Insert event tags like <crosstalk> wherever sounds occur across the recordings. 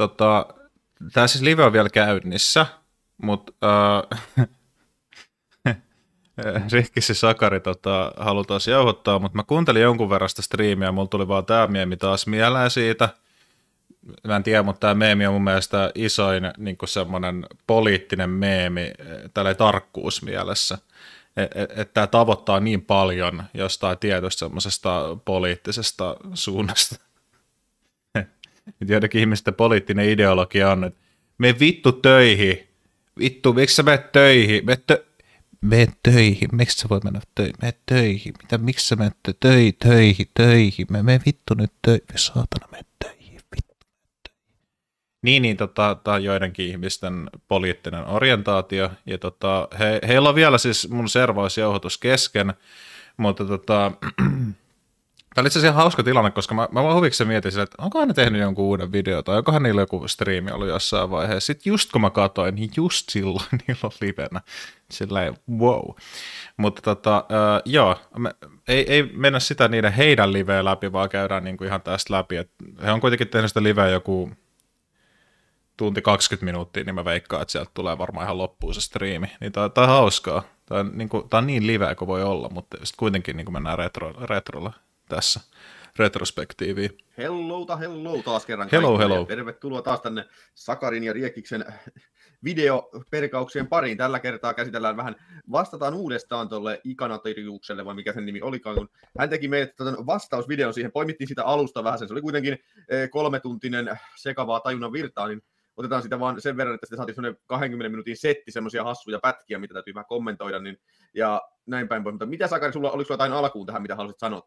Tota, tämä siis live on vielä käynnissä, mutta äh, <laughs> rikki se sakari tota, halutaan jauhoittaa, mutta mä kuuntelin jonkun verran sitä striimiä ja mulla tuli vaan tämä miemi taas mieleen siitä. Mä en tiedä, mutta tämä meemi on mun mielestä isoin niin semmoinen poliittinen meemi eh, tällä mielessä. Että e, et, et tämä tavoittaa niin paljon jostain tietystä semmoisesta poliittisesta suunnasta että joidenkin ihmisten poliittinen ideologia on, että me vittu töihin. Vittu, miksi sä menet töihin? Me tö- Meet töihin, miksi sä voi mennä töihin, meet töihin, mitä, miksi sä menet tö- töihin, töihin, töihin, me me vittu nyt töihin, saatana me töihin, vittu. Niin, niin, tota, tämä on joidenkin ihmisten poliittinen orientaatio, ja tota, he, heillä on vielä siis mun servausjauhoitus kesken, mutta tota, <clears throat> Tämä oli itse asiassa hauska tilanne, koska mä, mä vaan huvikseni mietin sille, että onkohan ne tehnyt jonkun uuden videon tai onkohan niillä joku striimi ollut jossain vaiheessa. Sitten just kun mä katsoin, niin just silloin <laughs> niillä on livenä. Silleen, wow. Mutta tota, uh, joo, me, ei, ei mennä sitä niiden heidän liveä läpi, vaan käydään niinku ihan tästä läpi. Et he on kuitenkin tehnyt sitä liveä joku tunti 20 minuuttia, niin mä veikkaan, että sieltä tulee varmaan ihan loppuun se striimi. Niin tää, tää on hauskaa. Tämä on, niin kuin, tää on niin liveä kuin voi olla, mutta sitten kuitenkin niin kuin mennään retro, retrolla tässä retrospektiivi. Hellouta, hello taas kerran. Hello, hello. Tervetuloa taas tänne Sakarin ja Riekiksen videoperkauksien pariin. Tällä kertaa käsitellään vähän, vastataan uudestaan tuolle Ikanatoriukselle, vai mikä sen nimi olikaan, kun hän teki meille vastausvideon siihen, poimittiin sitä alusta vähän, se oli kuitenkin e, kolmetuntinen sekavaa tajunnan virtaa, niin otetaan sitä vaan sen verran, että sitä saatiin semmoinen 20 minuutin setti semmoisia hassuja pätkiä, mitä täytyy vähän kommentoida, niin, ja näin päin pois. Mutta mitä Sakari, sulla, oliko sulla jotain alkuun tähän, mitä haluaisit sanoa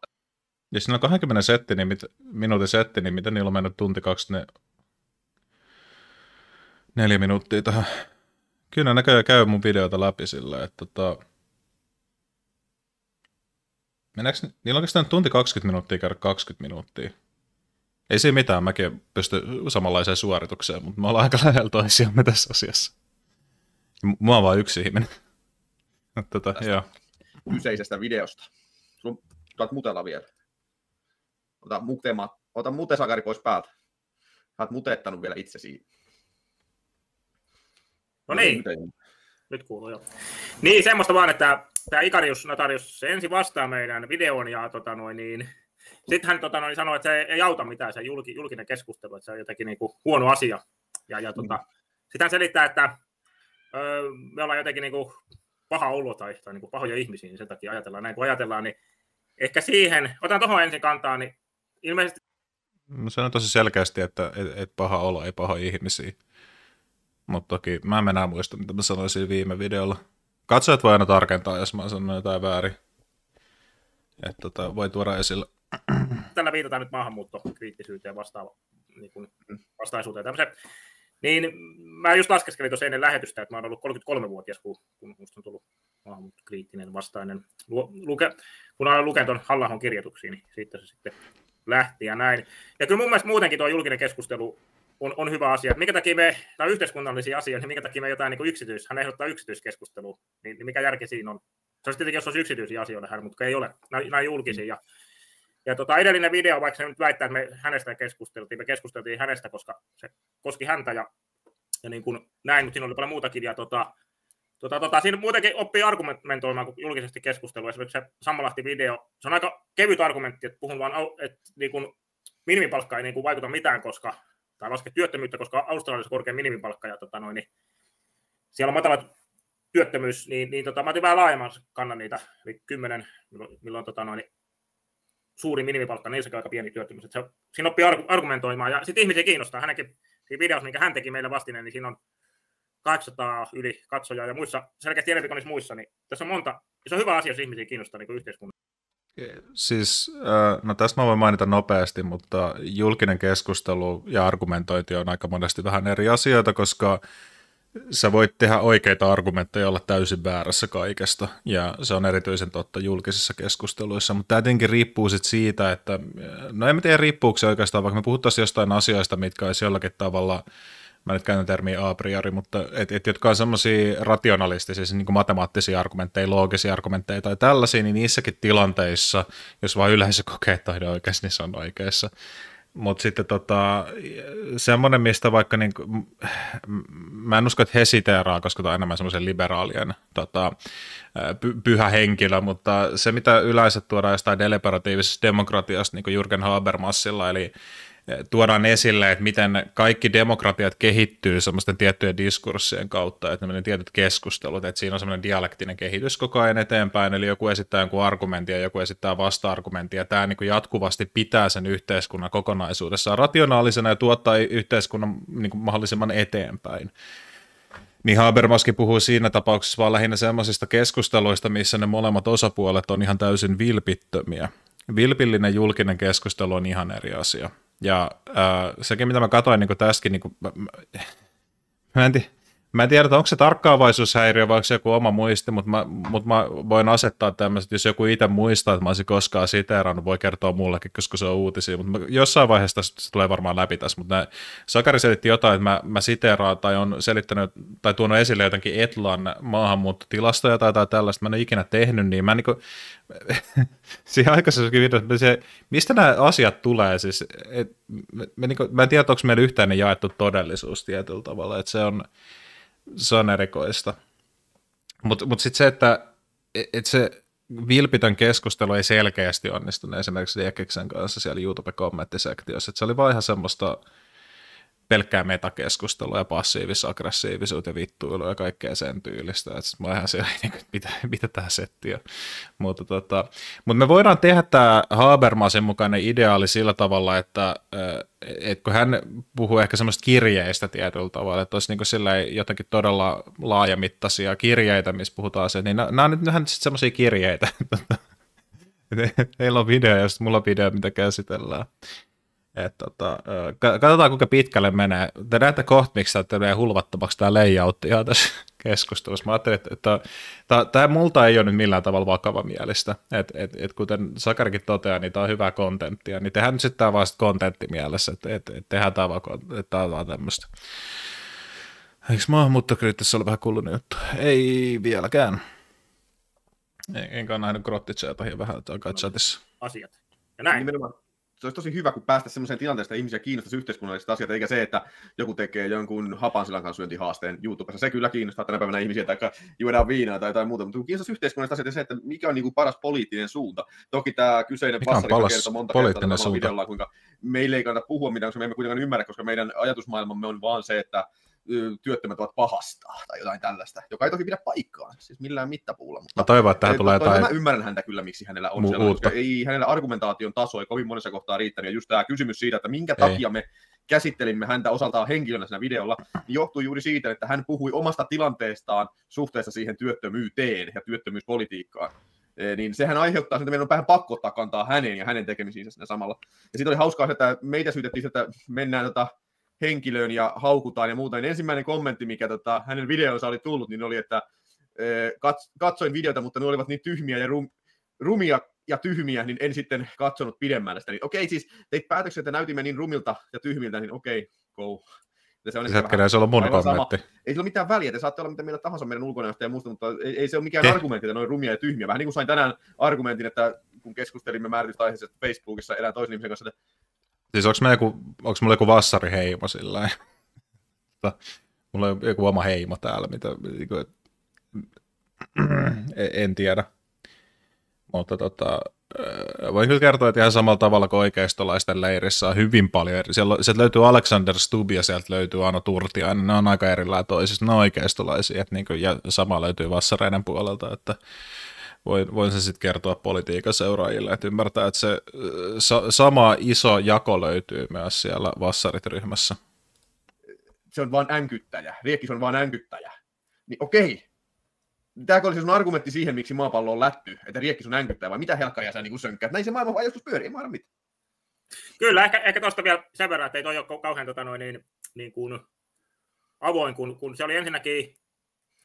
ja niin siinä on 20 setti, niin mit, minuutin setti, niin miten niillä on mennyt tunti kaksi ne neljä minuuttia tähän. Kyllä näköjään käy mun videoita läpi sillä, että tota... Mennäänkö, niillä on oikeastaan tunti 20 minuuttia käydä 20 minuuttia. Ei siinä mitään, mäkin pysty samanlaiseen suoritukseen, mutta me ollaan aika lähellä toisiamme tässä asiassa. Mua on vaan yksi ihminen. <laughs> Tätä, tota, joo. Kyseisestä videosta. Sun tuot mutella vielä. Ota, mutema, ota mutesakari pois päältä. Olet oot mutettanut vielä itsesi. No niin. Nyt kuuluu jo. Niin, semmoista vaan, että tämä Ikarius Natarius se ensin vastaa meidän videoon ja tota noin, niin, sitten hän tota noin, sanoi, että se ei auta mitään se julki, julkinen keskustelu, että se on jotenkin niin kuin, huono asia. Ja, ja tota, mm. sitten hän selittää, että öö, me ollaan jotenkin niin kuin, paha olo tai, tai niin kuin, pahoja ihmisiä, niin sen takia ajatellaan näin kuin ajatellaan, niin ehkä siihen, otan tuohon ensin kantaa, niin ilmeisesti... No se on tosi selkeästi, että et, et paha olla, ei paha ihmisiä. Mutta toki mä en enää muista, mitä mä sanoisin viime videolla. Katsojat voi aina tarkentaa, jos mä oon sanonut jotain väärin. Että tota, voi tuoda esille. Tällä viitataan nyt maahanmuuttokriittisyyteen vastaava, niin kuin vastaisuuteen. tämmöiseen. niin mä just laskeskelin tuossa ennen lähetystä, että mä oon ollut 33-vuotias, kun, kun musta on tullut maahanmuuttokriittinen vastainen luke, kun olen luken tuon Hallahon kirjoituksiin, niin siitä se sitten lähti ja näin. Ja kyllä mun mielestä muutenkin tuo julkinen keskustelu on, on hyvä asia. Minkä takia me, nämä yhteiskunnallisia asioita, niin minkä takia me jotain niin yksityis, hän ehdottaa yksityiskeskustelua, niin, niin mikä järki siinä on? Se olisi tietenkin, jos olisi yksityisiä asioita hän, mutta ei ole, näin, julkisia. Ja, ja tota, edellinen video, vaikka se nyt väittää, että me hänestä keskusteltiin, me keskusteltiin hänestä, koska se koski häntä ja, ja niin kuin näin, mutta siinä oli paljon muutakin. Ja tota, Tota, tota, siinä muutenkin oppii argumentoimaan, kun julkisesti keskustelua, esimerkiksi se Sammalahti video, se on aika kevyt argumentti, että puhun vaan, että niin kun minimipalkka ei niin kun vaikuta mitään, koska, tai laske työttömyyttä, koska Australiassa on korkea minimipalkka, ja tota, noin, niin siellä on matalat työttömyys, niin, niin tota, mä otin vähän laajemman kannan niitä, eli kymmenen, milloin, tota, noin, niin suuri minimipalkka, niin aika pieni työttömyys. Että se, siinä oppii argumentoimaan, ja sitten ihmisiä kiinnostaa. Hänenkin siinä videossa, minkä hän teki meille vastineen, niin siinä on 800 yli katsojaa ja muissa, selkeästi enemmän kuin muissa, niin tässä on monta, se on hyvä asia, jos ihmisiä kiinnostaa niin yhteiskunta. Siis, äh, no tästä mä voin mainita nopeasti, mutta julkinen keskustelu ja argumentointi on aika monesti vähän eri asioita, koska sä voit tehdä oikeita argumentteja olla täysin väärässä kaikesta, ja se on erityisen totta julkisissa keskusteluissa, mutta tämä tietenkin riippuu sit siitä, että, äh, no en tiedä riippuuko se oikeastaan, vaikka me puhuttaisiin jostain asioista, mitkä olisi jollakin tavalla – mä nyt käytän termiä a priori, mutta et, et, jotka on semmoisia rationalistisia, siis niin kuin matemaattisia argumentteja, loogisia argumentteja tai tällaisia, niin niissäkin tilanteissa, jos vain yleisö kokee, että on oikeassa, niin se on oikeassa. Mutta sitten tota, semmoinen, mistä vaikka, niin, mä en usko, että siteeraa, koska tämä on enemmän semmoisen liberaalien tota, py, pyhä henkilö, mutta se, mitä yleensä tuodaan jostain deliberatiivisesta demokratiasta, niin kuin Jürgen Habermasilla, eli tuodaan esille, että miten kaikki demokratiat kehittyy semmoisten tiettyjen diskurssien kautta, että ne tietyt keskustelut, että siinä on semmoinen dialektinen kehitys koko ajan eteenpäin, eli joku esittää jonkun argumentin ja joku esittää vasta-argumentia, tämä niin kuin jatkuvasti pitää sen yhteiskunnan kokonaisuudessaan rationaalisena ja tuottaa yhteiskunnan niin kuin mahdollisimman eteenpäin niin Habermaskin puhuu siinä tapauksessa vaan lähinnä semmoisista keskusteluista, missä ne molemmat osapuolet on ihan täysin vilpittömiä. Vilpillinen julkinen keskustelu on ihan eri asia. Ja äh, sekin, mitä mä katsoin niin kuin tässäkin, niin kuin, mä, mä en tiedä, Mä en tiedä, onko se tarkkaavaisuushäiriö vai onko se joku oma muisti, mutta mä, mutta mä voin asettaa tämmöiset, jos joku itse muistaa, että mä olisin koskaan siteerannut, voi kertoa mullekin, koska se on uutisia, mutta mä, jossain vaiheessa se tulee varmaan läpi tässä, mutta Sakari selitti jotain, että mä, mä siteeraan tai on selittänyt tai tuonut esille jotenkin Etlan maahanmuuttotilastoja tai, tai tällaista, mä en ole ikinä tehnyt, niin mä niin kuin, <laughs> siinä aikaisessakin videossa, se, mistä nämä asiat tulee, siis, et, me, me, niin kuin, mä en tiedä, onko meillä yhtään jaettu todellisuus tietyllä tavalla, että se on, se on erikoista. Mutta mut, mut sitten se, että et se vilpitön keskustelu ei selkeästi onnistunut esimerkiksi Jekiksen kanssa siellä YouTube-kommenttisektiossa. Et se oli vaan ihan semmoista, pelkkää metakeskustelua ja passiivis-aggressiivisuutta ja vittuilua ja kaikkea sen tyylistä. Et sit mä ihan siellä, <laughs> niin kuin, mitä, mitä tämä setti on. Mutta, tota, mut me voidaan tehdä tämä Habermasin mukainen ideaali sillä tavalla, että äh, et kun hän puhuu ehkä semmoista kirjeistä tietyllä tavalla, että olisi niin sillä jotenkin todella laajamittaisia kirjeitä, missä puhutaan se, niin nämä on nyt vähän semmoisia kirjeitä. <laughs> Tota, <laughs> heillä on video jos mulla on video, mitä käsitellään. Et, tota, katsotaan kuinka pitkälle menee. Te näette kohta, miksi tämä menee hulvattomaksi tämä layout ihan tässä keskustelussa. Mä ajattelin, että tämä multa ei ole nyt millään tavalla vakava mielestä. Et, et, et kuten Sakarikin toteaa, niin tämä on hyvää kontenttia. Niin tehdään nyt sitten tämä vasta kontentti mielessä, että et, et tehdään tämä vaan, vaan tämmöistä. Eikö maahanmuuttokriittisessä ole vähän kulunut juttu? Ei vieläkään. En, enkä ole nähnyt grottitseja tai vähän aikaa chatissa. Asiat. Ja näin. Nimenomaan se olisi tosi hyvä, kun päästä sellaiseen tilanteeseen, että ihmisiä kiinnostaisi yhteiskunnalliset asiat, eikä se, että joku tekee jonkun hapansilan kanssa syöntihaasteen YouTubessa. Se kyllä kiinnostaa tänä päivänä ihmisiä, tai juodaan viinaa tai jotain muuta, mutta kun kiinnostaisi yhteiskunnalliset asiat ja se, että mikä on niin kuin paras poliittinen suunta. Toki tämä kyseinen passari kertoo monta kertaa videolla, kuinka meille ei kannata puhua mitään, koska me emme kuitenkaan ymmärrä, koska meidän ajatusmaailmamme on vaan se, että työttömät ovat pahasta tai jotain tällaista, joka ei toki pidä paikkaa, siis millään mittapuulla. Mutta mä toivon, että tähän tulee jotain... Mä ymmärrän häntä kyllä, miksi hänellä on Mu- sellainen, ei hänellä argumentaation taso ei kovin monessa kohtaa riittänyt, ja just tämä kysymys siitä, että minkä ei. takia me käsittelimme häntä osaltaan henkilönä siinä videolla, niin johtui juuri siitä, että hän puhui omasta tilanteestaan suhteessa siihen työttömyyteen ja työttömyyspolitiikkaan niin sehän aiheuttaa sen, että meidän on vähän pakko ottaa kantaa häneen ja hänen tekemisiinsä siinä samalla. Ja sitten oli hauskaa, että meitä syytettiin, että mennään tota henkilöön ja haukutaan ja muuta. Niin ensimmäinen kommentti, mikä tota, hänen videonsa oli tullut, niin oli, että e, katsoin videota, mutta ne olivat niin tyhmiä ja rum, rumia ja tyhmiä, niin en sitten katsonut pidemmälle sitä. Niin, okei, siis teit päätöksen, että näytimme niin rumilta ja tyhmiltä, niin okei, go. Ja se on vähän, se on mun kommentti. Sama. Ei sillä ole mitään väliä, te saatte olla mitä meillä tahansa meidän ulkonäöstä ja muusta, mutta ei, ei se ole mikään Te. argumentti, että noin rumia ja tyhmiä. Vähän niin kuin sain tänään argumentin, että kun keskustelimme määritystä aiheesta Facebookissa erään toisen ihmisen kanssa, että Siis onko, joku, onks mulla joku vassariheimo sillä tota, Mulla on joku oma heimo täällä, mitä niinku, en tiedä. Mutta tota, voin kyllä kertoa, että ihan samalla tavalla kuin oikeistolaisten leirissä on hyvin paljon eri. Siellä, sieltä löytyy Alexander Stubb ja sieltä löytyy Ano Turtiainen. ne on aika erilaisia, toisista, ne on oikeistolaisia. Että niin kuin, ja sama löytyy vassareiden puolelta. Että voin, voin sen sitten kertoa politiikan seuraajille, että ymmärtää, että se sa- sama iso jako löytyy myös siellä vassarit-ryhmässä. Se on vaan änkyttäjä. Riekki on vaan änkyttäjä. Niin okei. Tämä oli sun argumentti siihen, miksi maapallo on lätty, että Riekki on änkyttäjä, vai mitä helkkaa sä niin sönkkäät. Näin se maailma vaan joskus pyörii, ei mitään. Kyllä, ehkä, ehkä tuosta vielä sen verran, että ei toi ole kauhean tota noin, niin, niin kuin avoin, kun, kun se oli ensinnäkin,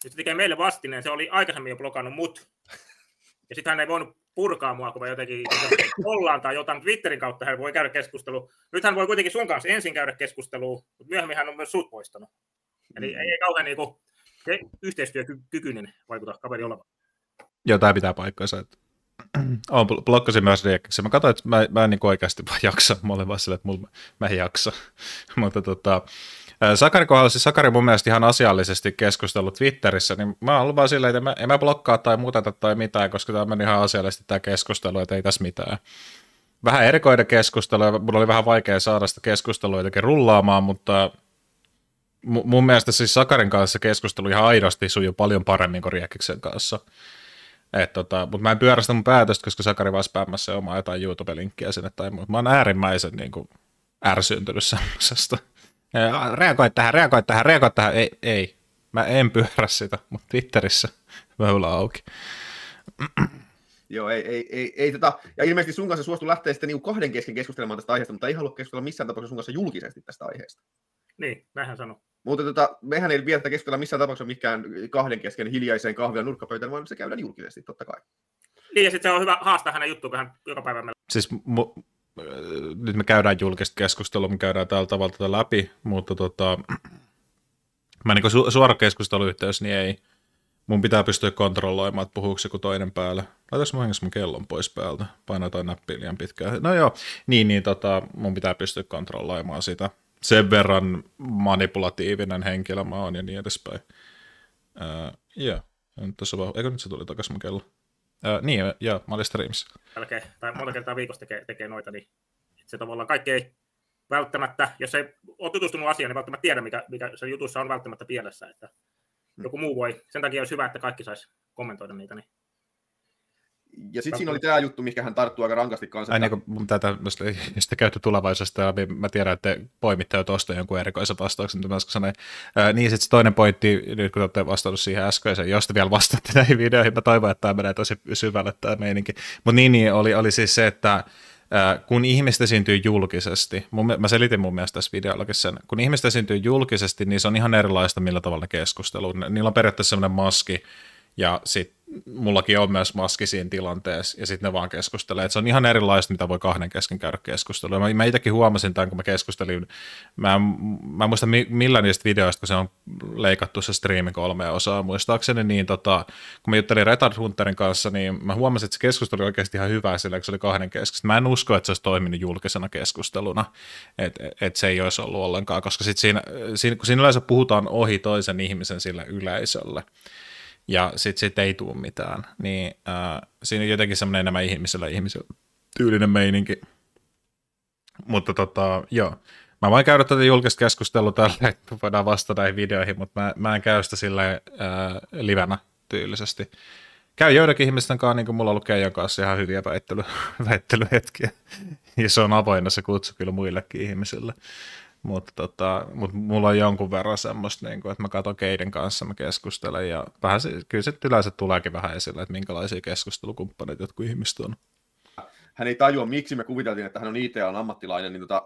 jos se tekee meille vastineen, se oli aikaisemmin jo blokannut mut ja sitten hän ei voinut purkaa mua, kun mä jotenkin ollaan tai jotain. Twitterin kautta hän voi käydä keskustelua. Nyt hän voi kuitenkin sun kanssa ensin käydä keskustelua, mutta myöhemmin hän on myös sut poistanut. Eli ei, mm. ei kauhean niin yhteistyökykyinen vaikuta kaveri olevan. Joo, tämä pitää paikkansa. Että... <clears throat> Olen blokkasin myös Reakkiksi. Mä katsoin, että mä, mä en niin oikeasti vaan jaksa. Mä olen vaan sille, että mulla, mä en jaksa. <laughs> Mutta tota, Äh, Sakari kohdalla, siis Sakari mun mielestä ihan asiallisesti keskustellut Twitterissä, niin mä oon vaan silleen, että en mä, en mä blokkaa tai muuteta tai mitään, koska tämä meni ihan asiallisesti tämä keskustelu, että ei tässä mitään. Vähän erikoinen keskustelu, ja mulla oli vähän vaikea saada sitä keskustelua jotenkin rullaamaan, mutta mun mielestä siis Sakarin kanssa keskustelu ihan aidosti sujuu paljon paremmin kuin Riekkiksen kanssa. tota, mutta mä en pyörästä mun päätöstä, koska Sakari vaan spämmässä omaa jotain YouTube-linkkiä sinne tai muuta. Mä oon äärimmäisen niin kuin, ärsyntynyt semmoisesta. Reagoi tähän, reagoi tähän, reagoi tähän. Ei, ei. Mä en pyörä sitä, mutta Twitterissä väylä auki. Joo, ei, ei, ei, ei tota, ja ilmeisesti sun kanssa suostu lähteä sitten niinku kahden kesken keskustelemaan tästä aiheesta, mutta ei halua keskustella missään tapauksessa sun kanssa julkisesti tästä aiheesta. Niin, vähän sano. Mutta tota, mehän ei vielä keskustella missään tapauksessa mikään kahden kesken hiljaiseen kahvia nurkkapöytään, vaan se käydään julkisesti, totta kai. Niin, ja sitten se on hyvä haastaa hänen juttuun, kun hän joka päivä meillä... Siis mu- nyt me käydään julkista keskustelua, me käydään tällä tavalla tätä läpi, mutta tota, mä niin suora keskusteluyhteys, niin ei, mun pitää pystyä kontrolloimaan, että puhuuko joku toinen päällä. Laitas mä mun kellon pois päältä, painotaan nappia liian pitkään. No joo, niin, niin tota, mun pitää pystyä kontrolloimaan sitä. Sen verran manipulatiivinen henkilö mä oon ja niin edespäin. Uh, yeah. Nyt tässä vaan, eikö nyt se tuli takaisin mun kello? Öö, niin, joo, mä olin streamissä. Älkeen, tai monta kertaa viikossa tekee, tekee noita, niin se tavallaan kaikki ei välttämättä, jos ei ole tutustunut asiaan, niin välttämättä tiedä, mikä, mikä se jutussa on välttämättä pielessä, että hmm. joku muu voi. Sen takia olisi hyvä, että kaikki saisi kommentoida niitä, niin ja sitten siinä oli tämä juttu, mikä hän tarttuu aika rankasti kanssa. Aina niin, kun mitä tämmöistä sitä käyttö tulevaisuudesta, mä tiedän, että poimitte jo tuosta jonkun erikoisen vastauksen, mitä äsken sanoin. Ää, niin sitten toinen pointti, nyt kun olette vastannut siihen äskeiseen, jos te vielä vastaatte <laughs> näihin videoihin, mä toivon, että tämä menee tosi syvälle tämä meininki. Mutta niin, niin oli, oli siis se, että kun ihmistä syntyy julkisesti, mun, mä selitin mun mielestä tässä videollakin sen, kun ihmistä syntyy julkisesti, niin se on ihan erilaista, millä tavalla keskustelu. Niillä on periaatteessa sellainen maski, ja sitten mullakin on myös maski siinä tilanteessa, ja sitten ne vaan keskustelee. Et se on ihan erilaista, mitä voi kahden kesken käydä keskustelua. Mä, mä itsekin huomasin tämän, kun mä keskustelin, mä, en, mä en muista millä niistä videoista, kun se on leikattu se striimi kolmea osaa, muistaakseni, niin tota, kun mä juttelin Retard Hunterin kanssa, niin mä huomasin, että se keskustelu oli oikeasti ihan hyvä sillä, kun se oli kahden kesken. Mä en usko, että se olisi toiminut julkisena keskusteluna, että et se ei olisi ollut ollenkaan, koska sit siinä, siinä, kun siinä yleensä puhutaan ohi toisen ihmisen sille yleisölle, ja sitten sit ei tule mitään. Niin äh, siinä on jotenkin semmoinen enemmän ihmisellä ihmisellä tyylinen meininki. Mutta tota, joo. Mä voin käydä tätä julkista keskustelua tällä, että voidaan vastata näihin videoihin, mutta mä, mä en käy sitä sillä äh, livenä tyylisesti. Käy joidenkin ihmisten kanssa, niin kuin mulla on ollut Keijon kanssa ihan hyviä väittely, <laughs> väittelyhetkiä. ja se on avoinna se kutsu kyllä muillekin ihmisille. Mutta tota, mut mulla on jonkun verran semmoista, niin kuin, että mä katson keiden kanssa, mä keskustelen ja vähän se, kyllä se yleensä tuleekin vähän esille, että minkälaisia keskustelukumppaneita jotkut ihmiset on. Hän ei tajua, miksi me kuviteltiin, että hän on on ammattilainen niin tota,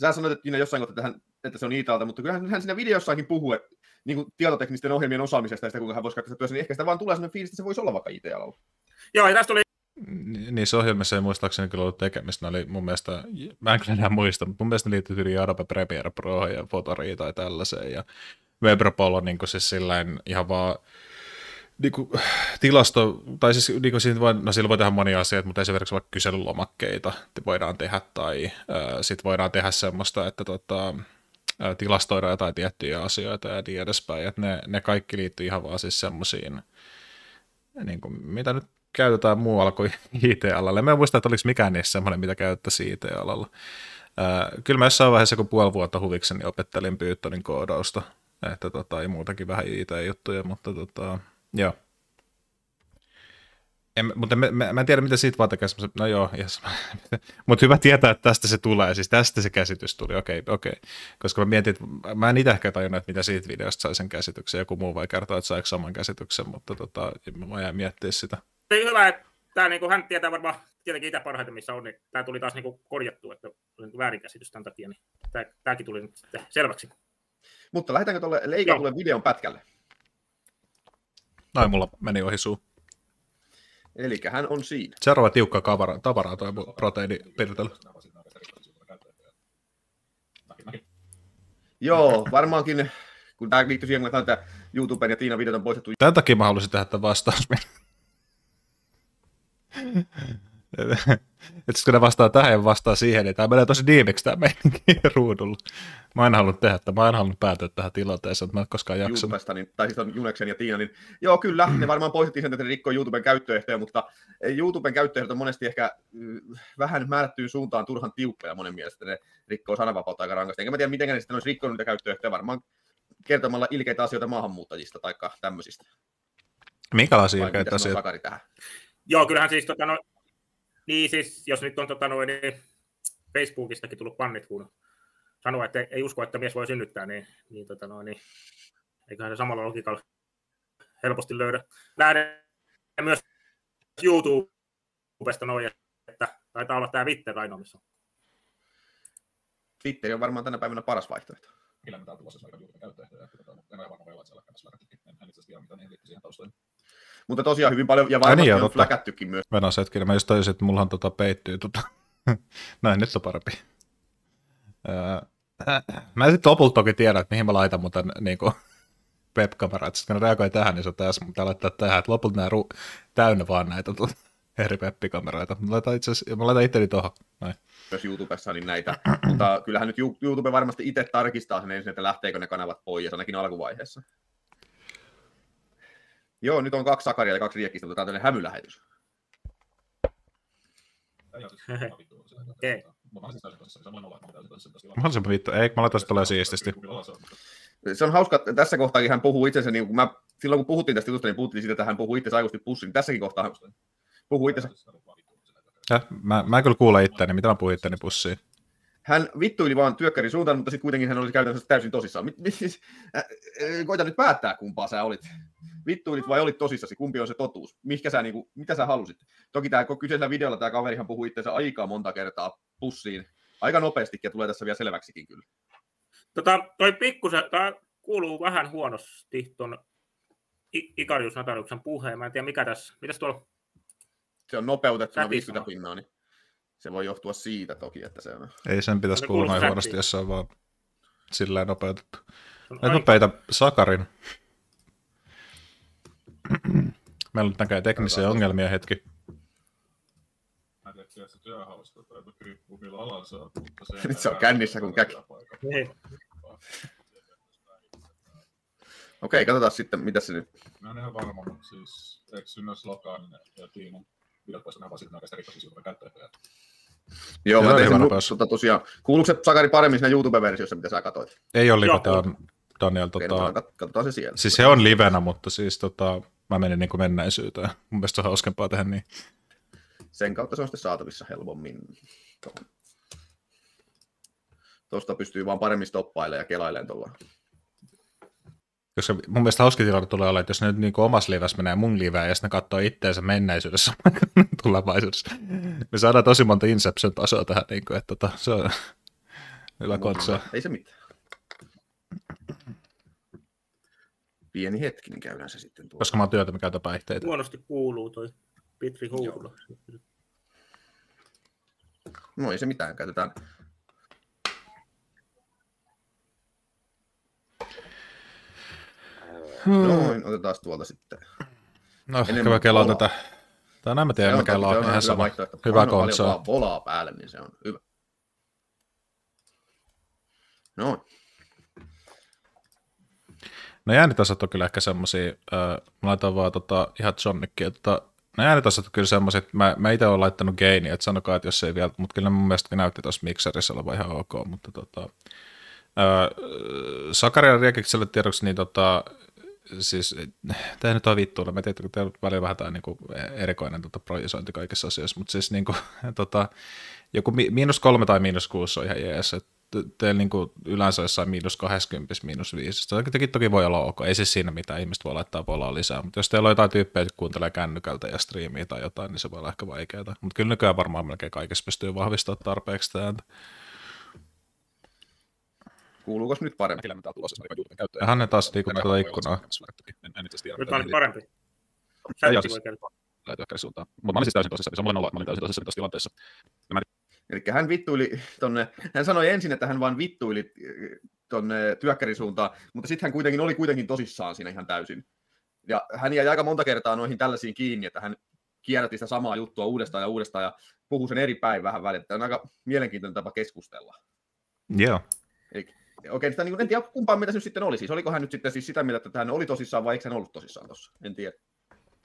sä sanoit, että jossain kohtaa, että, hän, että se on ITAlta, mutta kyllähän hän siinä videossakin puhuu että, niin kuin tietoteknisten ohjelmien osaamisesta ja sitä, kuinka hän voisi katsoa työssä, niin ehkä sitä vaan tulee sellainen fiilis, että se voisi olla vaikka IT-alalla. Joo, ja tästä tuli niissä ohjelmissa ei muistaakseni kyllä ollut tekemistä. Ne oli mun mielestä, mä en kyllä enää muista, mutta mun mielestä ne liittyy yli Adobe Premiere Pro ja Fotori tai tällaiseen. Ja Webropolo on niin kuin siis sillain ihan vaan niin kuin, tilasto, tai siis niin kuin, voi, no sillä voi tehdä monia asioita, mutta esimerkiksi vaikka kyselylomakkeita voidaan tehdä, tai äh, sitten voidaan tehdä semmoista, että tota, tilastoida jotain tiettyjä asioita ja niin edespäin, että ne, ne kaikki liittyy ihan vaan siis semmoisiin, niin kuin, mitä nyt käytetään muualla kuin <laughs> IT-alalla. Mä en muista, että oliko mikään niissä semmoinen, mitä käyttäisi IT-alalla. kyllä mä jossain vaiheessa, kun puoli vuotta huvikseni opettelin Pythonin koodausta, että tota, ja muutakin vähän IT-juttuja, mutta tota, joo. En, mutta mä, mä, mä, en tiedä, mitä siitä vaatekäs, no joo, yes. <laughs> mutta hyvä tietää, että tästä se tulee, siis tästä se käsitys tuli, okei, okay, okei. Okay. Koska mä mietin, että mä en itse ehkä tajunnut, että mitä siitä videosta sai sen käsityksen, joku muu vai kertoa, että saiko saman käsityksen, mutta tota, mä jäin miettiä sitä. Ei hyvä, että tää, niin hän tietää varmaan tietenkin itse parhaiten, missä on, niin tämä tuli taas niin korjattu, että oli niinku väärinkäsitys tämän takia, niin tää, tämäkin tuli nyt selväksi. Mutta lähdetäänkö tuolle leikatulle videon pätkälle? Noin mulla meni ohi suu. Eli hän on siinä. Seuraava tiukka kavara, tavaraa tuo proteiinipiirtely. Joo, varmaankin, kun tämä liittyy siihen, kun että YouTuben ja Tiina videot on poistettu. Tämän takia mä haluaisin tehdä tämän vastaus. <laughs> että kun ne vastaa tähän ja vastaa siihen, niin tämä menee tosi diimiksi tämä meininki <laughs> ruudulla. Mä en halunnut tehdä että mä en halunnut päätyä tähän tilanteeseen, että mä en koskaan jaksanut. niin, tai siis on Juneksen ja Tiina, niin joo kyllä, ne varmaan poistettiin sen, että ne rikkoi YouTuben käyttöehtoja, mutta e, YouTuben käyttöehdot on monesti ehkä vähän määrättyyn suuntaan turhan tiukkoja monen mielestä, ne rikkoo sananvapautta aika rankasti. Enkä mä tiedä, miten ne sitten olisi rikkonut niitä käyttöehtoja, varmaan kertomalla ilkeitä asioita maahanmuuttajista tai tämmöisistä. Minkälaisia ilkeitä asioita? Joo, kyllähän siis tota, no, niin siis, jos nyt on tota noin, niin Facebookistakin tullut pannit, kun sanoo, että ei usko, että mies voi synnyttää, niin, niin, tota noin, niin eiköhän se samalla logiikalla helposti löydä. Lähden myös YouTubesta noin, että taitaa olla tämä Twitter ainoa, missä on. Twitter on varmaan tänä päivänä paras vaihtoehto millä me täällä tulossa esimerkiksi aika käyttöehtoja, että tota, en ole varma vielä, että siellä kannassa läkättykin. En, en itse asiassa tiedä, mitä ne liittyy siihen taustoihin. Mutta tosiaan hyvin paljon, ja varmasti niin, on fläkättykin myös. Venässä hetkellä, mä just toisin, että mullahan tota peittyy tota. <laughs> Näin, nyt on parempi. Mä en sitten lopulta toki tiedä, että mihin mä laitan, mutta niin web-kameraa. Sitten kun ne reagoi tähän, niin se on tässä, mutta laittaa tähän, että lopulta nämä ru- täynnä vaan näitä tota eri web-kameraita. Mä laitan itse, asiassa, mä laitan itteni tuohon. Noin myös YouTubessa niin näitä, <clears throat> mutta kyllähän nyt YouTube varmasti itse tarkistaa sen ensin, että lähteekö ne kanavat pois, ainakin alkuvaiheessa. Joo, nyt on kaksi sakaria ja kaksi riekkistä, mutta tämä on tämmöinen hämylähetys. Okei. Mä olisin vittu, ei, mä laitan sitä siististi. Se on hauska, että tässä kohtaa hän puhuu itsensä, niin kun mä, silloin kun puhuttiin tästä jutusta, niin puhuttiin siitä, että hän puhuu itse aikuisesti pussiin. Tässäkin kohtaa hän puhuu itsensä. Ja, Mä, mä kyllä kuulen itseäni, mitä mä puhuin itseäni pussiin. Hän vittuili vaan työkkäri suuntaan, mutta sitten kuitenkin hän oli käytännössä täysin tosissaan. Mit, mit, siis, äh, koita nyt päättää, kumpaa sä olit. Vittuilit vai olit tosissasi, kumpi on se totuus? Mihkä sä, niin kuin, mitä sä halusit? Toki tämä kyseisellä videolla tämä kaverihan puhui itseänsä aika monta kertaa pussiin. Aika nopeasti, ja tulee tässä vielä selväksikin kyllä. Tota, toi pikkusen, tämä kuuluu vähän huonosti tuon Ikarius Natariuksen puheen. Mä en tiedä, mikä tässä, mitäs tuolla se on nopeutettuna 50 pinnaa, niin se voi johtua siitä toki, että se on... Ei sen pitäisi kuulua noin huonosti, jos se on vaan sillä nopeutettu. Nyt nopeita Sakarin. Meillä on nyt näköjään teknisiä ongelmia hetki. Mä en tiedä, se työhausta tai kriippuu millä alalla se on. Nyt se on kännissä kuin käki. Niin. Okei, katsotaan sitten, mitä se nyt... Mä en ihan varma, mutta siis eikö Synnös Lokan ja Tiinan ylöpäistä nämä vaan rikkoisin rikkoisivuuden käyttöehtoja. Joo, mä tein sen, mutta tosiaan, kuuluuko se Sakari paremmin siinä YouTube-versiossa, mitä sä katsoit? Ei ole live, tämä on Daniel. Tota, no, katsotaan se siellä. Siis se on livenä, mutta siis tota, mä menin niin kuin menneisyyteen. Mun mielestä on hauskempaa tehdä niin. Sen kautta se on sitten saatavissa helpommin. Tuosta pystyy vaan paremmin stoppailemaan ja kelailemaan tuolla koska mun mielestä hauska tilanne tulee olla, että jos ne nyt niin omassa liivässä menee mun liivään ja sitten ne katsoo itteensä menneisyydessä <laughs> tulevaisuudessa. Niin me saadaan tosi monta Inception-tasoa tähän, niin kuin, että tota, se on hyvä kotsoa. Ei se mitään. Pieni hetki, niin käydään se sitten tuolla. Koska mä oon työtä, mä käytän päihteitä. Huonosti kuuluu toi Petri Huulo. No ei se mitään, käytetään Hmm. Noin, otetaan tuolta sitten. No, Enemmän kyllä kelaa tätä. Tai näin mä tiedän, mä on, on ihan sama. Hyvä kohtsa. Paljon volaa päälle, niin se on hyvä. Noin. No äänitasot on kyllä ehkä semmosia, äh, mä laitan vaan tota, ihan Sonicia, tota, no äänitasot on kyllä semmosia, että mä, mä itse olen laittanut gaini, että sanokaa, että jos ei vielä, mutta kyllä mun mielestä näytti tuossa mikserissä olevan ihan ok, mutta tota, äh, Sakarian Riekikselle tiedoksi, niin tota, siis, tämä nyt on vittuilla, mä tiedän, että on paljon vähän tämä niin kuin erikoinen tota, projisointi kaikissa asioissa, mutta siis niin kuin, <laughs> tota, joku mi- miinus kolme tai miinus kuusi on ihan jees, että teillä niin kuin yleensä jossain miinus 20, miinus 5. Toki, toki voi olla ok, ei siis siinä mitään, ihmiset voi laittaa polaa lisää, mutta jos teillä on jotain tyyppejä, jotka kuuntelee kännykältä ja striimiä tai jotain, niin se voi olla ehkä vaikeaa. Mutta kyllä nykyään varmaan melkein kaikessa pystyy vahvistamaan tarpeeksi tämän. Kuuluuko nyt paremmin? Sillä mitä tulossa, jos YouTuben käyttöön. Hän ne taas liikut tätä ikkunaa. Nyt on parempi. Ei siis voi eri suuntaan. Mutta mä olin siis täysin tosissaan, se on mulle nolla, mä olin täysin tosissaan tässä tilanteessa. Eli hän vittuili tonne, hän sanoi ensin, että hän vaan vittuili äh, tonne työkkärin suuntaan, mutta sitten hän kuitenkin oli kuitenkin tosissaan siinä ihan täysin. Ja hän jäi aika monta kertaa noihin tällaisiin kiinni, että hän kierrätti sitä samaa juttua uudestaan ja uudestaan ja puhui sen eri päin vähän välillä. Tämä on aika mielenkiintoinen tapa keskustella. Joo. Eli Okei, sitä, niin kuin, en tiedä kumpaan mitä se nyt sitten oli. Siis, oliko hän nyt sitten siis sitä mieltä, että hän oli tosissaan vai eikö hän ollut tosissaan tuossa? En tiedä.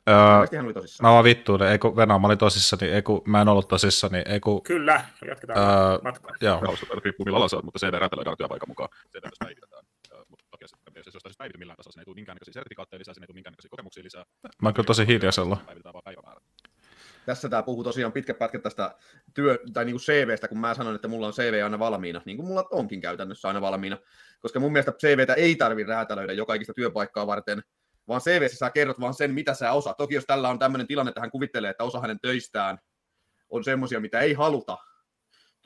Öö, hän oli tosissaan. Mä vaan vittuun, ei kun Venä, mä olin tosissaan, niin ei kun mä en ollut tosissaan, niin ei kun... Kyllä, jatketaan öö, matkaa. Joo. Riippuu millä alalla mutta CDR räätälöidään työpaikan mukaan. Se CDR päivitetään öö, jos jostain syystä päivity millään tasolla, sinne ei tule minkäännäköisiä sertifikaatteja lisää, sinne ei tule minkäännäköisiä kokemuksia lisää. Mä oon kyllä tosi hiljaisella. Päivitetään vaan päivämäärät tässä tämä puhuu tosiaan pitkä pätkä tästä työ, tai niin kuin CVstä, kun mä sanon, että mulla on CV aina valmiina, niin kuin mulla onkin käytännössä aina valmiina, koska mun mielestä CVtä ei tarvi räätälöidä jokaikista työpaikkaa varten, vaan CV sä kerrot vaan sen, mitä sä osaat. Toki jos tällä on tämmöinen tilanne, että hän kuvittelee, että osa hänen töistään on semmoisia, mitä ei haluta,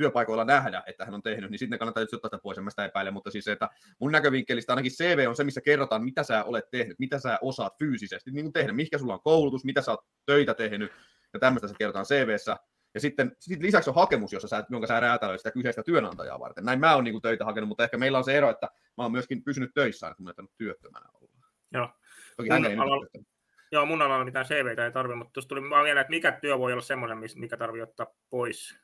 työpaikoilla nähdä, että hän on tehnyt, niin sitten kannattaa tietysti ottaa sitä pois, en mä sitä epäile, mutta siis se, että mun näkövinkkelistä ainakin CV on se, missä kerrotaan, mitä sä olet tehnyt, mitä sä osaat fyysisesti niin kuin tehdä, mikä sulla on koulutus, mitä sä oot töitä tehnyt, ja tämmöistä se kerrotaan CVssä. Ja sitten sit lisäksi on hakemus, jossa sä, jonka sä räätälöit sitä kyseistä työnantajaa varten. Näin mä oon niin kuin töitä hakenut, mutta ehkä meillä on se ero, että mä oon myöskin pysynyt töissä, kun mä oon työttömänä ollut. Joo. Toki mun hän ei joo, mun alalla mitään CVtä ei tarvitse, mutta tuossa tuli vaan vielä, että mikä työ voi olla semmoinen, mikä tarvii ottaa pois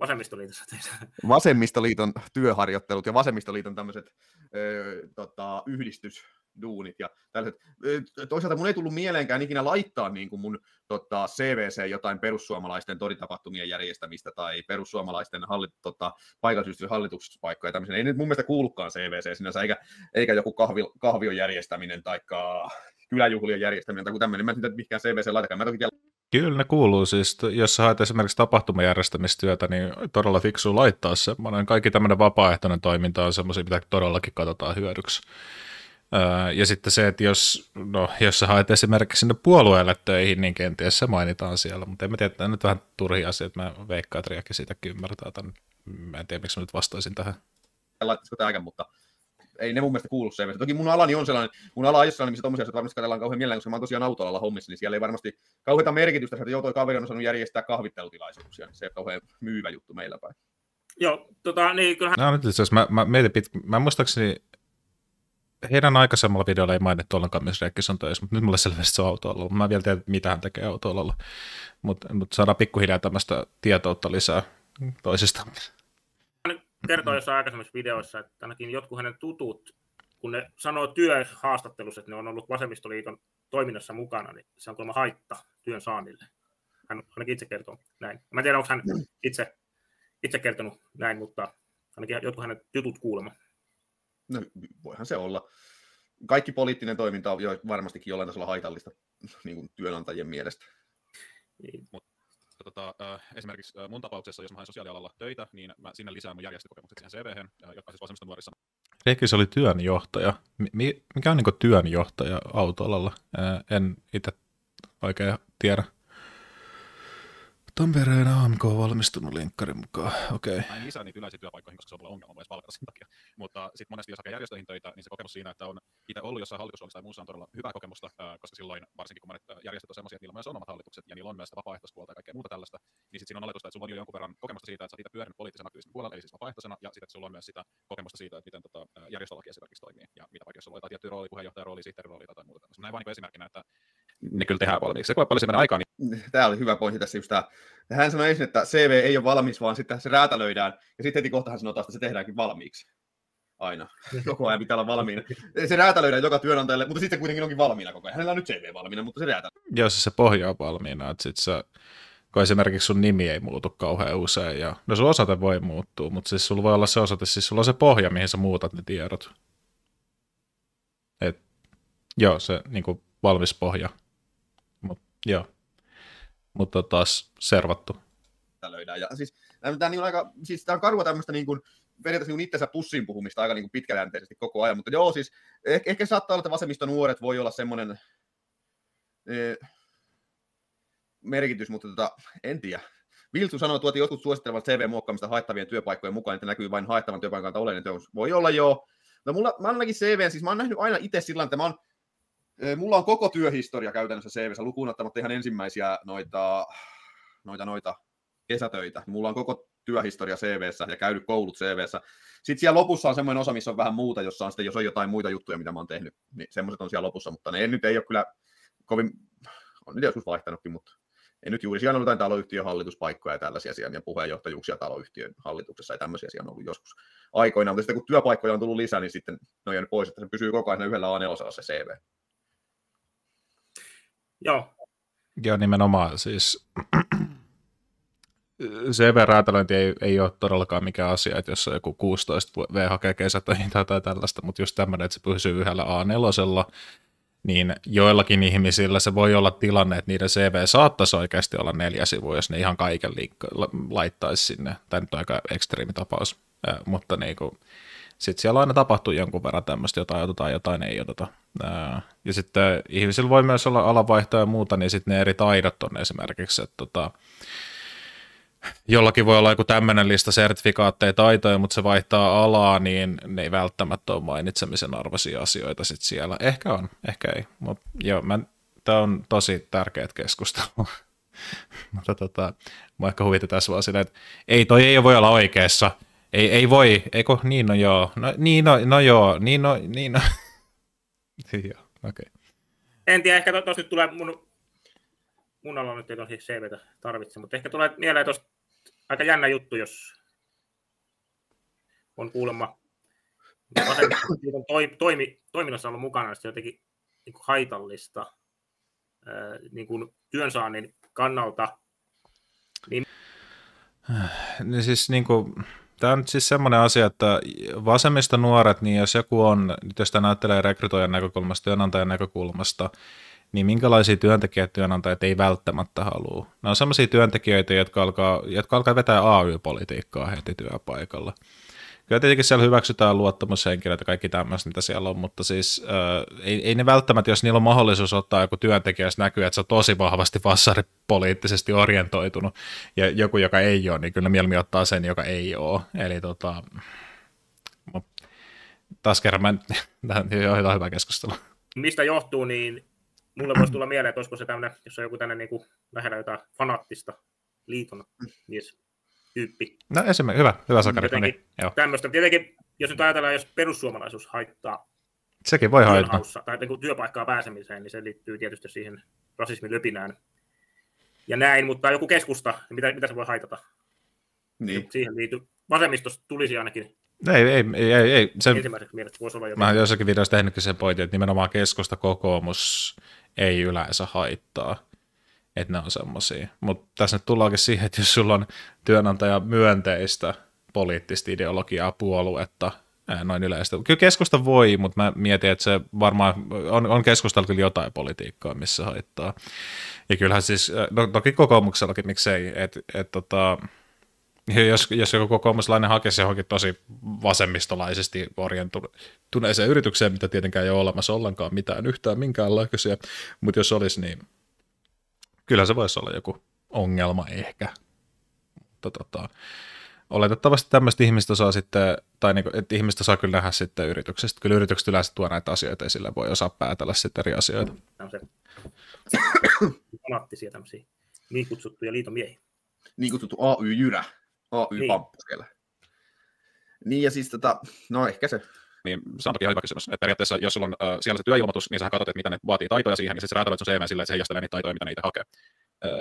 Vasemmistoliitossa tehdään. Vasemmistoliiton työharjoittelut ja vasemmistoliiton tämmöiset öö, tota, yhdistysduunit ja tällaiset. Toisaalta mun ei tullut mieleenkään ikinä laittaa niin kuin mun tota, CVC jotain perussuomalaisten toritapahtumien järjestämistä tai perussuomalaisten hallit, tota, paikallisyhdistyksen hallitukspaikkoja tämmöisen. Ei nyt mun mielestä kuulukaan CVC sinänsä, eikä, eikä joku kahvi, kahvion järjestäminen tai kyläjuhlien järjestäminen tai tämmöinen. Mä en tiedä, mihinkään CVC laitakaan. Mä toki tiedän Kyllä ne kuuluu siis, jos haet esimerkiksi tapahtumajärjestämistyötä, niin todella fiksu laittaa semmoinen. Kaikki tämmöinen vapaaehtoinen toiminta on semmoisia, mitä todellakin katsotaan hyödyksi. Öö, ja sitten se, että jos, no, jos sä haet esimerkiksi sinne puolueelle töihin, niin kenties se mainitaan siellä, mutta en mä tiedä, nyt vähän turhia että mä veikkaan, että Riakki siitäkin ymmärtää tämän. Mä en tiedä, miksi mä nyt vastaisin tähän. En laittaisiko tämä mutta ei ne mun mielestä kuulu CVstä. Toki mun alani on sellainen, mun ala on sellainen, missä tommosia asioita varmasti katsellaan kauhean mielellään, koska mä oon tosiaan autoalalla hommissa, niin siellä ei varmasti kauheita merkitystä, että joo, toi kaveri on saanut järjestää kahvittelutilaisuuksia, niin se on kauhean myyvä juttu meillä päin. Joo, tota, niin kyllähän... No nyt itse asiassa, mä, mä mietin pit... mä muistaakseni heidän aikaisemmalla videolla ei mainittu ollenkaan, myös Rekkis on töissä, mutta nyt mulle selvästi se on autoalalla. Mä en vielä tiedä, mitä hän tekee autoalalla, mutta mut saadaan pikkuhiljaa tämmöistä tietoutta lisää toisistaan kertoi jossain aikaisemmissa videoissa, että ainakin jotkut hänen tutut, kun ne sanoo työhaastattelussa, että ne on ollut vasemmistoliiton toiminnassa mukana, niin se on kuulemma haitta työn saannille. Hän ainakin itse kertoo näin. Mä en tiedä, onko hän itse, itse kertonut näin, mutta ainakin jotkut hänen jutut kuulemma. No, voihan se olla. Kaikki poliittinen toiminta on varmastikin jollain tasolla haitallista niin kuin työnantajien mielestä. Niin. Mutta koska tota, äh, esimerkiksi äh, mun tapauksessa, jos mä haen sosiaalialalla töitä, niin mä sinne lisään mun järjestökokemukset siihen CV-hen, äh, jotka siis vasemmista nuorissa. se oli työnjohtaja. mikä on niin työnjohtaja autoalalla? Äh, en itse oikein tiedä. Tampereen AMK on valmistunut linkkarin mukaan, okei. Okay. Mä en lisää niitä yleisiä työpaikkoihin, koska se on mulla ongelma, myös palkata sen takia. Mutta sitten monesti jos hakee järjestöihin töitä, niin se kokemus siinä, että on itse ollut jossain hallitusroolissa tai muussa on todella hyvää kokemusta, koska silloin varsinkin kun monet järjestöt on sellaisia, että niillä on myös omat hallitukset ja niillä on myös sitä vapaaehtoispuolta ja kaikkea muuta tällaista, niin sitten siinä on oletusta, että sulla on jo jonkun verran kokemusta siitä, että sä itse pyörinyt poliittisen aktivismin puolella, eli siis vapaaehtoisena, ja sitten sulla on myös sitä kokemusta siitä, että miten tota, järjestölaki esimerkiksi toimii ja mitä vaikka jos sulla on jotain tiettyä rooli, puheenjohtajan rooli, sihteerin rooli tai muuta tällaista. Näin vain niin esimerkkinä, että ne kyllä tehdään valmiiksi. Se kuinka paljon se menee aikaa? Niin... niin tämä oli hyvä pointti tässä just tämä. Hän sanoi ensin, että CV ei ole valmis, vaan sitten se räätälöidään, ja sitten heti kohtahan sanotaan, että se tehdäänkin valmiiksi. Aina. Koko ajan pitää olla valmiina. Se räätälöidään joka työnantajalle, mutta sitten kuitenkin onkin valmiina koko ajan. Hänellä on nyt CV valmiina, mutta se räätälöidään. Joo, siis se pohja on valmiina, että sit se, kun esimerkiksi sun nimi ei muutu kauhean usein. Ja, no sun osate voi muuttua, mutta siis sulla voi olla se osate, siis sulla on se pohja, mihin sä muutat ne tiedot. Et, joo, se niin kuin, valmis pohja Joo. Mutta tota, taas servattu. Tämä löydään. Ja siis, tämä on, niin aika, siis tämä on karua tämmöistä niin kuin, periaatteessa niin itsensä pussiin puhumista aika niin kuin pitkäjänteisesti koko ajan, mutta joo, siis ehkä, ehkä saattaa olla, että vasemmista nuoret voi olla semmoinen e, merkitys, mutta tota, en tiedä. Viltu sanoi, että jotkut suosittelevat CV-muokkaamista haettavien työpaikkojen mukaan, että näkyy vain haettavan työpaikan oleellinen työ. Voi olla joo. Mutta no mulla, mä ainakin CV, siis mä oon nähnyt aina itse sillä että mä oon Mulla on koko työhistoria käytännössä CVssä lukuun ottamatta ihan ensimmäisiä noita, noita, noita kesätöitä. Niin mulla on koko työhistoria CVssä ja käynyt koulut CVssä. Sitten siellä lopussa on semmoinen osa, missä on vähän muuta, jossa on sitten, jos on jotain muita juttuja, mitä mä oon tehnyt, niin semmoiset on siellä lopussa, mutta ne nyt ei ole kyllä kovin, on nyt joskus vaihtanutkin, mutta ei nyt juuri siellä on jotain taloyhtiön hallituspaikkoja ja tällaisia siellä, ja puheenjohtajuuksia taloyhtiön hallituksessa ja tämmöisiä siellä on ollut joskus aikoina, mutta sitten kun työpaikkoja on tullut lisää, niin sitten ne on jäänyt pois, että se pysyy koko ajan yhdellä A4 se CV. Joo. Joo, nimenomaan. Siis cv <clears throat> räätälöinti ei, ei ole todellakaan mikään asia, että jos on joku 16 V hakee kesätöihin tai jotain tällaista, mutta just tämmöinen, että se pysyy yhdellä A4, niin joillakin ihmisillä se voi olla tilanne, että niiden CV saattaisi oikeasti olla neljä sivua, jos ne ihan kaiken liik- laittaisi sinne. Tämä nyt on aika ekstreemi tapaus, äh, mutta niin kuin, sitten siellä aina tapahtuu jonkun verran tämmöistä, jotain otetaan, jotain ei oteta. Ja sitten ihmisillä voi myös olla alavaihtoja ja muuta, niin sitten ne eri taidot on esimerkiksi, että tota, jollakin voi olla joku tämmöinen lista sertifikaatteja taitoja, mutta se vaihtaa alaa, niin ne ei välttämättä ole mainitsemisen arvoisia asioita sitten siellä. Ehkä on, ehkä ei. Mut, joo, mä, tämä on tosi tärkeät keskustelu. <laughs> mutta tota, mä ehkä huvita tässä vaan silleen, että ei, toi ei voi olla oikeassa ei, ei voi, eikö? Niin no joo. No, niin no, no joo, niin no, niin no. <laughs> Niin joo, okei. Okay. En tiedä, ehkä tuossa nyt tulee mun, mun alo nyt ei tosi CVtä tarvitse, mutta ehkä tulee mieleen tuosta aika jännä juttu, jos on kuulemma vasemmiston toi, toimi, toiminnassa ollut mukana, se jotenkin niin kuin haitallista niin kuin työnsaannin kannalta. Niin... No siis niin kuin, tämä on nyt siis semmoinen asia, että vasemmista nuoret, niin jos joku on, jos tämä näyttelee rekrytoijan näkökulmasta, työnantajan näkökulmasta, niin minkälaisia työntekijät työnantajat ei välttämättä halua. Nämä on sellaisia työntekijöitä, jotka alkaa, jotka alkaa vetää AY-politiikkaa heti työpaikalla. Kyllä tietenkin siellä hyväksytään luottamushenkilöitä ja kaikki tämmöistä, mitä siellä on, mutta siis äh, ei, ei, ne välttämättä, jos niillä on mahdollisuus ottaa joku työntekijä, jos näkyy, että se on tosi vahvasti vassaripoliittisesti orientoitunut, ja joku, joka ei ole, niin kyllä mieluummin ottaa sen, joka ei ole. Eli tota, taas kerran, mä, <laughs> tämä on hyvä keskustelu. Mistä johtuu, niin mulle voisi tulla mieleen, että olisiko se tämmöinen, jos on joku tämmöinen niin kuin lähellä jotain fanaattista liiton mies tyyppi. No esimerkiksi, hyvä, hyvä Sakari. No Jotenkin, niin, joo. Tämmöistä. Tietenkin, jos nyt ajatellaan, jos perussuomalaisuus haittaa Sekin voi haittaa. Tai niin työpaikkaa pääsemiseen, niin se liittyy tietysti siihen rasismin löpinään. Ja näin, mutta joku keskusta, niin mitä, mitä se voi haitata? Niin. Siihen liittyy. Vasemmistosta tulisi ainakin no ei, ei, ei, ei. ei. Se, Ensimmäiseksi mielestä voisi olla jotain. Mä jossakin videossa tehnytkin sen pointin, että nimenomaan keskusta kokoomus ei yleensä haittaa että ne on semmoisia. Mutta tässä nyt tullaankin siihen, että jos sulla on työnantaja myönteistä poliittista ideologiaa, puoluetta, noin yleistä. Kyllä keskusta voi, mutta mä mietin, että se varmaan on, on keskustalla kyllä jotain politiikkaa, missä haittaa. Ja kyllähän siis, no, toki kokoomuksellakin miksei, että et, tota, jos, jos joku kokoomuslainen hakisi johonkin tosi vasemmistolaisesti orientuneeseen yritykseen, mitä tietenkään ei ole olemassa ollenkaan mitään yhtään minkäänlaisia, mutta jos olisi, niin kyllä se voisi olla joku ongelma ehkä. Mutta tota, oletettavasti tämmöistä ihmistä saa sitten, tai niin kuin, että ihmistä saa kyllä nähdä sitten yrityksestä. Kyllä yritykset yleensä tuo näitä asioita esille, voi osaa päätellä sitten eri asioita. se. tämmöisiä niin kutsuttuja liitomiehiä. Niin kutsuttu AY-jyrä, AY-pamppu niin. Niin ja siis tota, no ehkä se niin se on toki ihan hyvä kysymys. Et periaatteessa, jos sulla on äh, siellä se työilmoitus, niin sä katsot, että mitä ne vaatii taitoja siihen, niin sitten sä räätälöit sun CV silleen, että se ei niitä taitoja, mitä niitä hakee. Äh,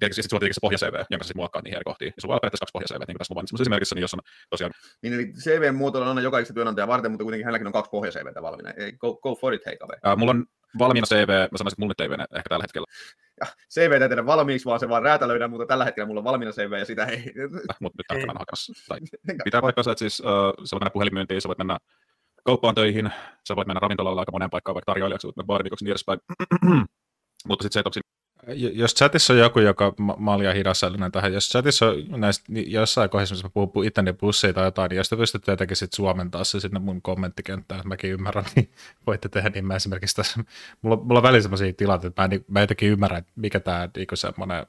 tietysti sitten sulla on se pohja-CV, jonka sä muokkaat niihin eri kohtiin. Ja niin sulla on periaatteessa kaksi pohja-CV, niin kuin tässä mainitsin esimerkissä, niin jos on tosiaan... Niin, eli CV muotoilla on jokaisen työnantajan varten, mutta kuitenkin hänelläkin on kaksi pohja CVtä valmiina. Go, go for it, hei kaveri. Äh, mulla on valmiina CV, mä sanoisin, että mulla nyt ei vene ehkä tällä hetkellä ja CVtä tehdä valmiiksi, vaan se vaan räätälöidään, mutta tällä hetkellä mulla on valmiina CV ja sitä ei. Ah, mutta nyt tarkkaan hakassa. Tai pitää paikkansa, että siis uh, sä voit mennä puhelimyyntiin, sä voit mennä kauppaan töihin, sä voit mennä ravintolalla aika moneen paikkaan vaikka tarjoilijaksi, mutta baarivikoksi niin edespäin. <clears throat> mutta sitten se, että onko jos chatissa on joku, joka, malja olin tähän, jos chatissa on näistä, niin jossain kohdassa, missä puhun itteni busseja tai jotain, niin jos te pystytte jotenkin sitten suomentaa se sinne mun kommenttikenttään, että mäkin ymmärrän, <laughs> niin voitte tehdä, niin mä esimerkiksi tässä, mulla, mulla on välillä sellaisia tilanteita, että mä, en, niin, mä jotenkin ymmärrän, että mikä tämä niin semmoinen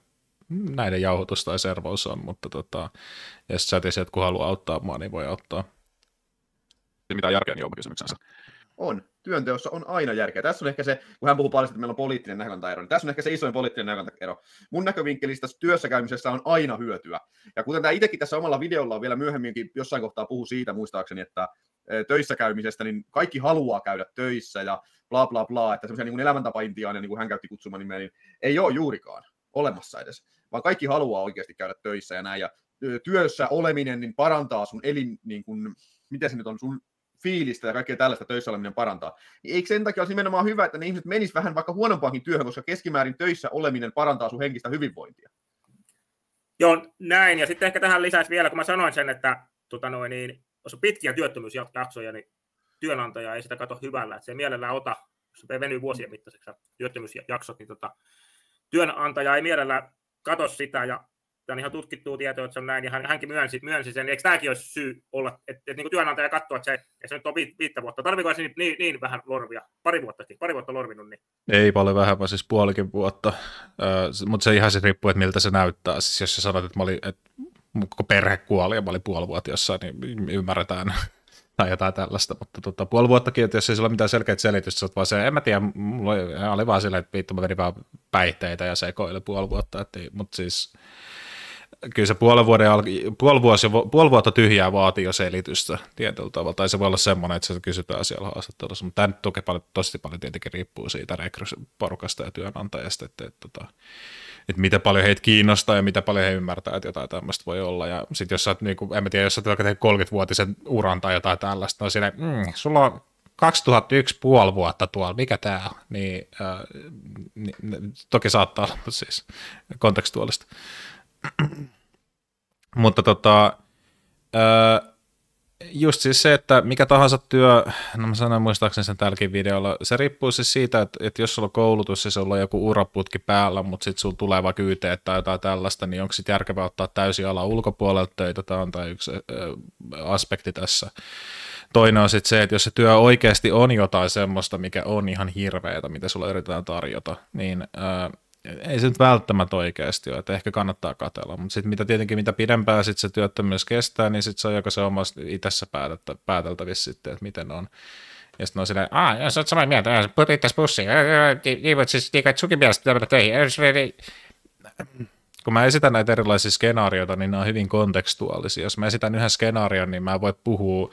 näiden jauhutus tai servous on, mutta tota, jos chatissa kun haluaa auttaa mua, niin voi auttaa. mitä järkeä niin oma kysymyksensä. On. Työnteossa on aina järkeä. Tässä on ehkä se, kun hän puhuu paljon, että meillä on poliittinen näkökantaero, niin tässä on ehkä se isoin poliittinen näkökantaero. Mun näkövinkkelistä työssäkäymisessä on aina hyötyä. Ja kuten tämä itsekin tässä omalla videolla on vielä myöhemminkin jossain kohtaa puhu siitä muistaakseni, että e, töissä käymisestä, niin kaikki haluaa käydä töissä ja bla bla bla, että semmoisia niin elämäntapaintiainen, niin kuin hän käytti kutsumaan nimeä, niin ei ole juurikaan olemassa edes, vaan kaikki haluaa oikeasti käydä töissä ja näin, ja työssä oleminen niin parantaa sun elin, niin kuin, miten se nyt on, sun fiilistä ja kaikkea tällaista töissä oleminen parantaa. Niin eikö sen takia olisi nimenomaan hyvä, että ne ihmiset menis vähän vaikka huonompaankin työhön, koska keskimäärin töissä oleminen parantaa sun henkistä hyvinvointia? Joo, näin. Ja sitten ehkä tähän lisäisi vielä, kun mä sanoin sen, että tota noin, niin, jos on pitkiä työttömyysjaksoja, niin työnantaja ei sitä kato hyvällä. Että se ei mielellään ota, jos se venyy vuosien mittaiseksi työttömyysjaksot, niin tota, työnantaja ei mielellään kato sitä ja Tämä on ihan tutkittua tietoa, että se on näin, ja hän, hänkin myönsi, myönsi sen. Eikö tämäkin olisi syy olla, että, että, että niin työnantaja katsoo, että se, että se nyt on vi, viittä vuotta. Tarviko se niin, niin, niin, vähän lorvia? Pari vuottakin, pari vuotta lorvinut. Niin. Ei paljon vähän, vaan siis puolikin vuotta. Öö, mutta se ihan se siis riippuu, että miltä se näyttää. Siis jos sä sanot, että, mä olin, että koko perhe kuoli ja mä olin jossain, niin ymmärretään <laughs> tai jotain tällaista, mutta tota, puoli vuottakin, että jos ei sulla mitään selkeitä selitystä, sä vaan se, en mä tiedä, mulla oli, vaan silleen, että vittu mä vedin vaan päihteitä ja sekoille puoli vuotta, että, mutta siis kyllä se puoli, vuoden puoli, vuosi, puoli vuotta tyhjää vaatii jo selitystä tietyllä tavalla, tai se voi olla semmoinen, että se kysytään siellä haastattelussa, mutta tämä nyt toki paljon, tosi paljon tietenkin riippuu siitä rekrysporukasta ja työnantajasta, että, että, että, tota, että mitä paljon heitä kiinnostaa ja mitä paljon he ymmärtää, että jotain tämmöistä voi olla, ja sitten jos sä oot, niin kuin, en mä tiedä, jos sä oot 30-vuotisen uran tai jotain tällaista, niin siinä, mm, sulla on 2001 puoli vuotta tuolla, mikä tämä on, niin, äh, niin, toki saattaa olla, mutta siis kontekstuaalista. <clears throat> Mutta tota, just siis se, että mikä tahansa työ, no mä sanoin muistaakseni sen tälläkin videolla, se riippuu siis siitä, että, että jos sulla on koulutus ja sulla on joku uraputki päällä, mutta sitten sulla tulee vaikka YT tai jotain tällaista, niin onko sitten järkevää ottaa täysin ala ulkopuolelta töitä, tämä on tämä yksi aspekti tässä. Toinen on sitten se, että jos se työ oikeasti on jotain semmoista, mikä on ihan hirveätä, mitä sulla yritetään tarjota, niin ei se nyt välttämättä oikeasti ole, että ehkä kannattaa katella, mutta sitten mitä tietenkin mitä pidempään sit se työttömyys kestää, niin sitten se on joko se omassa itässä pääteltävissä sitten, että miten on. Ja sitten on silleen, aah, jos olet samaa mieltä, itse pussiin, niin voit niin, siis tiikä, niin, että sukin mielestä pitää mennä töihin. Niin- Kun mä esitän näitä erilaisia skenaarioita, niin ne on hyvin kontekstuaalisia. Jos mä esitän yhden skenaarion, niin mä voin puhua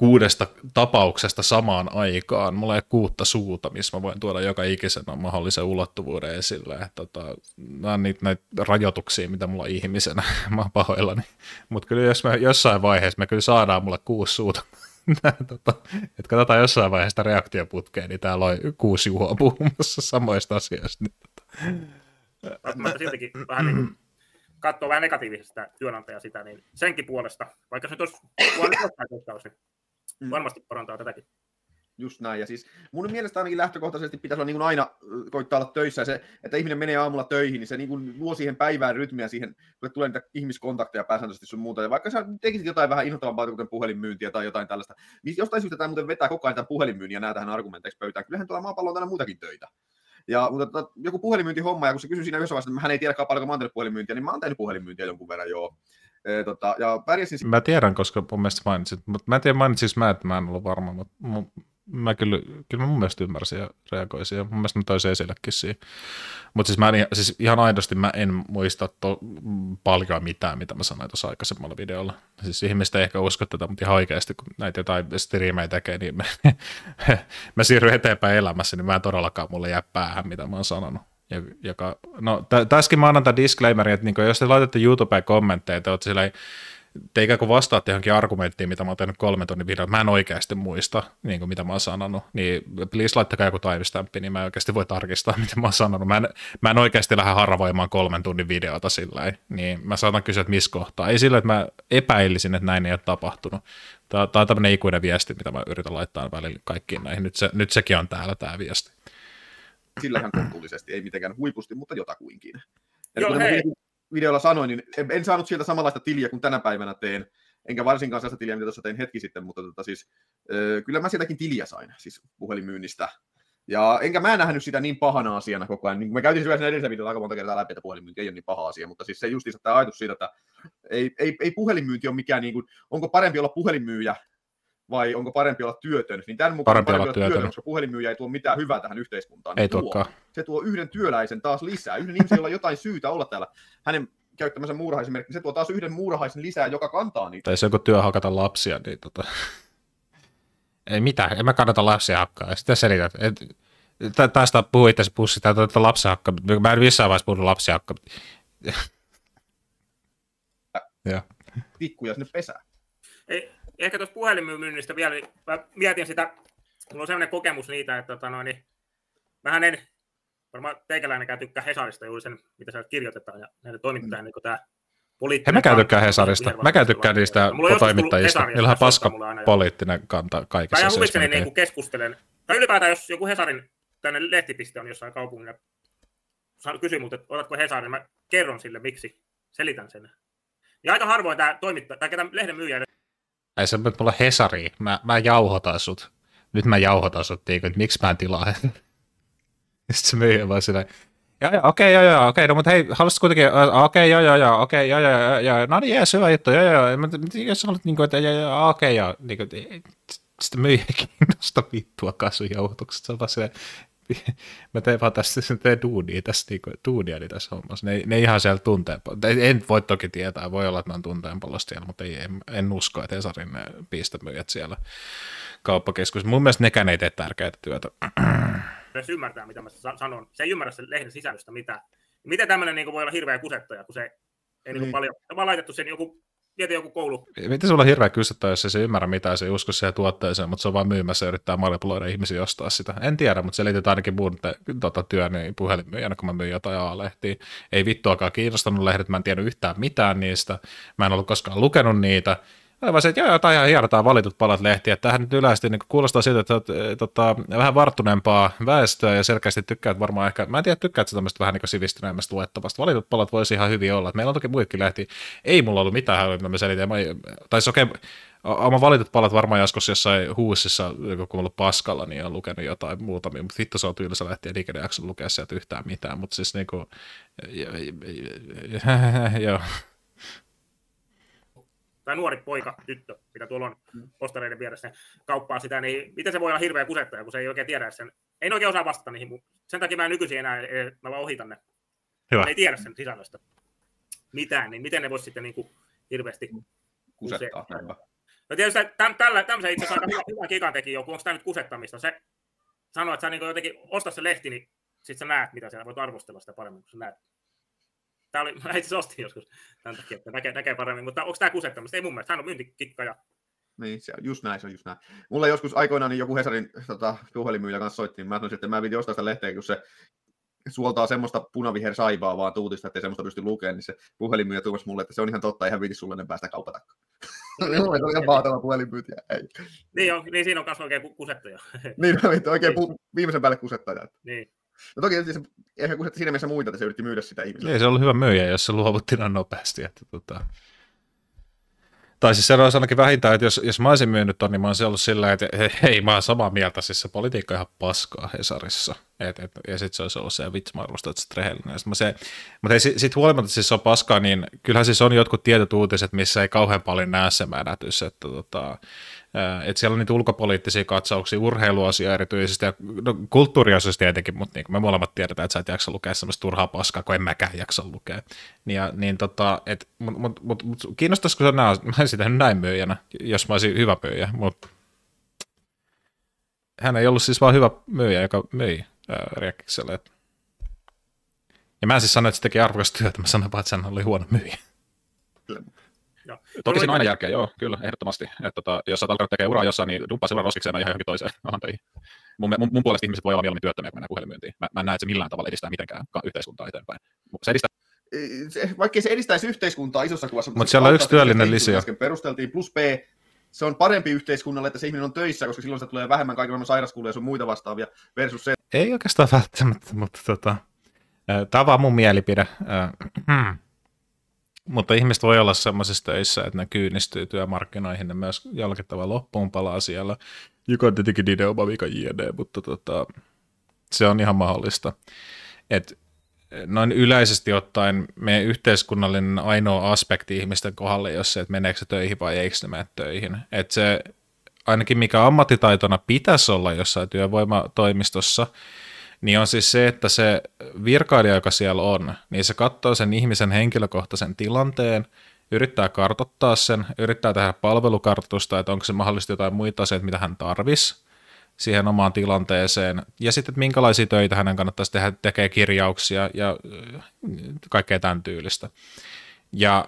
kuudesta tapauksesta samaan aikaan. Mulla ei kuutta suuta, missä mä voin tuoda joka ikisen mahdollisen ulottuvuuden esille. tota, nämä on niitä näitä rajoituksia, mitä mulla on ihmisenä. mä oon pahoillani. Mutta kyllä jos me, jossain vaiheessa me kyllä saadaan mulle kuusi suuta. tota, että katsotaan jossain vaiheessa reaktioputkea, niin täällä on kuusi juhoa puhumassa samoista asioista. Mä siltikin vähän niin kuin katsoo vähän negatiivisesti työnantajaa sitä, niin senkin puolesta, vaikka se nyt olisi puolesta mm. varmasti parantaa tätäkin. Just näin. Ja siis mun mielestä ainakin lähtökohtaisesti pitäisi olla niin aina koittaa olla töissä. Ja se, että ihminen menee aamulla töihin, niin se niin kuin luo siihen päivään rytmiä siihen, kun tulee niitä ihmiskontakteja pääsääntöisesti sun muuta. Ja vaikka sä tekisit jotain vähän innoittavampaa, kuten puhelinmyyntiä tai jotain tällaista. Niin jostain syystä tämä muuten vetää koko ajan tämän puhelinmyynnin ja tähän argumenteiksi pöytään. Kyllähän tuolla maapallolla on aina muitakin töitä. Ja, mutta tota, joku puhelinmyyntihomma, ja kun se kysyy siinä yhdessä vaiheessa, että hän ei tiedäkään paljonko mä oon tehnyt puhelinmyyntiä, niin mä oon tehnyt puhelinmyyntiä jonkun verran, joo. E, tota, ja pärjäsin... Mä tiedän, koska mun mielestä mainitsit, mutta mä en tiedä mainitsis mä, että mä en ollut varma, mutta mun, mä kyllä, kyllä mä mun mielestä ymmärsin ja reagoisin ja mun mielestä mä toisin esillekin siihen. Mutta siis, mä en, siis ihan aidosti mä en muista to, paljon mitään, mitä mä sanoin tuossa aikaisemmalla videolla. Siis ihmiset ei ehkä usko tätä, mutta ihan oikeasti kun näitä jotain striimejä tekee, niin mä, <laughs> mä siirryn eteenpäin elämässä, niin mä en todellakaan mulle jää päähän, mitä mä oon sanonut. Ja, joka, no, tässäkin mä annan tämän disclaimerin, että niin jos te laitatte YouTubeen kommentteja, te olette silleen, te ikään kuin vastaatte johonkin argumenttiin, mitä mä oon tehnyt kolmen tonnin videon, mä en oikeasti muista, niin kuin mitä mä oon sanonut, niin please laittakaa joku timestampi, niin mä oikeasti voi tarkistaa, <laughs> mitä mä oon sanonut. Mä en, mä en oikeasti lähde haravoimaan kolmen tunnin videota sillä niin mä saatan kysyä, että missä kohtaa. Ei sillä, että mä epäillisin, että näin ei ole tapahtunut. Tämä on tämmöinen ikuinen viesti, mitä mä yritän laittaa välillä kaikkiin näihin. Nyt, se, nyt sekin on täällä tämä viesti sillähän kohtuullisesti, ei mitenkään huipusti, mutta jotakuinkin. Ja Joo, niin hei. videolla sanoin, niin en saanut sieltä samanlaista tiliä kuin tänä päivänä teen, enkä varsinkaan sellaista tiliä, mitä tuossa tein hetki sitten, mutta tota siis, ö, kyllä mä sieltäkin tiliä sain, siis puhelimyynnistä. Ja enkä mä nähnyt sitä niin pahana asiana koko ajan. Niin, me käytiin sen edellisellä videolla aika monta kertaa läpi, että puhelinmyynti ei ole niin paha asia, mutta siis se justiinsa tämä ajatus siitä, että ei, ei, ei puhelinmyynti ole mikään, niin kuin, onko parempi olla puhelinmyyjä vai onko parempi olla työtön, niin tämän mukaan parempi, parempi olla työtön, työtön, koska puhelinmyyjä ei tuo mitään hyvää tähän yhteiskuntaan. Ei tuo. Se tuo yhden työläisen taas lisää, yhden ihmisen, jolla jotain syytä olla täällä. Hänen käyttämänsä muurahaismerkki, se tuo taas yhden muurahaisen lisää, joka kantaa niitä. Tai se, onko työ hakata lapsia, niin tota... Ei mitään, en mä kannata lapsia hakkaa. Sitä selität. Et... Tästä puhuit tässä bussista, että lapsen hakka. Mä en missään vaiheessa puhunut lapsen hakka. Tikkuja sinne pesää. Ei, ehkä tuosta puhelinmyynnistä vielä, niin mä mietin sitä, mulla on sellainen kokemus niitä, että tota noin, niin, mähän en varmaan teikäläinenkään tykkää Hesarista juuri sen, mitä siellä kirjoitetaan ja näiden toimittajien mm. niin tämä poliittinen... Mä tykkää Hesarista. Mä tykkää niistä siis toimittajista. Niillähän paska poliittinen kanta kaikessa. Mä ihan niin kuin keskustelen. Tai ylipäätään, jos joku Hesarin tänne lehtipiste on jossain kaupungilla, kysyy mut, että otatko Hesarin, niin mä kerron sille, miksi. Selitän sen. Ja aika harvoin tämä toimittaja, tai lehden myyjä ei se voi olla Hesari, mä, mä jauhotan sut. Nyt mä jauhotan sut, tiikö, että miksi mä en tilaa. Sitten se myyjä vaan silleen, joo joo, okei, joo joo, okei, no mutta hei, haluaisit kuitenkin, okei, joo joo joo, okei, joo joo joo, no niin, jees, hyvä juttu, joo joo, mutta jos sä haluat niin kuin, että joo joo, okei joo, niin kuin, sitten myyjä ei kiinnosta vittua kasvujauhotukset, se on vaan silleen, mä teen vaan tässä, teen duunia tässä, niin kuin, duunia tässä hommassa. Ne, ne ihan siellä tunteen, en voi toki tietää, voi olla, että mä oon tunteen siellä, mutta ei, en, en usko, että Esarin piistomyyjät siellä kauppakeskus, Mun mielestä nekään ei tee tärkeää työtä. Jos ymmärtää, mitä mä sanon. Se ei ymmärrä sen lehden sisällöstä mitä. Miten tämmöinen niin voi olla hirveä kusettaja, kun se ei niin. Niin paljon... Mä on laitettu sen joku mieti joku koulu. Miten sulla on hirveä kysyttä, jos ei se ymmärrä mitään, se ei usko siihen tuotteeseen, mutta se on vaan myymässä ja yrittää manipuloida ihmisiä ostaa sitä. En tiedä, mutta selitetään ainakin mun te, tota, työn niin puhelinmyyjänä, kun mä myin jotain A-lehtiä. Ei vittuakaan kiinnostanut lehdet, mä en tiedä yhtään mitään niistä, mä en ollut koskaan lukenut niitä. Aivan se, että joo, tämä ihan hieno, tämä valitut palat lehtiä. Tämähän nyt yleisesti niin kuulostaa siltä, että tota, vähän varttuneempaa väestöä ja selkeästi tykkäät varmaan ehkä, mä en tiedä, tykkäät sä tämmöistä vähän niin sivistyneemmästä luettavasta. Valitut palat voisi ihan hyvin olla. Meillä on toki muitakin lehtiä. Ei mulla ollut mitään hälyä, mitä mä selitin. Mä, tai okei, okay, Oma valitut palat varmaan joskus jossain huussissa, kun on ollut paskalla, niin on lukenut jotain muutamia, mutta vittu, se on tylsä lähtien liikennejakson lukea sieltä yhtään mitään, mutta siis niinku, joo, tai nuori poika, tyttö, mitä tuolla on mm. postareiden vieressä, kauppaa sitä, niin miten se voi olla hirveä kusettaja, kun se ei oikein tiedä sen. En oikein osaa vastata niihin, sen takia mä en nykyisin enää, eh, mä vaan ohitan ne. Hyvä. Mä ei tiedä sen sisällöstä mitään, niin miten ne voisi sitten niin kuin hirveästi mm. kusettaa. Kuse... No tietysti tämän, tällä, tämmöisen itse asiassa aika hyvän kikan teki joku, onko tämä nyt kusettamista? Se sanoo, että sä niin jotenkin osta se lehti, niin sitten sä näet, mitä siellä voit arvostella sitä paremmin, kun sä näet Tämä oli, mä itse ostin joskus tämän takia, että näkee, näkee paremmin, mutta onko tämä kusettamista? Ei mun mielestä, hän on myyntikikka ja niin, se on just näin, se on just näin. Mulla joskus aikoinaan niin joku Hesarin tota, puhelinmyyjä kanssa soitti, niin mä sanoin, että mä piti ostaa sitä lehteä, kun se suoltaa semmoista saivaa vaan tuutista, ettei semmoista pysty lukemaan, niin se puhelinmyyjä tuumasi mulle, että se on ihan totta, eihän viitis sulle päästä kaupatakkaan. Mulla on ihan maatava puhelinmyyjä, ei. Niin, on, niin siinä on kanssa oikein kusettaja. niin, oikein niin. pu- viimeisen päälle kusettaja. Niin. No toki tietysti, siis ehkä kun siinä mielessä muita, että se yritti myydä sitä ihmisille. Ei se ollut hyvä myyjä, jos se luovutti näin nopeasti. Että, tota... Tai siis se olisi ainakin vähintään, että jos, jos mä olisin myynyt ton, niin mä olisin ollut sillä, että hei, mä oon samaa mieltä, siis se politiikka on ihan paskaa Hesarissa. Et, et, ja sitten se olisi ollut se vitsi, mä arvostan, että rehellinen. Mä se, mutta ei, sit huolimatta, että siis se on paskaa, niin kyllähän siis on jotkut tietyt uutiset, missä ei kauhean paljon näe se määrätys. että tota, et siellä on niitä ulkopoliittisia katsauksia, urheiluasia erityisesti ja no, kulttuuriasioista tietenkin, mutta niin, me molemmat tiedetään, että sä et jaksa lukea semmoista turhaa paskaa, kun en mäkään jaksa lukea. Niin, ja, niin tota, et, mut, mut, mut, mut, kiinnostaisiko se nää, mä sitä näin myyjänä, jos mä olisin hyvä myyjä, mutta hän ei ollut siis vaan hyvä myyjä, joka myi Reakikselle. Ja mä en siis sano, että se teki arvokasta työtä, mä sanoin vaan, että hän oli huono myyjä. Kyllä ja, Toki siinä on aina järkeä, joo, kyllä, ehdottomasti. Että, tota, jos olet alkanut tekemään uraa jossain, niin dumppaa silloin roskikseen ihan johonkin toiseen antajiin. Mun, mun, mun, puolesta ihmiset voi olla mieluummin työttömiä, kun mennään puhelimyyntiin. Mä, mä en näe, että se millään tavalla edistää mitenkään yhteiskuntaa eteenpäin. Se edistää vaikka se edistäisi yhteiskuntaa isossa kuvassa. Mutta siellä on yksi työllinen lisää. Perusteltiin, plus B, se on parempi yhteiskunnalle, että se ihminen on töissä, koska silloin se tulee vähemmän kaiken maailman sairauskuluja ja muita vastaavia versus se. Ei oikeastaan välttämättä, mutta tota, tämä on vaan mun mielipide. Äh, <clears throat> Mutta ihmiset voi olla semmoisissa töissä, että ne kyynistyy työmarkkinoihin, ne myös jalkettava loppuun palaa siellä. Joka on tietenkin niiden oma vika JD, mutta tota, se on ihan mahdollista. Et eh, noin yleisesti ottaen meidän yhteiskunnallinen ainoa aspekti ihmisten kohdalle jos se, että meneekö se töihin vai eikö ne mene töihin. Et se ainakin mikä ammattitaitona pitäisi olla jossain työvoimatoimistossa, niin on siis se, että se virkailija, joka siellä on, niin se katsoo sen ihmisen henkilökohtaisen tilanteen, yrittää kartottaa sen, yrittää tehdä palvelukartoitusta, että onko se mahdollisesti jotain muita asioita, mitä hän tarvisi siihen omaan tilanteeseen, ja sitten, että minkälaisia töitä hänen kannattaisi tehdä, tekee kirjauksia ja äh, kaikkea tämän tyylistä. Ja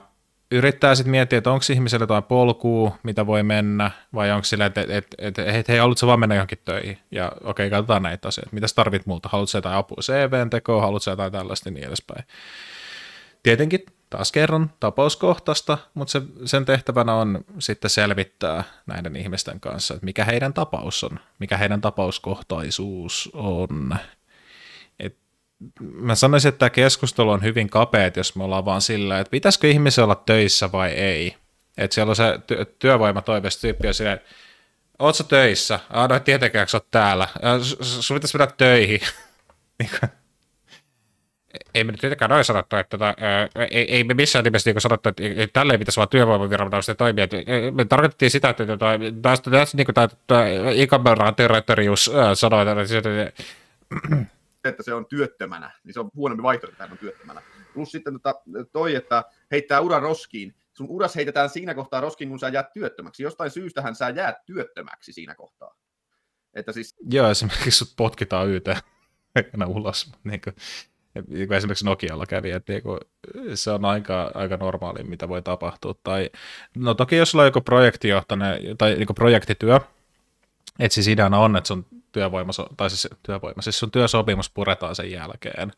yrittää sitten miettiä, että onko ihmisellä jotain polkua, mitä voi mennä, vai onko sillä, että et, et, et, et, hei, haluatko vaan mennä johonkin töihin? Ja okei, okay, katsotaan näitä asioita. Mitä tarvit multa? Haluatko jotain apua cv tekoon? Haluatko jotain tällaista niin edespäin? Tietenkin taas kerran tapauskohtaista, mutta se, sen tehtävänä on sitten selvittää näiden ihmisten kanssa, että mikä heidän tapaus on, mikä heidän tapauskohtaisuus on, mä sanoisin, että tämä keskustelu on hyvin kapea, jos me ollaan vaan sillä, että pitäisikö ihmisellä olla töissä vai ei. Että siellä on se ty- työvoimatoimistyyppi on silleen, oot sä töissä? Ah, no tietenkään, sä oot täällä. Sun pitäisi mennä töihin. <laughs> Niinku, e-, ei me nyt tietenkään noin sanottu, että tota, e-, ei, ei, me missään nimessä niin sanottu, että e-, tälle ei pitäisi vaan työvoimaviranomaisten toimia. Me tarkoitettiin sitä, että tota, tästä, tästä niin kuin tämä, että, että, että, että, että, että, että että se on työttömänä, niin se on huonompi vaihtoehto, että hän on työttömänä. Plus sitten tota, toi, että heittää ura roskiin, sun uras heitetään siinä kohtaa roskiin, kun sä jäät työttömäksi. Jostain syystähän sä jäät työttömäksi siinä kohtaa. Että siis... Joo, esimerkiksi sut potkitaan ytä aina ulos. Niin kuin, niin kuin esimerkiksi Nokialla kävi, että niin kuin, se on aika, aika normaali, mitä voi tapahtua. Tai, no toki jos sulla on joku projektijohtainen tai niin projektityö, että siis ideana on, että sun työvoima, tai siis työvoima, siis sun työsopimus puretaan sen jälkeen,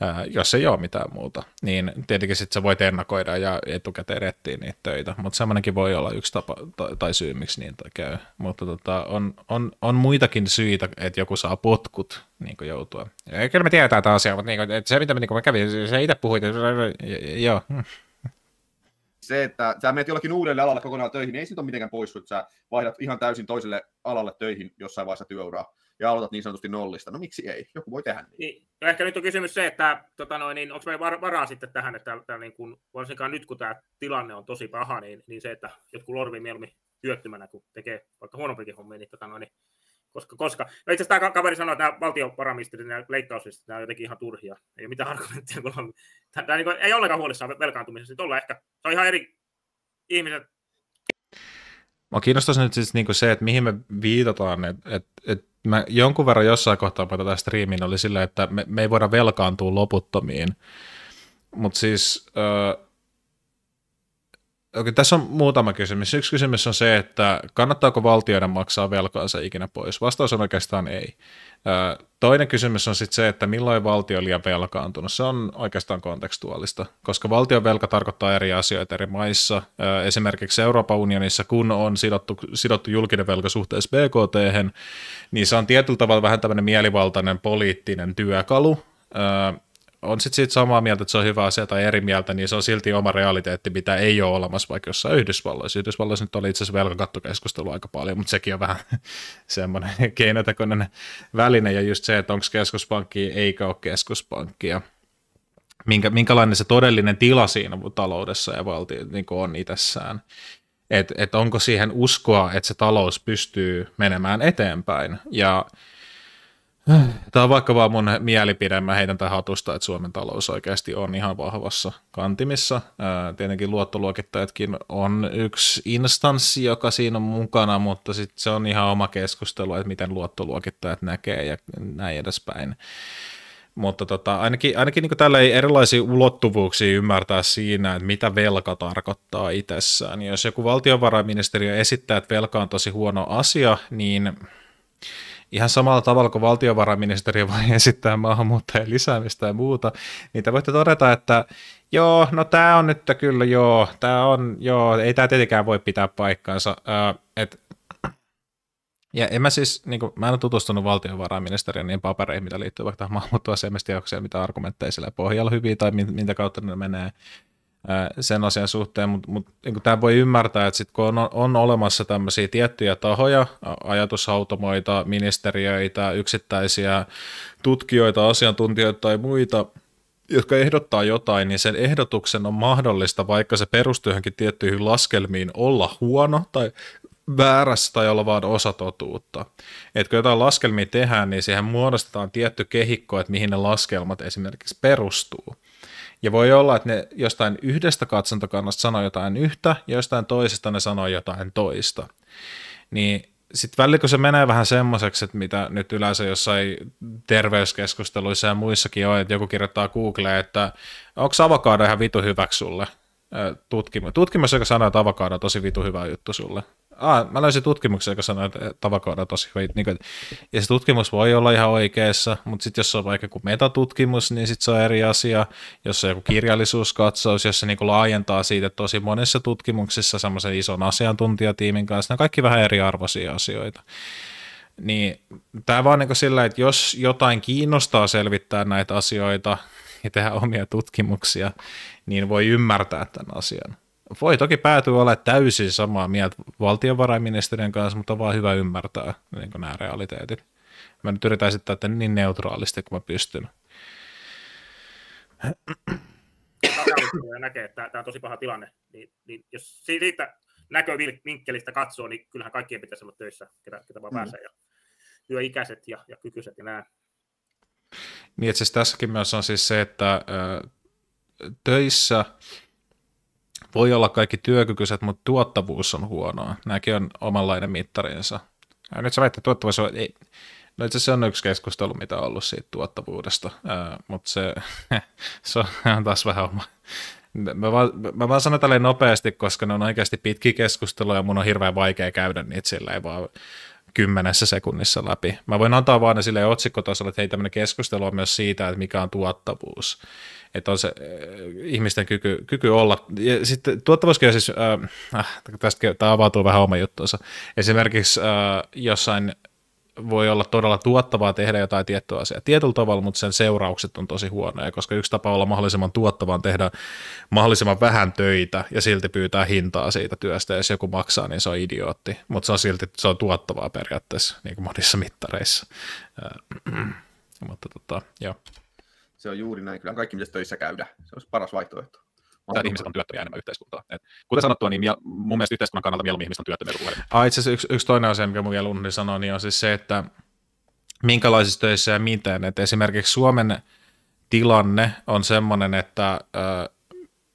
ää, jos ei ole mitään muuta. Niin tietenkin sitten sä voit ennakoida ja etukäteen rettiä niitä töitä, mutta semmoinenkin voi olla yksi tapa tai, tai syy, miksi niitä käy. Mutta tota, on, on, on, muitakin syitä, että joku saa potkut niin joutua. Ja kyllä me tiedetään tämä asia, mutta niin kuin, se mitä me, niin kuin me kävin, se itse puhuit, joo, se, että sä menet jollakin uudelle alalle kokonaan töihin, niin ei siitä ole mitenkään pois, että sä vaihdat ihan täysin toiselle alalle töihin jossain vaiheessa työuraa ja aloitat niin sanotusti nollista. No miksi ei? Joku voi tehdä niin. niin no ehkä nyt on kysymys se, että tota noin, niin onko meillä varaa sitten tähän, että tämä, niin kun, varsinkaan nyt kun tämä tilanne on tosi paha, niin, niin se, että jotkut lorvi mieluummin työttömänä, kun tekee vaikka huonompikin hommia, niin, tota noin, niin koska, koska. No itse asiassa tämä kaveri sanoi, että nämä valtiovarainministerin leikkauslistat nämä on jotenkin ihan turhia. Ei ole mitään argumenttia, kun on tämä niin kuin, ei ollenkaan huolissaan velkaantumisesta. Niin Tuolla ehkä, se on ihan eri ihmiset. Mä kiinnostaisin nyt siis niin kuin se, että mihin me viitataan, että et, et mä jonkun verran jossain kohtaa tätä striimiin oli sillä, että me, me ei voida velkaantua loputtomiin, mutta siis... Öö, okay, tässä on muutama kysymys. Yksi kysymys on se, että kannattaako valtioiden maksaa velkaansa ikinä pois? Vastaus on oikeastaan ei. Toinen kysymys on sitten se, että milloin valtio on liian velkaantunut. Se on oikeastaan kontekstuaalista, koska valtion velka tarkoittaa eri asioita eri maissa. Esimerkiksi Euroopan unionissa, kun on sidottu, sidottu julkinen velka suhteessa BKT, niin se on tietyllä tavalla vähän tämmöinen mielivaltainen poliittinen työkalu, on sitten siitä samaa mieltä, että se on hyvä asia tai eri mieltä, niin se on silti oma realiteetti, mitä ei ole olemassa vaikka jossain Yhdysvalloissa. Yhdysvalloissa nyt oli itse asiassa velkakattokeskustelu aika paljon, mutta sekin on vähän <laughs> semmoinen keinotekoinen väline ja just se, että onko keskuspankki eikä ole keskuspankkia. Minkä, minkälainen se todellinen tila siinä taloudessa ja valtio niin on itsessään että et onko siihen uskoa, että se talous pystyy menemään eteenpäin. Ja Tämä on vaikka vaan mun mielipide, mä heitän tähän hatusta, että Suomen talous oikeasti on ihan vahvassa kantimissa. Tietenkin luottoluokittajatkin on yksi instanssi, joka siinä on mukana, mutta sitten se on ihan oma keskustelu, että miten luottoluokittajat näkee ja näin edespäin. Mutta tota, ainakin, ainakin niin tällä ei erilaisia ulottuvuuksia ymmärtää siinä, että mitä velka tarkoittaa itsessään. Jos joku valtiovarainministeriö esittää, että velka on tosi huono asia, niin – ihan samalla tavalla kuin valtiovarainministeriö voi <laughs> esittää maahanmuuttajien lisäämistä ja muuta, niin te voitte todeta, että joo, no tämä on nyt kyllä joo, tämä on joo, ei tämä tietenkään voi pitää paikkaansa. Äh, et, ja en mä siis, niin kuin, mä en ole tutustunut valtiovarainministeriön niin papereihin, mitä liittyy vaikka maahanmuuttoasiamiesteokseen, mitä argumentteja sillä pohjalla hyviä tai mitä kautta ne menee sen asian suhteen, mutta mut, niin tämä voi ymmärtää, että sit kun on, on olemassa tämmöisiä tiettyjä tahoja, ajatushautomoita, ministeriöitä, yksittäisiä tutkijoita, asiantuntijoita tai muita, jotka ehdottaa jotain, niin sen ehdotuksen on mahdollista, vaikka se perustuu johonkin tiettyihin laskelmiin, olla huono tai väärässä tai olla vaan osa totuutta. Et kun jotain laskelmia tehdään, niin siihen muodostetaan tietty kehikko, että mihin ne laskelmat esimerkiksi perustuu. Ja voi olla, että ne jostain yhdestä katsantokannasta sanoo jotain yhtä, ja jostain toisesta ne sanoo jotain toista. Niin sitten välillä kun se menee vähän semmoiseksi, että mitä nyt yleensä jossain terveyskeskusteluissa ja muissakin on, että joku kirjoittaa Googleen, että onko avokaada ihan vitu hyväksi sulle? Tutkimus, tutkimus joka sanoo, että avokaada on tosi vitu hyvä juttu sulle ah, mä löysin tutkimuksen, joka sanoi, että tavakoida on tosi hyvä. Niinku, ja se tutkimus voi olla ihan oikeassa, mutta sitten jos se on vaikka joku metatutkimus, niin sitten se on eri asia. Jos on joku kirjallisuuskatsaus, jos se niin laajentaa siitä tosi monessa tutkimuksessa semmoisen ison asiantuntijatiimin kanssa, ne on kaikki vähän eriarvoisia asioita. Niin tämä vaan niin sillä, että jos jotain kiinnostaa selvittää näitä asioita ja tehdä omia tutkimuksia, niin voi ymmärtää tämän asian voi toki päätyä olla täysin samaa mieltä valtiovarainministeriön kanssa, mutta on vaan hyvä ymmärtää niin nämä realiteetit. Mä nyt yritän esittää että niin neutraalisti kuin mä pystyn. näkee, että tämä on tosi paha tilanne. Niin, niin jos siitä näkövinkkelistä katsoo, niin kyllähän kaikkien pitäisi olla töissä, ketä, ketä vaan mm. pääsee. Ja työikäiset ja, ja kykyiset ja nämä. Niin, siis tässäkin myös on siis se, että ö, töissä voi olla kaikki työkykyiset, mutta tuottavuus on huonoa. Nämäkin on omanlainen mittarinsa. Ja nyt sä väittää, tuottavuus on, ei, no itse se on yksi keskustelu, mitä on ollut siitä tuottavuudesta, äh, mutta se, <laughs> se on taas vähän oma. Mä vaan, mä vaan sanon tälleen nopeasti, koska ne on oikeasti pitkiä keskustelu ja mun on hirveän vaikea käydä niitä silleen vaan kymmenessä sekunnissa läpi. Mä voin antaa vaan ne silleen otsikkotasolla, että hei tämmöinen keskustelu on myös siitä, että mikä on tuottavuus että on se äh, ihmisten kyky, kyky olla. Ja sitten tuottavuuskin siis, äh, äh tästä tämä avautuu vähän oma juttuunsa. Esimerkiksi äh, jossain voi olla todella tuottavaa tehdä jotain tiettyä asiaa tietyllä tavalla, mutta sen seuraukset on tosi huonoja, koska yksi tapa olla mahdollisimman tuottavaa on tehdä mahdollisimman vähän töitä ja silti pyytää hintaa siitä työstä, ja jos joku maksaa, niin se on idiootti, mutta se on silti se on tuottavaa periaatteessa niin kuin monissa mittareissa. Äh, <clears throat> mutta tota, joo. Se on juuri näin. Kyllä kaikki mitä töissä käydä. Se olisi paras vaihtoehto. Mutta ihmiset on työttömiä enemmän yhteiskuntaa. Et kuten sanottua, niin mun mielestä yhteiskunnan kannalta mieluummin ihmiset on työttömiä kuin ah, Itse asiassa yksi, yksi toinen asia, mikä mun vielä Lundin sanoi, niin on siis se, että minkälaisissa töissä ja miten. Et esimerkiksi Suomen tilanne on sellainen, että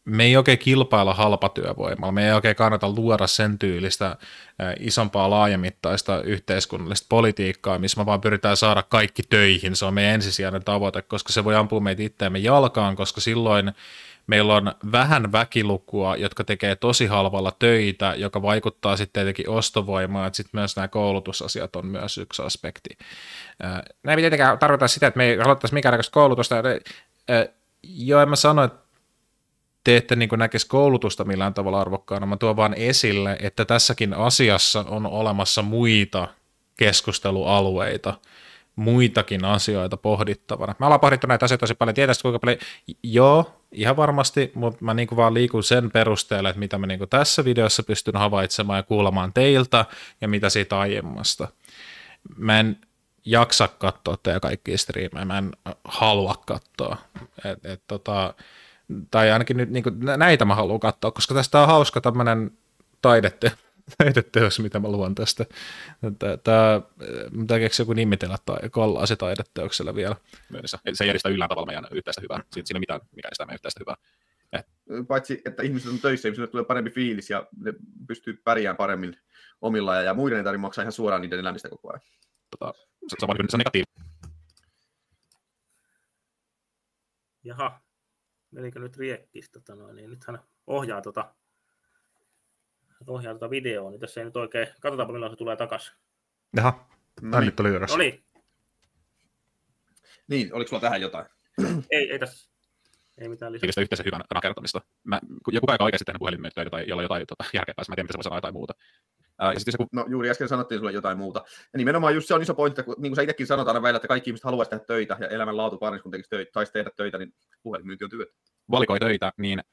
me ei oikein kilpailla halpatyövoimalla, me ei oikein kannata luoda sen tyylistä isompaa laajamittaista yhteiskunnallista politiikkaa, missä me vaan pyritään saada kaikki töihin. Se on meidän ensisijainen tavoite, koska se voi ampua meitä itseämme jalkaan, koska silloin meillä on vähän väkilukua, jotka tekee tosi halvalla töitä, joka vaikuttaa sitten tietenkin ostovoimaan, että sitten myös nämä koulutusasiat on myös yksi aspekti. Näin ei tietenkään tarkoita sitä, että me ei haluttaisi minkäännäköistä koulutusta. Joo, en mä sano, että te ette niin näkisi koulutusta millään tavalla arvokkaana. Mä tuon vaan esille, että tässäkin asiassa on olemassa muita keskustelualueita, muitakin asioita pohdittavana. Mä ollaan pohdittu näitä asioita tosi paljon. Tiedätkö kuinka paljon? Joo, ihan varmasti, mutta mä niin vaan liikun sen perusteella, että mitä mä niin tässä videossa pystyn havaitsemaan ja kuulemaan teiltä ja mitä siitä aiemmasta. Mä en jaksa katsoa teidän kaikkia striimejä, mä en äh, halua katsoa. Et, et, tota, tai ainakin nyt niin kuin, näitä mä haluan katsoa, koska tästä on hauska tämmöinen taidette, <laughs> taideteos, mitä mä luon tästä. Tämä, mitä keksi joku nimitellä tai kallaa se taideteoksella vielä. Se, ei järjestää yllään tavalla meidän yhteistä hyvää. Siinä siinä mitään, mikä estää meidän yhteistä hyvää. Eh. Paitsi, että ihmiset on töissä, ihmiset tulee parempi fiilis ja ne pystyy pärjäämään paremmin omilla ja muiden ei tarvitse maksaa ihan suoraan niiden elämistä koko ajan. Tota, se, se on negatiivinen. Jaha, eli nyt Riekkis, tota noin, niin nythän ohjaa tota, ohjaa tota videoa, niin tässä ei nyt oikein, katsotaanpa milloin se tulee takaisin. Jaha, no niin. oli yhdessä. No niin. Niin, oliko sulla tähän jotain? ei, ei tässä. Ei mitään lisää. yhteensä hyvän rakentamista. Mä, joku aika oikeasti tehnyt puhelinmyyntöitä tai jolla jotain tota, päässä. mä en tiedä, mitä se sanoa tai muuta. Ja sitten se, kun... No juuri äsken sanottiin sulle jotain muuta. Ja nimenomaan just se on iso pointti, kun niin kuin sä itsekin sanotaan aina välillä, että kaikki ihmiset haluaisi tehdä töitä ja elämänlaatu parannisi, kun tekisi töitä, taisi tehdä töitä, niin puhelinmyynti on työt. Valikoi töitä, niin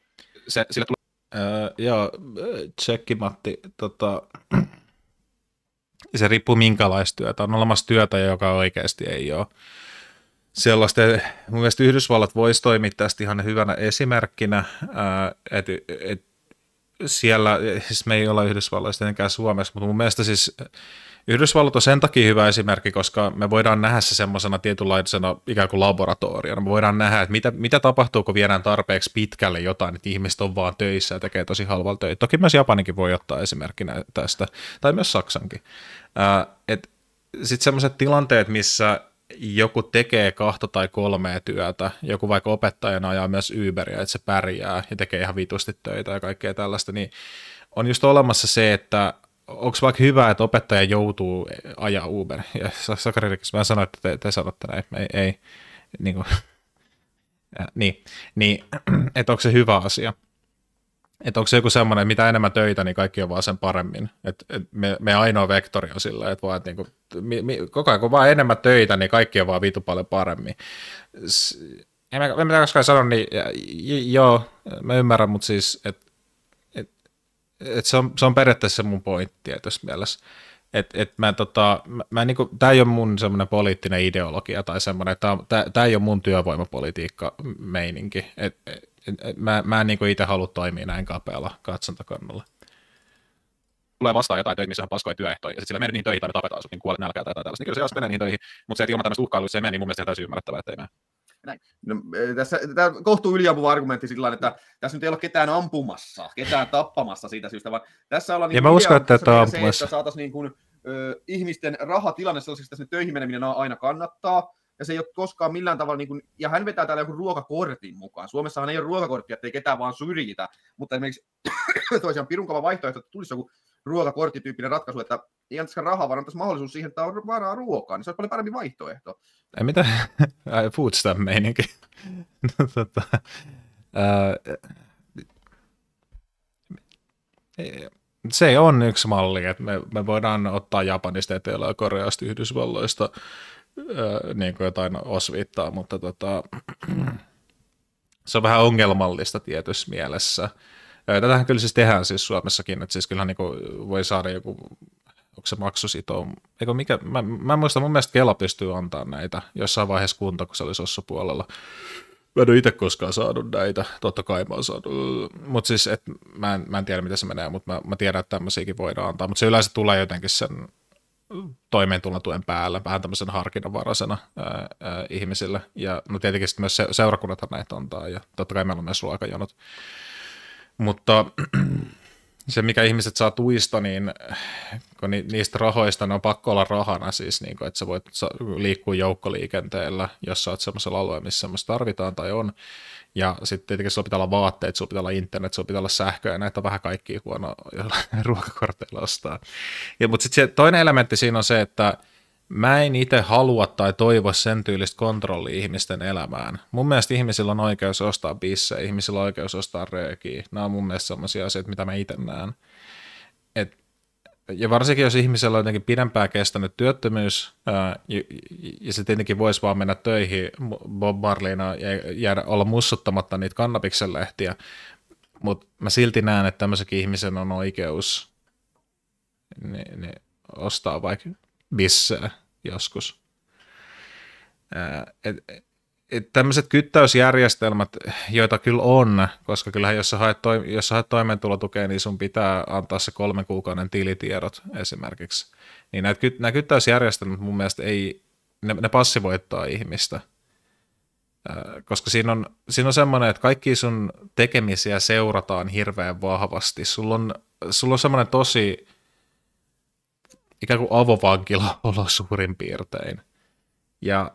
se, sillä tulee... Öö, joo, tsekki Matti. Tota, se riippuu minkälaista työtä. On olemassa työtä, joka oikeasti ei ole sellaista. Mun mielestä Yhdysvallat voisi toimia tästä ihan hyvänä esimerkkinä, että et siellä, siis me ei olla Yhdysvalloista tietenkään Suomessa, mutta mun mielestä siis Yhdysvallat on sen takia hyvä esimerkki, koska me voidaan nähdä se semmoisena tietynlaisena ikään kuin laboratoriona. Me voidaan nähdä, että mitä, mitä tapahtuu, kun viedään tarpeeksi pitkälle jotain, että ihmiset on vaan töissä ja tekee tosi halvalla töitä. Toki myös Japanikin voi ottaa esimerkkinä tästä, tai myös Saksankin. Sitten semmoiset tilanteet, missä joku tekee kahta tai kolmea työtä, joku vaikka opettajana ajaa myös Uberia, että se pärjää ja tekee ihan vitusti töitä ja kaikkea tällaista, niin on just olemassa se, että onko vaikka hyvä, että opettaja joutuu ajaa Uber? Ja Sakarikas, mä sanoin, että te, te sanotte näin, ei, ei niin kuin, ja, <laughs> äh, niin, niin <clears throat> että onko se hyvä asia? Että onko se joku semmoinen, mitä enemmän töitä, niin kaikki on vaan sen paremmin. Et, et me, me ainoa vektori on sillä, että vaan, et niinku, mi, mi, koko ajan kun vaan enemmän töitä, niin kaikki on vaan vitu paljon paremmin. S- en mä, en mä koskaan sano, niin j- joo, mä ymmärrän, mutta siis, että et, et se, on, se on periaatteessa mun pointti tietysti mielessä. Et, et mä, tota, mä, mä niinku, tämä ei ole mun semmoinen poliittinen ideologia tai semmoinen, tämä ei ole mun työvoimapolitiikka meininki. Et, et, mä, mä en niin itse halua toimia näin kapealla katsontakannalla. Tulee vastaan jotain töitä, missä on paskoja työehtoja, ja sitten sillä menee niin töihin tai me tapetaan sut, niin kuolet nälkää tai tällaista. Niin kyllä se jos menee niin töihin, mutta se, että ilman tämmöistä uhkailua se ei niin mun mielestä täysin ymmärrettävää, että ei mene. Näin. No, tässä, tämä kohtuu yliampuva argumentti sillä tavalla, että tässä nyt ei ole ketään ampumassa, ketään tappamassa siitä syystä, vaan tässä ollaan... Niin ja niinku mä uskon, että tämä että saataisiin niin kuin, ö, ihmisten rahatilanne sellaisiksi, että sinne töihin meneminen aina kannattaa, ja se ei ole koskaan millään tavalla, niin kuin, ja hän vetää täällä joku ruokakortin mukaan. Suomessahan ei ole ruokakorttia, ettei ketään vaan syrjitä, mutta esimerkiksi <clears throat> toisiaan pirun kova vaihtoehto, että tulisi joku ruokakorttityyppinen ratkaisu, että ei antaisi rahaa, vaan antaisi mahdollisuus siihen, että on varaa ruokaa, niin se olisi paljon parempi vaihtoehto. Ei mitä, <laughs> food stamp meininki. <laughs> No, tota, e, se on yksi malli, että me, me voidaan ottaa Japanista, Etelä-Koreasta, Yhdysvalloista, niin kuin jotain osvittaa, mutta tota, se on vähän ongelmallista tietyssä mielessä. Tätähän kyllä siis tehdään siis Suomessakin, että siis kyllähän niin kuin voi saada joku, onko se maksusito, eikö mikä, mä, mä en muista, mun mielestä Kela pystyy antaa näitä jossain vaiheessa kunta, kun se oli puolella. Mä en ole itse koskaan saanut näitä, totta kai mä oon saanut, mutta siis et, mä, en, mä en tiedä, miten se menee, mutta mä, mä tiedän, että tämmöisiäkin voidaan antaa, mutta se yleensä tulee jotenkin sen toimeentulotuen päällä, vähän tämmöisen harkinnanvaraisena ihmisille. Ja no tietenkin sitten myös se, seurakunnathan näitä antaa, ja totta kai meillä on myös ruokajonot. Mutta se, mikä ihmiset saa tuista, niin kun ni, niistä rahoista ne on pakko olla rahana siis, niin kun, että sä voit liikkua joukkoliikenteellä, jos sä oot sellaisella alueella, missä semmoista tarvitaan tai on. Ja sitten tietenkin sulla pitää olla vaatteet, sulla pitää olla internet, sulla pitää olla sähköä, ja näitä on vähän kaikki huono <laughs> ruokakorteilla ostaa. Ja, mutta sitten toinen elementti siinä on se, että Mä en itse halua tai toivo sen tyylistä kontrollia ihmisten elämään. Mun mielestä ihmisillä on oikeus ostaa bissejä, ihmisillä on oikeus ostaa röökiä. Nämä on mun mielestä sellaisia asioita, mitä mä itse näen. Et, ja varsinkin, jos ihmisellä on jotenkin pidempään kestänyt työttömyys, ää, ja, ja se tietenkin voisi vaan mennä töihin Bob Marlina ja jäädä olla mussuttamatta niitä kannabiksen lehtiä, mutta mä silti näen, että tämmöisenkin ihmisen on oikeus ne, ne ostaa vaikka bissejä joskus. Et, et tämmöiset kyttäysjärjestelmät, joita kyllä on, koska kyllähän jos sä, haet toi, jos sä haet toimeentulotukea, niin sun pitää antaa se kolmen kuukauden tilitiedot esimerkiksi. Niin näitä, nämä kyttäysjärjestelmät mun mielestä ei, ne, ne passivoittaa ihmistä. Koska siinä on, siinä on semmoinen, että kaikki sun tekemisiä seurataan hirveän vahvasti. Sulla on, sulla on semmoinen tosi ikään kuin avovankila <laughs> olla suurin piirtein. Ja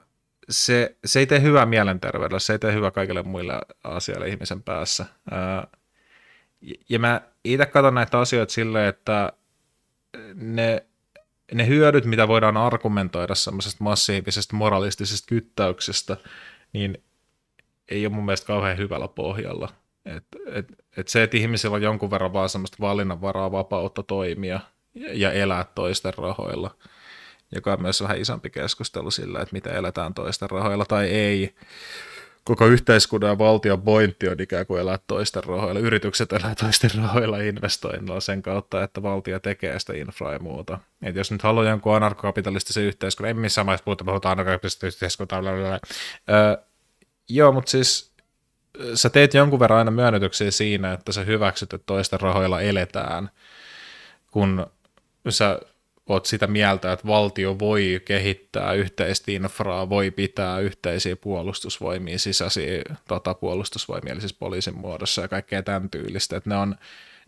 se, se ei tee hyvää mielenterveydellä se ei tee hyvää kaikille muille asioille ihmisen päässä. Ää, ja mä itse katson näitä asioita silleen, että ne, ne hyödyt, mitä voidaan argumentoida semmoisesta massiivisesta moralistisesta kyttäyksestä, niin ei ole mun mielestä kauhean hyvällä pohjalla. Et, et, et se, että ihmisillä on jonkun verran vaan semmoista valinnanvaraa, vapautta toimia – ja elää toisten rahoilla, joka on myös vähän isompi keskustelu sillä, että mitä eletään toisten rahoilla tai ei. Koko yhteiskunnan ja valtion pointti on ikään kuin elää toisten rahoilla. Yritykset elää toisten rahoilla investoinnilla sen kautta, että valtio tekee sitä infraa ja muuta. Et jos nyt haluaa jonkun anarkokapitalistisen yhteiskunnan, en missään vaiheessa puhuta, puhutaan anarkokapitalistisen yhteiskuntaa, öö, joo, mutta siis sä teet jonkun verran aina myönnytyksiä siinä, että sä hyväksyt, että toisten rahoilla eletään, kun sä oot sitä mieltä, että valtio voi kehittää yhteistä infraa, voi pitää yhteisiä puolustusvoimia sisäisiä tota, puolustusvoimia, eli siis poliisin muodossa ja kaikkea tämän tyylistä, että ne on,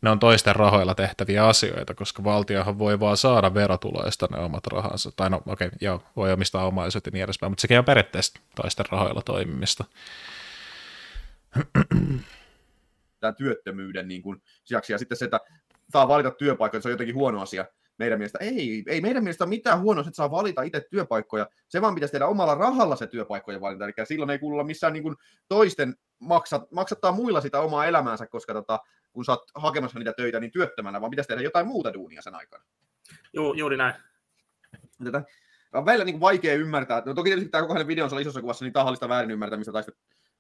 ne on toisten rahoilla tehtäviä asioita, koska valtiohan voi vaan saada verotuloista ne omat rahansa, tai no okei, okay, joo, voi omistaa omaisuutta ja niin edespäin, mutta sekin on periaatteessa toisten rahoilla toimimista. Tämä työttömyyden niin kuin, sijaksi, ja sitten se, että saa valita työpaikkoja, se on jotenkin huono asia meidän mielestä. Ei, ei meidän mielestä mitään huonoa, että saa valita itse työpaikkoja. Se vaan pitäisi tehdä omalla rahalla se työpaikkojen valinta. Eli silloin ei kuulla missään niin kuin toisten maksat, maksattaa muilla sitä omaa elämäänsä, koska tota, kun sä oot hakemassa niitä töitä, niin työttömänä, vaan pitäisi tehdä jotain muuta duunia sen aikana. Joo, juuri näin. Tätä, on välillä niin vaikea ymmärtää. No, toki tietysti tämä koko hänen videonsa oli isossa kuvassa niin tahallista väärinymmärtämistä tai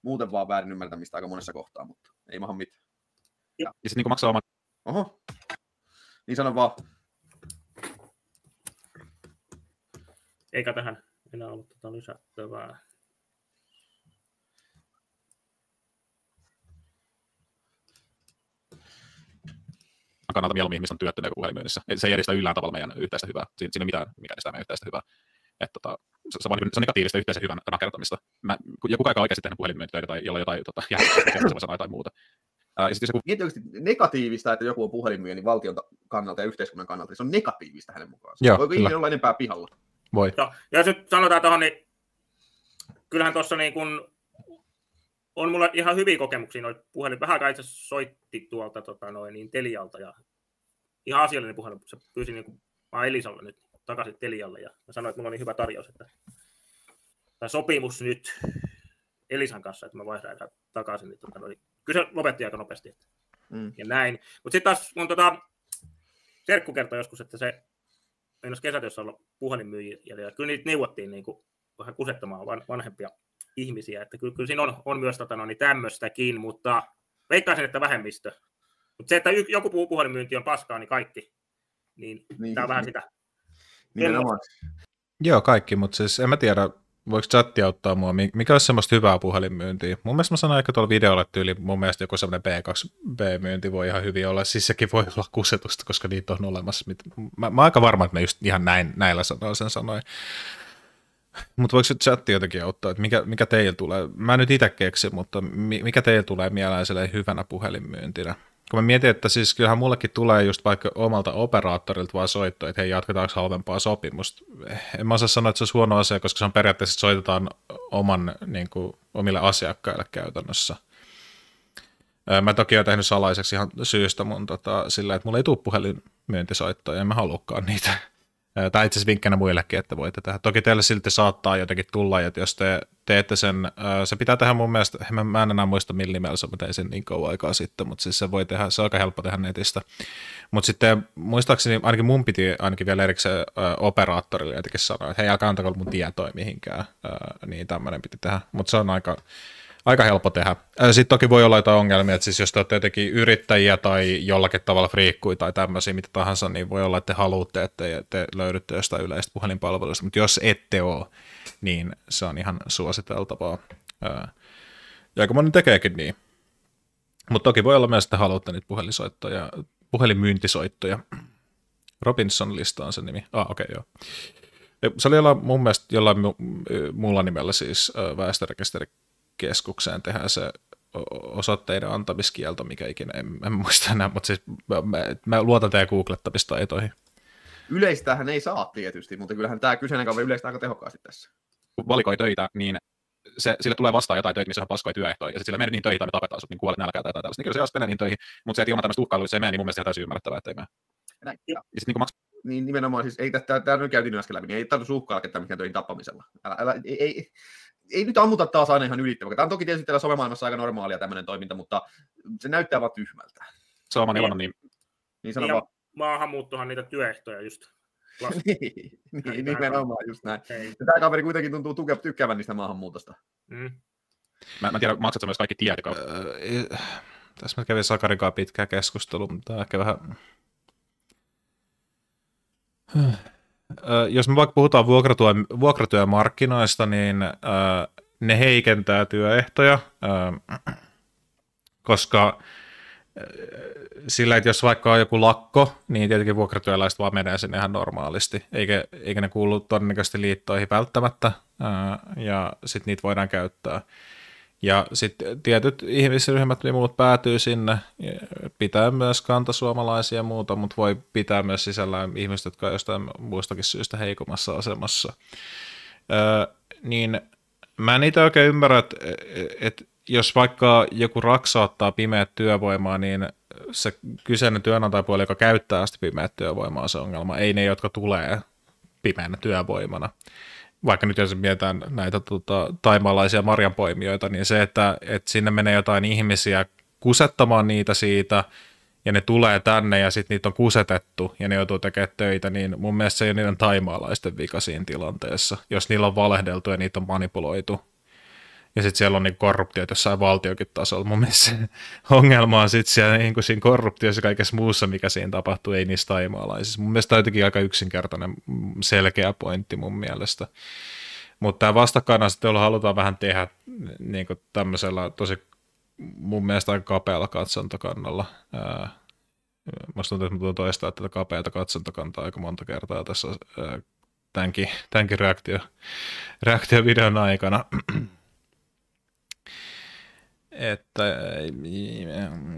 muuten vaan väärinymmärtämistä aika monessa kohtaa, mutta ei maha mitään. Ja, ja sitten niin maksaa omat. Oho. Niin sanon vaan. Eikä tähän enää ollut tota lisättävää. kannalta mieluummin ihmiset on työttömiä kuin niinku puhelimyynnissä. Se ei edistä yllään tavalla meidän yhteistä hyvää. Siinä ei ole mitään, mikä edistää meidän yhteistä hyvää. Et, tota, se, se, on, niinku, se on negatiivista yhteisen hyvän nakertamista. Mä, joku aika oikeasti tehnyt puhelimyyntitöitä tai jolla jotain tota, järjestelmää sanoo jotain muuta. Ää, kun... sit, oikeasti negatiivista, että joku on puhelinmyynnin valtion kannalta ja yhteiskunnan kannalta. Niin se on negatiivista hänen mukaansa. Voiko ihminen olla enempää pihalla? Voi. Ja, jos nyt sanotaan tuohon, niin kyllähän tuossa niin kun on mulla ihan hyviä kokemuksia noita puhelin. Vähän kai soitti tuolta tota noin, niin Telialta ja ihan asiallinen puhelin. Se pyysi niin kuin, mä Elisalle nyt takaisin Telialle ja mä sanoin, että mulla on niin hyvä tarjous, että tämä sopimus nyt Elisan kanssa, että mä vaihdan takaisin. Niin, tota, noin. Niin kyllä se lopetti aika nopeasti. Että. Mm. Ja näin. Mutta sitten taas mun tota, Serkku kertoi joskus, että se en olisi kesätyössä ollut puhelinmyyjiä, ja kyllä niitä neuvottiin niin kuin, vähän kusettamaan vanhempia ihmisiä, että kyllä, kyllä siinä on, on myös tota, no, niin tämmöistäkin, mutta veikkaisin, että vähemmistö. Mutta se, että y- joku puhuu puhelinmyynti on paskaa, niin kaikki, niin, niin tämä on vähän sitä. Niin, Joo, kaikki, mutta siis en mä tiedä, voiko chatti auttaa mua, mikä olisi semmoista hyvää puhelinmyyntiä? Mun mielestä mä sanoin ehkä tuolla videolla tyyli, mun mielestä joku semmoinen B2B-myynti voi ihan hyvin olla, siis sekin voi olla kusetusta, koska niitä on olemassa. Mä, mä aika varma, että mä just ihan näin, näillä sanoilla sen sanoin. Mutta voiko se chatti jotenkin auttaa, että mikä, mikä teillä tulee? Mä nyt itse keksin, mutta mikä teillä tulee mieleen hyvänä puhelinmyyntinä? kun mä mietin, että siis kyllähän mullekin tulee just vaikka omalta operaattorilta vaan soitto, että hei, jatketaanko halvempaa sopimusta. En mä osaa sanoa, että se olisi huono asia, koska se on periaatteessa, että soitetaan oman, niin kuin, omille asiakkaille käytännössä. Mä toki olen tehnyt salaiseksi ihan syystä mun tota, sillä, että mulla ei tule puhelin myyntisoittoja, en mä halukkaan niitä tai itse asiassa vinkkinä muillekin, että voitte tehdä. Toki teille silti saattaa jotenkin tulla, että jos te teette sen, se pitää tehdä mun mielestä, mä en enää muista millin se, mä tein sen niin kauan aikaa sitten, mutta siis se voi tehdä, se on aika helppo tehdä netistä. Mutta sitten muistaakseni ainakin mun piti ainakin vielä erikseen operaattorille jotenkin sanoa, että hei, älkää antako mun tietoa mihinkään, niin tämmöinen piti tehdä, mutta se on aika, aika helppo tehdä. Sitten toki voi olla jotain ongelmia, että siis jos te olette jotenkin yrittäjiä tai jollakin tavalla friikkui tai tämmöisiä, mitä tahansa, niin voi olla, että te haluatte, että te, löydätte jostain yleistä puhelinpalvelusta, mutta jos ette ole, niin se on ihan suositeltavaa. Ja aika moni tekeekin niin. Mutta toki voi olla myös, että haluatte niitä puhelinsoittoja, puhelinmyyntisoittoja. Robinson lista on se nimi. Ah, okei, okay, joo. Se oli jollain, mun mielestä jollain mu- muulla nimellä siis väestörekisteri keskukseen tehdään se osoitteiden antamiskielto, mikä ikinä, en, en muista enää, mutta siis mä, mä, mä luotan teidän googlettamistaitoihin. Yleistähän ei saa tietysti, mutta kyllähän tämä kyseinen kaveri yleistää aika tehokkaasti tässä. Kun valikoi töitä, niin se, sille tulee vastaan jotain töitä, missä on paskoja työehtoja. Ja sitten sillä menee niin töihin tai me tapetaan sut, niin kuolet nälkää tai jotain tällaista. Niin kyllä se menee niin töihin, mutta se, että ilman tämmöistä uhkailua niin se ei mene, niin mun mielestä ihan täysin ymmärrettävää, että ei mene. Näin. Ja, ja sitten niin maks... Niin nimenomaan siis, ei tämä nyt käytiin äsken läpi, niin ei tarvitse uhkailla ketään mikään töihin tappamisella. Älä, älä, ei, ei, ei nyt ammuta taas aina ihan ylittävä. Tämä on toki tietysti täällä somemaailmassa aika normaalia tämmöinen toiminta, mutta se näyttää vaan tyhmältä. Saman ilman niin. Niin, niin sanon vaan. Niin, maahanmuuttohan niitä työehtoja just <laughs> niin, niin, nimenomaan just näin. Ei. Tämä kaveri kuitenkin tuntuu tukea, tykkäävän niistä maahanmuutosta. Mm. Mä, mä tiedän, maksatko myös kaikki tiet? Öö, tässä mä kävin Sakarin kanssa pitkää keskustelua, mutta ehkä vähän jos me vaikka puhutaan vuokratyö, vuokratyömarkkinoista, niin ne heikentää työehtoja, koska sillä, että jos vaikka on joku lakko, niin tietenkin vuokratyöläiset vaan menee sinne ihan normaalisti, eikä, eikä ne kuulu todennäköisesti liittoihin välttämättä, ja sitten niitä voidaan käyttää. Ja sitten tietyt ihmisryhmät ja niin muut päätyy sinne, pitää myös kantasuomalaisia ja muuta, mutta voi pitää myös sisällään ihmiset, jotka on jostain muistakin syystä heikommassa asemassa. Öö, niin mä en itse oikein ymmärrä, että et, jos vaikka joku raksauttaa pimeät työvoimaa, niin se kyseinen työnantajapuoli, joka käyttää asti pimeät työvoimaa, on se ongelma, ei ne, jotka tulee pimeänä työvoimana vaikka nyt jos mietitään näitä tota, taimalaisia marjanpoimijoita, niin se, että, että sinne menee jotain ihmisiä kusettamaan niitä siitä, ja ne tulee tänne ja sitten niitä on kusetettu ja ne joutuu tekemään töitä, niin mun mielestä se ei ole niiden taimaalaisten vika siinä tilanteessa, jos niillä on valehdeltu ja niitä on manipuloitu ja sitten siellä on niin korruptioita jossain valtiokin tasolla. Mun mielestä <laughs> ongelma on sitten siellä niin siinä korruptiossa ja kaikessa muussa, mikä siinä tapahtuu, ei niissä taimaalaisissa. Mun mielestä tämä on jotenkin aika yksinkertainen, selkeä pointti mun mielestä. Mutta tämä vastakkainasettelu halutaan vähän tehdä niin tämmöisellä tosi mun mielestä aika kapealla katsantokannalla. Ää, musta tuntuu, että mä toistaa tätä kapeata katsontokantaa aika monta kertaa tässä ää, tämänkin, tämänkin reaktio, reaktiovideon aikana. <clears throat> että,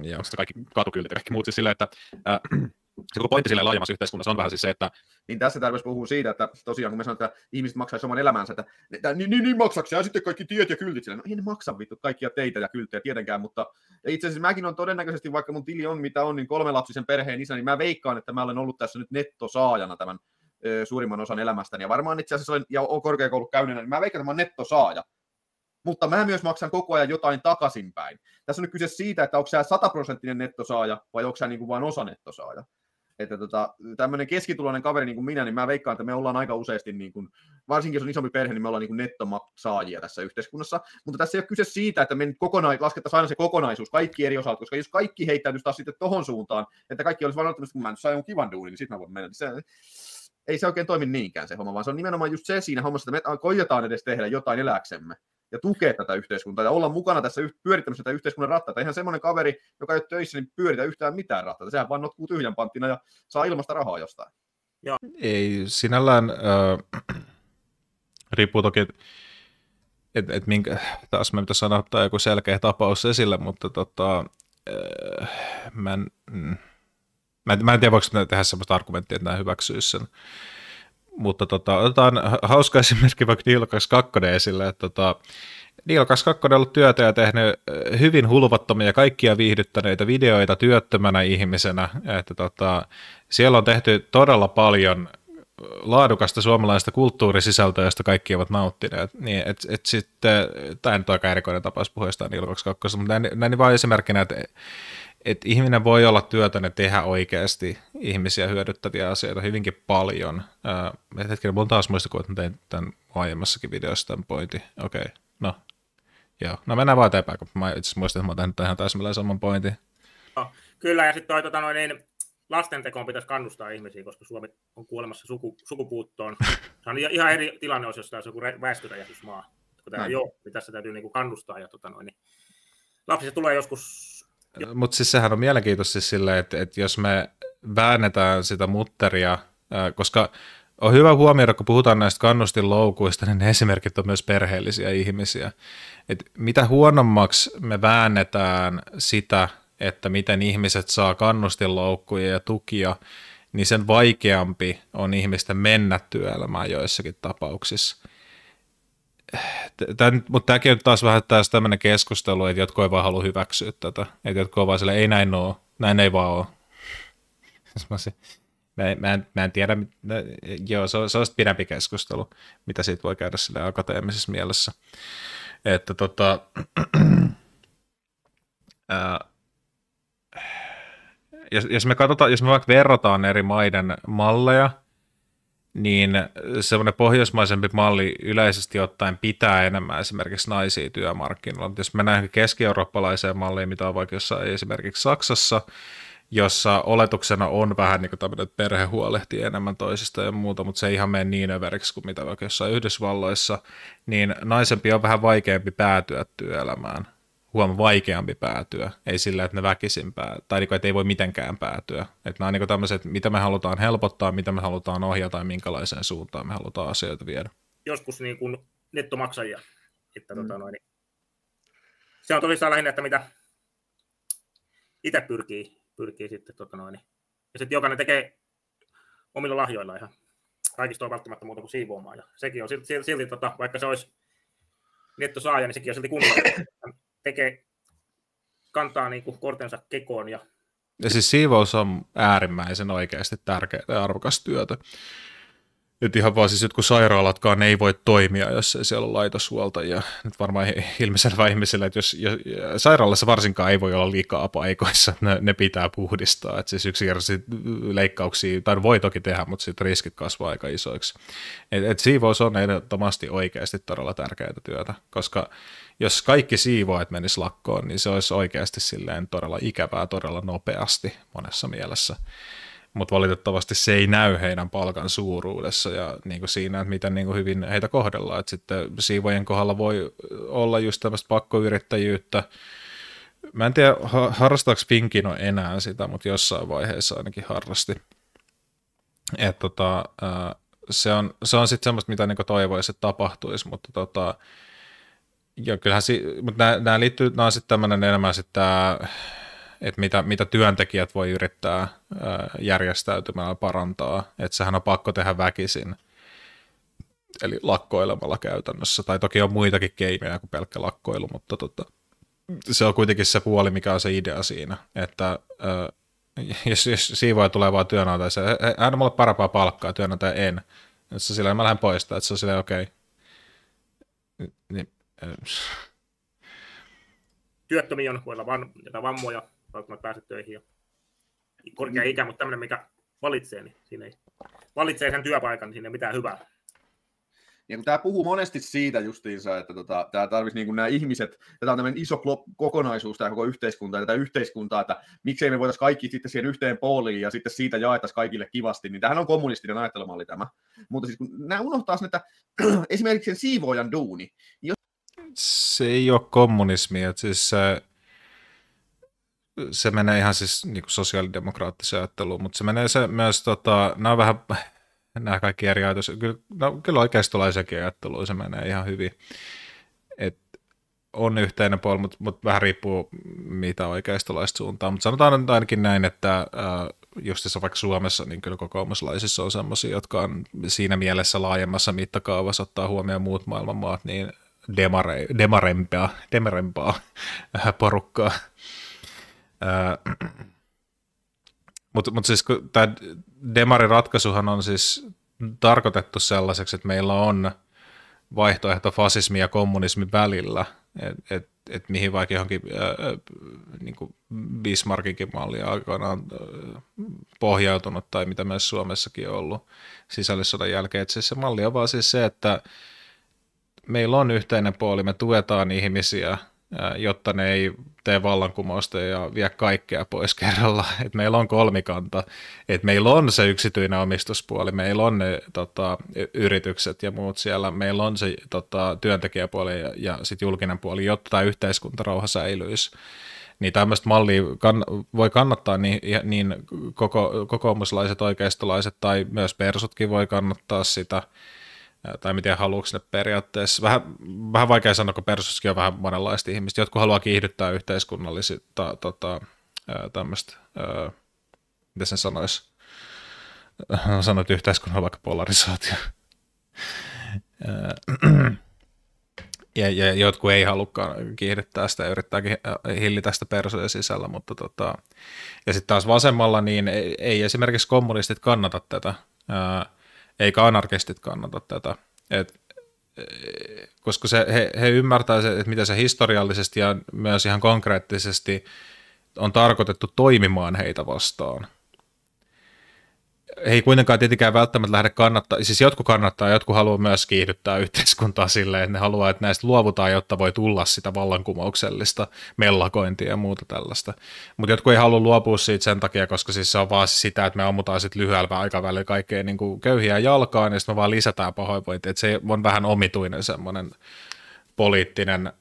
ja onko kaikki katukyltit ja kaikki muut siis silleen, että ää, se koko pointti laajemmassa yhteiskunnassa on vähän siis se, että... Niin tässä tarvitsisi puhua siitä, että tosiaan kun me sanotaan, että ihmiset maksaisi oman elämänsä, että niin, niin, niin maksaksi ja sitten kaikki tiet ja kyltit sillä. No ei ne maksa vittu kaikkia teitä ja kylttejä tietenkään, mutta ja itse asiassa mäkin on todennäköisesti, vaikka mun tili on mitä on, niin kolmelapsisen perheen isä, niin mä veikkaan, että mä olen ollut tässä nyt nettosaajana tämän ö, suurimman osan elämästäni. Ja varmaan itse asiassa olen, ja olen korkeakoulu käyneenä, niin mä veikkaan, että mä olen nettosaaja mutta mä myös maksan koko ajan jotain takaisinpäin. Tässä on nyt kyse siitä, että onko sä sataprosenttinen nettosaaja vai onko sä niin kuin vain osa nettosaaja. Että tota, tämmöinen keskituloinen kaveri niin kuin minä, niin mä veikkaan, että me ollaan aika useasti, niin kuin, varsinkin jos on isompi perhe, niin me ollaan niin nettomaksaajia tässä yhteiskunnassa. Mutta tässä ei ole kyse siitä, että me nyt kokonais, laskettaisiin aina se kokonaisuus, kaikki eri osat, koska jos kaikki heittäytyisi taas sitten tohon suuntaan, että kaikki olisi vain että kun mä nyt sain kivan duunin, niin sitten mä voin mennä. Niin se, ei se oikein toimi niinkään se homma, vaan se on nimenomaan just se siinä hommassa, että me koitetaan edes tehdä jotain eläksemme ja tukea tätä yhteiskuntaa ja olla mukana tässä pyörittämisessä tätä yhteiskunnan tai Eihän semmoinen kaveri, joka ei ole töissä, niin pyöritä yhtään mitään rattaa. Sehän vaan notkuu tyhjän panttina ja saa ilmasta rahaa jostain. Ja. Ei sinällään, äh, riippuu toki, että et, minkä, taas me pitäisi sanoa, tai joku selkeä tapaus esille, mutta tota, äh, mä en, mm, mä en, mä en tiedä, voiko tehdä sellaista argumenttia, että nämä hyväksyisivät sen mutta tota, otetaan hauska esimerkki vaikka Deal 22 esille, että tota, Deal 22 on ollut työtä ja tehnyt äh, hyvin hulvattomia kaikkia viihdyttäneitä videoita työttömänä ihmisenä, että tota, siellä on tehty todella paljon äh, laadukasta suomalaista kulttuurisisältöä, josta kaikki ovat nauttineet. Niin, et, et sitten, äh, tämä nyt on aika erikoinen tapaus puheestaan Deal 22, mutta näin, näin vain esimerkkinä, että että ihminen voi olla työtön ja tehdä oikeasti ihmisiä hyödyttäviä asioita hyvinkin paljon. Ää, hetkinen, mulla taas muista, kun tein tämän aiemmassakin videossa tämän pointin. Okei, okay. no. Joo, no mennään vaan eteenpäin, kun mä itse muistin, että mä oon tehnyt ihan täsmälleen saman pointin. No, kyllä, ja sitten tota, noin, niin lastentekoon pitäisi kannustaa ihmisiä, koska Suomi on kuolemassa suku, sukupuuttoon. <laughs> Se on ihan eri tilanne, jos tämä on joku väestöräjähdysmaa. Kun tämä ei niin tässä täytyy niin kuin kannustaa. Ja, tota, noin, niin se tulee joskus mutta siis sehän on mielenkiintoista siis sillä, että, että jos me väännetään sitä mutteria, koska on hyvä huomioida, kun puhutaan näistä kannustinloukuista, niin ne esimerkit on myös perheellisiä ihmisiä. Et mitä huonommaksi me väännetään sitä, että miten ihmiset saa kannustinloukkuja ja tukia, niin sen vaikeampi on ihmisten mennä työelämään joissakin tapauksissa. Tämä, mutta tämäkin on taas vähän taas tämmöinen keskustelu, että jotkut ei vaan halua hyväksyä tätä. Että jotkut on vaan sille, ei näin ole, näin ei vaan ole. <laughs> mä, mä, en, mä en tiedä, mä, joo, se on, se on pidempi keskustelu, mitä siitä voi käydä sille akateemisessa mielessä. Että tota, <clears throat> ää, jos, jos me katsotaan, jos me vaikka verrataan eri maiden malleja, niin semmoinen pohjoismaisempi malli yleisesti ottaen pitää enemmän esimerkiksi naisia työmarkkinoilla. Mutta jos mennään keski-eurooppalaiseen malliin, mitä on vaikka jossain esimerkiksi Saksassa, jossa oletuksena on vähän niin kuin tämmöinen, että perhe huolehtii enemmän toisista ja muuta, mutta se ei ihan mene niin överiksi kuin mitä vaikka jossain Yhdysvalloissa, niin naisempi on vähän vaikeampi päätyä työelämään – huom vaikeampi päätyä, ei sillä, että ne väkisin päätyä, tai niin kuin, että ei voi mitenkään päätyä. Että nämä on niin tämmöiset, mitä me halutaan helpottaa, mitä me halutaan ohjata ja minkälaiseen suuntaan me halutaan asioita viedä. Joskus niin kuin nettomaksajia. Että, mm. tota, noin, niin. se on tosissaan lähinnä, että mitä itse pyrkii, pyrkii sitten. Tota, noin, niin. Ja sitten jokainen tekee omilla lahjoilla ihan. Kaikista on välttämättä muuta kuin siivoamaan. Ja sekin on silti, silti, silti tota, vaikka se olisi nettosaaja, niin sekin on silti kunnolla tekee, kantaa niin kuin kortensa kekoon. Ja... ja siis siivous on äärimmäisen oikeasti tärkeä ja arvokas työtä. Et ihan vaan siis jotkut sairaalatkaan ei voi toimia, jos ei siellä ole laitoshuoltajia. Nyt varmaan ilmiselvä ihmisellä, että jos, jos, sairaalassa varsinkaan ei voi olla liikaa paikoissa, ne, ne pitää puhdistaa. Et siis yksinkertaisesti leikkauksia, tai voi toki tehdä, mutta sitten riskit kasvaa aika isoiksi. Et, et siivous on ehdottomasti oikeasti todella tärkeää työtä, koska jos kaikki siivoajat menis lakkoon, niin se olisi oikeasti silleen todella ikävää todella nopeasti monessa mielessä. Mutta valitettavasti se ei näy heidän palkan suuruudessa ja niinku siinä, että miten niinku hyvin heitä kohdellaan. Et sitten siivojen kohdalla voi olla just tämmöistä pakkoyrittäjyyttä, Mä en tiedä, harrastaako Pinkino enää sitä, mutta jossain vaiheessa ainakin harrasti. Et tota, se on, se on sitten semmoista, mitä niinku toivoisi, että tapahtuisi, mutta tota, ja kyllähän, si- mutta nämä, liittyy, nämä on sitten tämmöinen enemmän sitten että mitä, mitä työntekijät voi yrittää järjestäytymällä parantaa, että sehän on pakko tehdä väkisin, eli lakkoilemalla käytännössä, tai toki on muitakin keinoja kuin pelkkä lakkoilu, mutta tota, se on kuitenkin se puoli, mikä on se idea siinä, että jos, jos siivoja tulee vaan työnantaja, se aina mulle parempaa palkkaa, työnantaja en, se silleen mä lähden poistaa, että se on silleen okei, okay. niin Työttömiä on, voi olla van, jotain vammoja, välttämättä pääse töihin ja korkea ikä, mutta tämmöinen, mikä valitsee, niin siinä ei, valitsee sen työpaikan, niin siinä ei mitään hyvää. Ja kun tämä puhuu monesti siitä justiinsa, että tota, tämä tarvitsisi niin kuin nämä ihmiset, tämä on tämmöinen iso kokonaisuus, tämä koko yhteiskunta ja tätä yhteiskuntaa, että miksei me voitaisiin kaikki sitten siihen yhteen pooliin ja sitten siitä jaettaisiin kaikille kivasti, niin tämähän on kommunistinen ajattelumalli tämä. Mutta siis kun nämä unohtaa että <clears throat> esimerkiksi sen siivoojan duuni, niin jos se ei ole kommunismi, että siis se, se menee ihan siis niin kuin sosiaalidemokraattiseen ajatteluun, mutta se menee se myös, tota, nämä vähän, <laughs> nämä kaikki eri ajatus, kyllä, no, kyllä oikeistolaisenkin ajatteluun se menee ihan hyvin, että on yhteinen puoli, mutta, mutta vähän riippuu mitä oikeistolaista suuntaan, mutta sanotaan nyt ainakin näin, että äh, just tässä vaikka Suomessa, niin kyllä kokoomuslaisissa on sellaisia, jotka on siinä mielessä laajemmassa mittakaavassa ottaa huomioon muut maailman maat, niin demare, demarempaa, demarempaa äh, porukkaa. Äh, Mutta mut siis tämä demariratkaisuhan on siis tarkoitettu sellaiseksi, että meillä on vaihtoehto fasismi ja kommunismi välillä, että et, et mihin vaikka johonkin äh, äh niin kuin Bismarckinkin malli aikanaan äh, pohjautunut tai mitä myös Suomessakin on ollut sisällissodan jälkeen. Et siis se malli on vaan siis se, että meillä on yhteinen puoli, me tuetaan ihmisiä, jotta ne ei tee vallankumousta ja vie kaikkea pois kerralla. <laughs> Et meillä on kolmikanta, et meillä on se yksityinen omistuspuoli, meillä on ne tota, yritykset ja muut siellä, meillä on se tota, työntekijäpuoli ja, ja sitten julkinen puoli, jotta tämä yhteiskuntarauha säilyisi. Niin tämmöistä mallia kann, voi kannattaa niin, niin koko, kokoomuslaiset, oikeistolaiset tai myös persutkin voi kannattaa sitä – tai miten haluatko ne periaatteessa. Vähän, vähän vaikea sanoa, kun persuskin on vähän monenlaista ihmistä. Jotkut haluaa kiihdyttää yhteiskunnallista tota, tämmöistä, mitä sen sanoisi, <laughs> sanoit yhteiskunnan vaikka polarisaatio. <clears throat> ja, ja jotkut ei halukkaan kiihdyttää sitä ja yrittääkin hillitä sitä persoja sisällä, mutta tota, ja sitten taas vasemmalla, niin ei, ei esimerkiksi kommunistit kannata tätä. Ää, eikä anarkistit kannata tätä. Et, e, koska se, he, he ymmärtävät, se, että mitä se historiallisesti ja myös ihan konkreettisesti on tarkoitettu toimimaan heitä vastaan – ei kuitenkaan tietenkään välttämättä lähde kannattaa, siis jotkut kannattaa, jotkut haluaa myös kiihdyttää yhteiskuntaa silleen, että ne haluaa, että näistä luovutaan, jotta voi tulla sitä vallankumouksellista mellakointia ja muuta tällaista. Mutta jotkut ei halua luopua siitä sen takia, koska siis se on vaan sitä, että me ammutaan sitten lyhyellä aikavälillä kaikkea niin kuin köyhiä jalkaan ja sitten me vaan lisätään pahoinvointia. se on vähän omituinen semmoinen poliittinen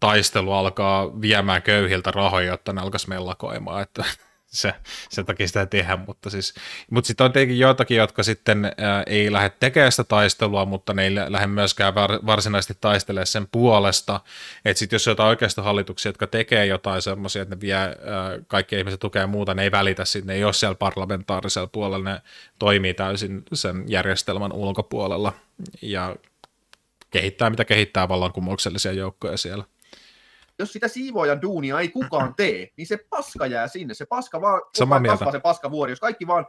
taistelu alkaa viemään köyhiltä rahoja, jotta ne alkaisi mellakoimaan. Että se, sen takia sitä ei tehdä, mutta siis, mutta sitten on tietenkin joitakin, jotka sitten ää, ei lähde tekemään sitä taistelua, mutta ne ei lähde myöskään var, varsinaisesti taistelemaan sen puolesta, että sitten jos on jotain hallituksia, jotka tekee jotain semmoisia, että ne vie ää, kaikki ihmiset tukea ja muuta, ne ei välitä sitten, ne ei ole siellä parlamentaarisella puolella, ne toimii täysin sen järjestelmän ulkopuolella ja kehittää mitä kehittää vallankumouksellisia joukkoja siellä jos sitä siivoajan duunia ei kukaan <laughs> tee, niin se paska jää sinne. Se paska vaan, Samaa mieltä. Kasvaa se paska vuori. Jos kaikki vaan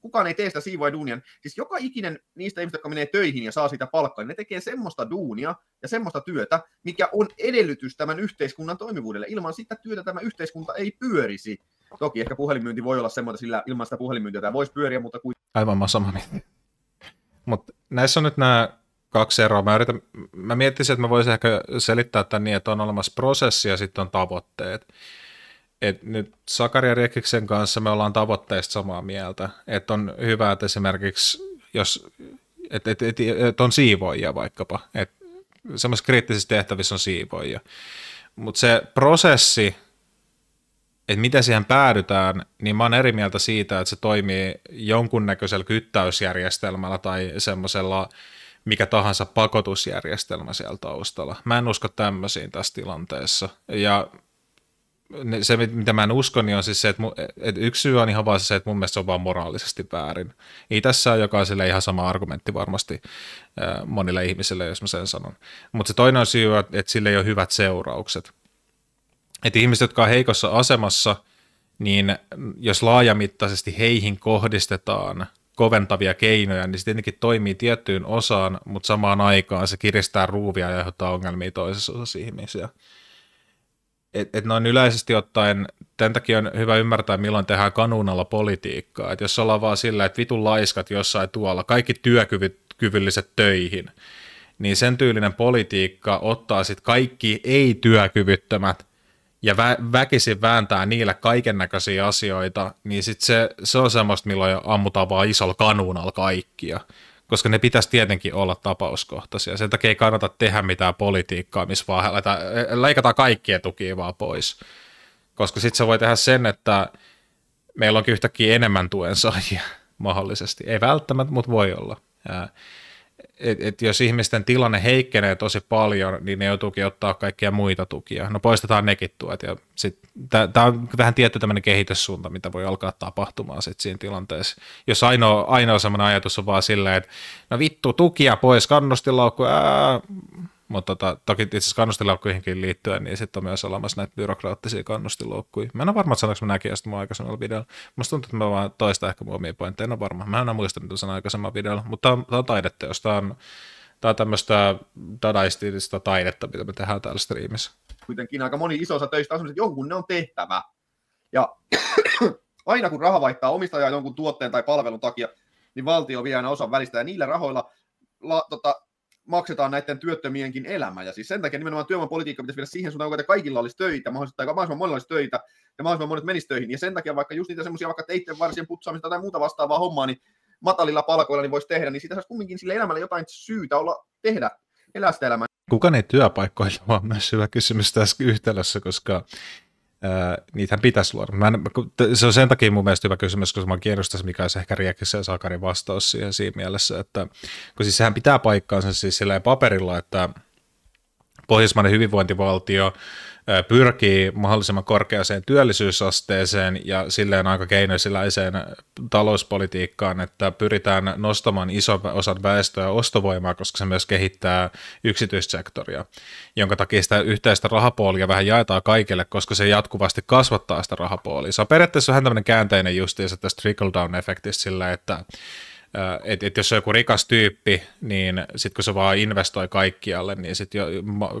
kukaan ei tee sitä siivoajan duunia. Niin siis joka ikinen niistä ihmistä, jotka menee töihin ja saa sitä palkkaa, niin ne tekee semmoista duunia ja semmoista työtä, mikä on edellytys tämän yhteiskunnan toimivuudelle. Ilman sitä työtä tämä yhteiskunta ei pyörisi. Toki ehkä puhelinmyynti voi olla semmoista, sillä ilman sitä puhelinmyyntiä tämä voisi pyöriä, mutta kuitenkin. Aivan mä samaa mieltä. Mutta näissä on nyt nämä kaksi eroa. Mä, yritän, mä miettisin, että mä voisin ehkä selittää tämän niin, että on olemassa prosessi ja sitten on tavoitteet. Et nyt Sakaria Rekiksen kanssa me ollaan tavoitteista samaa mieltä. Että on hyvä, että esimerkiksi jos, et, et, et, et on siivoja vaikkapa, Et semmoisissa kriittisissä tehtävissä on siivoja. Mutta se prosessi, että miten siihen päädytään, niin mä oon eri mieltä siitä, että se toimii jonkunnäköisellä kyttäysjärjestelmällä tai semmoisella mikä tahansa pakotusjärjestelmä siellä taustalla. Mä en usko tämmöisiin tässä tilanteessa. Ja se, mitä mä en usko, niin on siis se, että, mun, että yksi syy on ihan vaan se, että mun mielestä se on vaan moraalisesti väärin. Ei tässä ole jokaiselle ihan sama argumentti varmasti monille ihmisille, jos mä sen sanon. Mutta se toinen syy on, että sillä ei ole hyvät seuraukset. Että ihmiset, jotka on heikossa asemassa, niin jos laajamittaisesti heihin kohdistetaan – koventavia keinoja, niin se tietenkin toimii tiettyyn osaan, mutta samaan aikaan se kiristää ruuvia ja aiheuttaa ongelmia toisessa osassa ihmisiä. Et, et noin yleisesti ottaen, tämän takia on hyvä ymmärtää, milloin tehdään kanunalla politiikkaa. Et jos ollaan vaan sillä, että vitun laiskat jossain tuolla, kaikki työkyvylliset töihin, niin sen tyylinen politiikka ottaa sitten kaikki ei-työkyvyttömät ja vä- väkisin vääntää niillä kaiken näköisiä asioita, niin sit se, se on semmoista, milloin ammutaan vaan isolla kanuunalla kaikkia, koska ne pitäisi tietenkin olla tapauskohtaisia. Sen takia ei kannata tehdä mitään politiikkaa, missä vaan leikataan, leikataan kaikkia tukia vaan pois, koska sitten se voi tehdä sen, että meillä onkin yhtäkkiä enemmän tuen mahdollisesti. Ei välttämättä, mutta voi olla että et jos ihmisten tilanne heikkenee tosi paljon, niin ne joutuukin ottaa kaikkia muita tukia. No poistetaan nekin tuet. tämä on vähän tietty tämmöinen kehityssuunta, mitä voi alkaa tapahtumaan sit siinä tilanteessa. Jos ainoa, ainoa semmoinen ajatus on vaan silleen, että no vittu, tukia pois, kannustilaukku, ää, mutta tota, toki itse asiassa kannustinlaukkuihinkin liittyen, niin sitten on myös olemassa näitä byrokraattisia kannustinloukkuja. Mä en ole varma, että sanoinko mä näkin sitä mun aikaisemmalla videolla. Musta tuntuu, että mä vaan toista ehkä mun omia pointteja, en ole varma. Mä en ole muistanut sen aikaisemmalla videolla, mutta tämä on, tää on taideteos. Tämä on, on tämmöistä dadaistista taidetta, mitä me tehdään täällä striimissä. Kuitenkin aika moni iso osa töistä on että jonkun ne on tehtävä. Ja <clears throat> aina kun raha vaihtaa omistajaa jonkun tuotteen tai palvelun takia, niin valtio vie aina osan välistä ja niillä rahoilla la, tota, maksetaan näiden työttömienkin elämä. Ja siis sen takia nimenomaan työvoimapolitiikka pitäisi viedä siihen suuntaan, että kaikilla olisi töitä, mahdollisimman, mahdollisimman monilla olisi töitä ja mahdollisimman monet menisi töihin. Ja sen takia vaikka just niitä semmoisia vaikka teitten varsien putsaamista tai muuta vastaavaa hommaa, niin matalilla palkoilla niin voisi tehdä, niin siitä saisi kumminkin sille elämälle jotain syytä olla tehdä, elää sitä elämää. Kuka ne työpaikkoilla on myös hyvä kysymys tässä yhtälössä, koska niitähän pitäisi luoda. Mä en, se on sen takia mun mielestä hyvä kysymys, koska mä kiinnostaisin, mikä olisi ehkä Riekissä ja Sakarin vastaus siihen siinä mielessä, että kun siis sehän pitää paikkaansa siis paperilla, että pohjoismainen hyvinvointivaltio pyrkii mahdollisimman korkeaseen työllisyysasteeseen ja silleen aika keinoisiläiseen talouspolitiikkaan, että pyritään nostamaan iso osan väestöä ostovoimaa, koska se myös kehittää yksityissektoria, jonka takia sitä yhteistä rahapoolia vähän jaetaan kaikille, koska se jatkuvasti kasvattaa sitä rahapoolia. Se on periaatteessa vähän tämmöinen käänteinen justiinsa tästä trickle-down-efektistä sillä, että että et jos on joku rikas tyyppi, niin sitten kun se vaan investoi kaikkialle, niin sitten jo,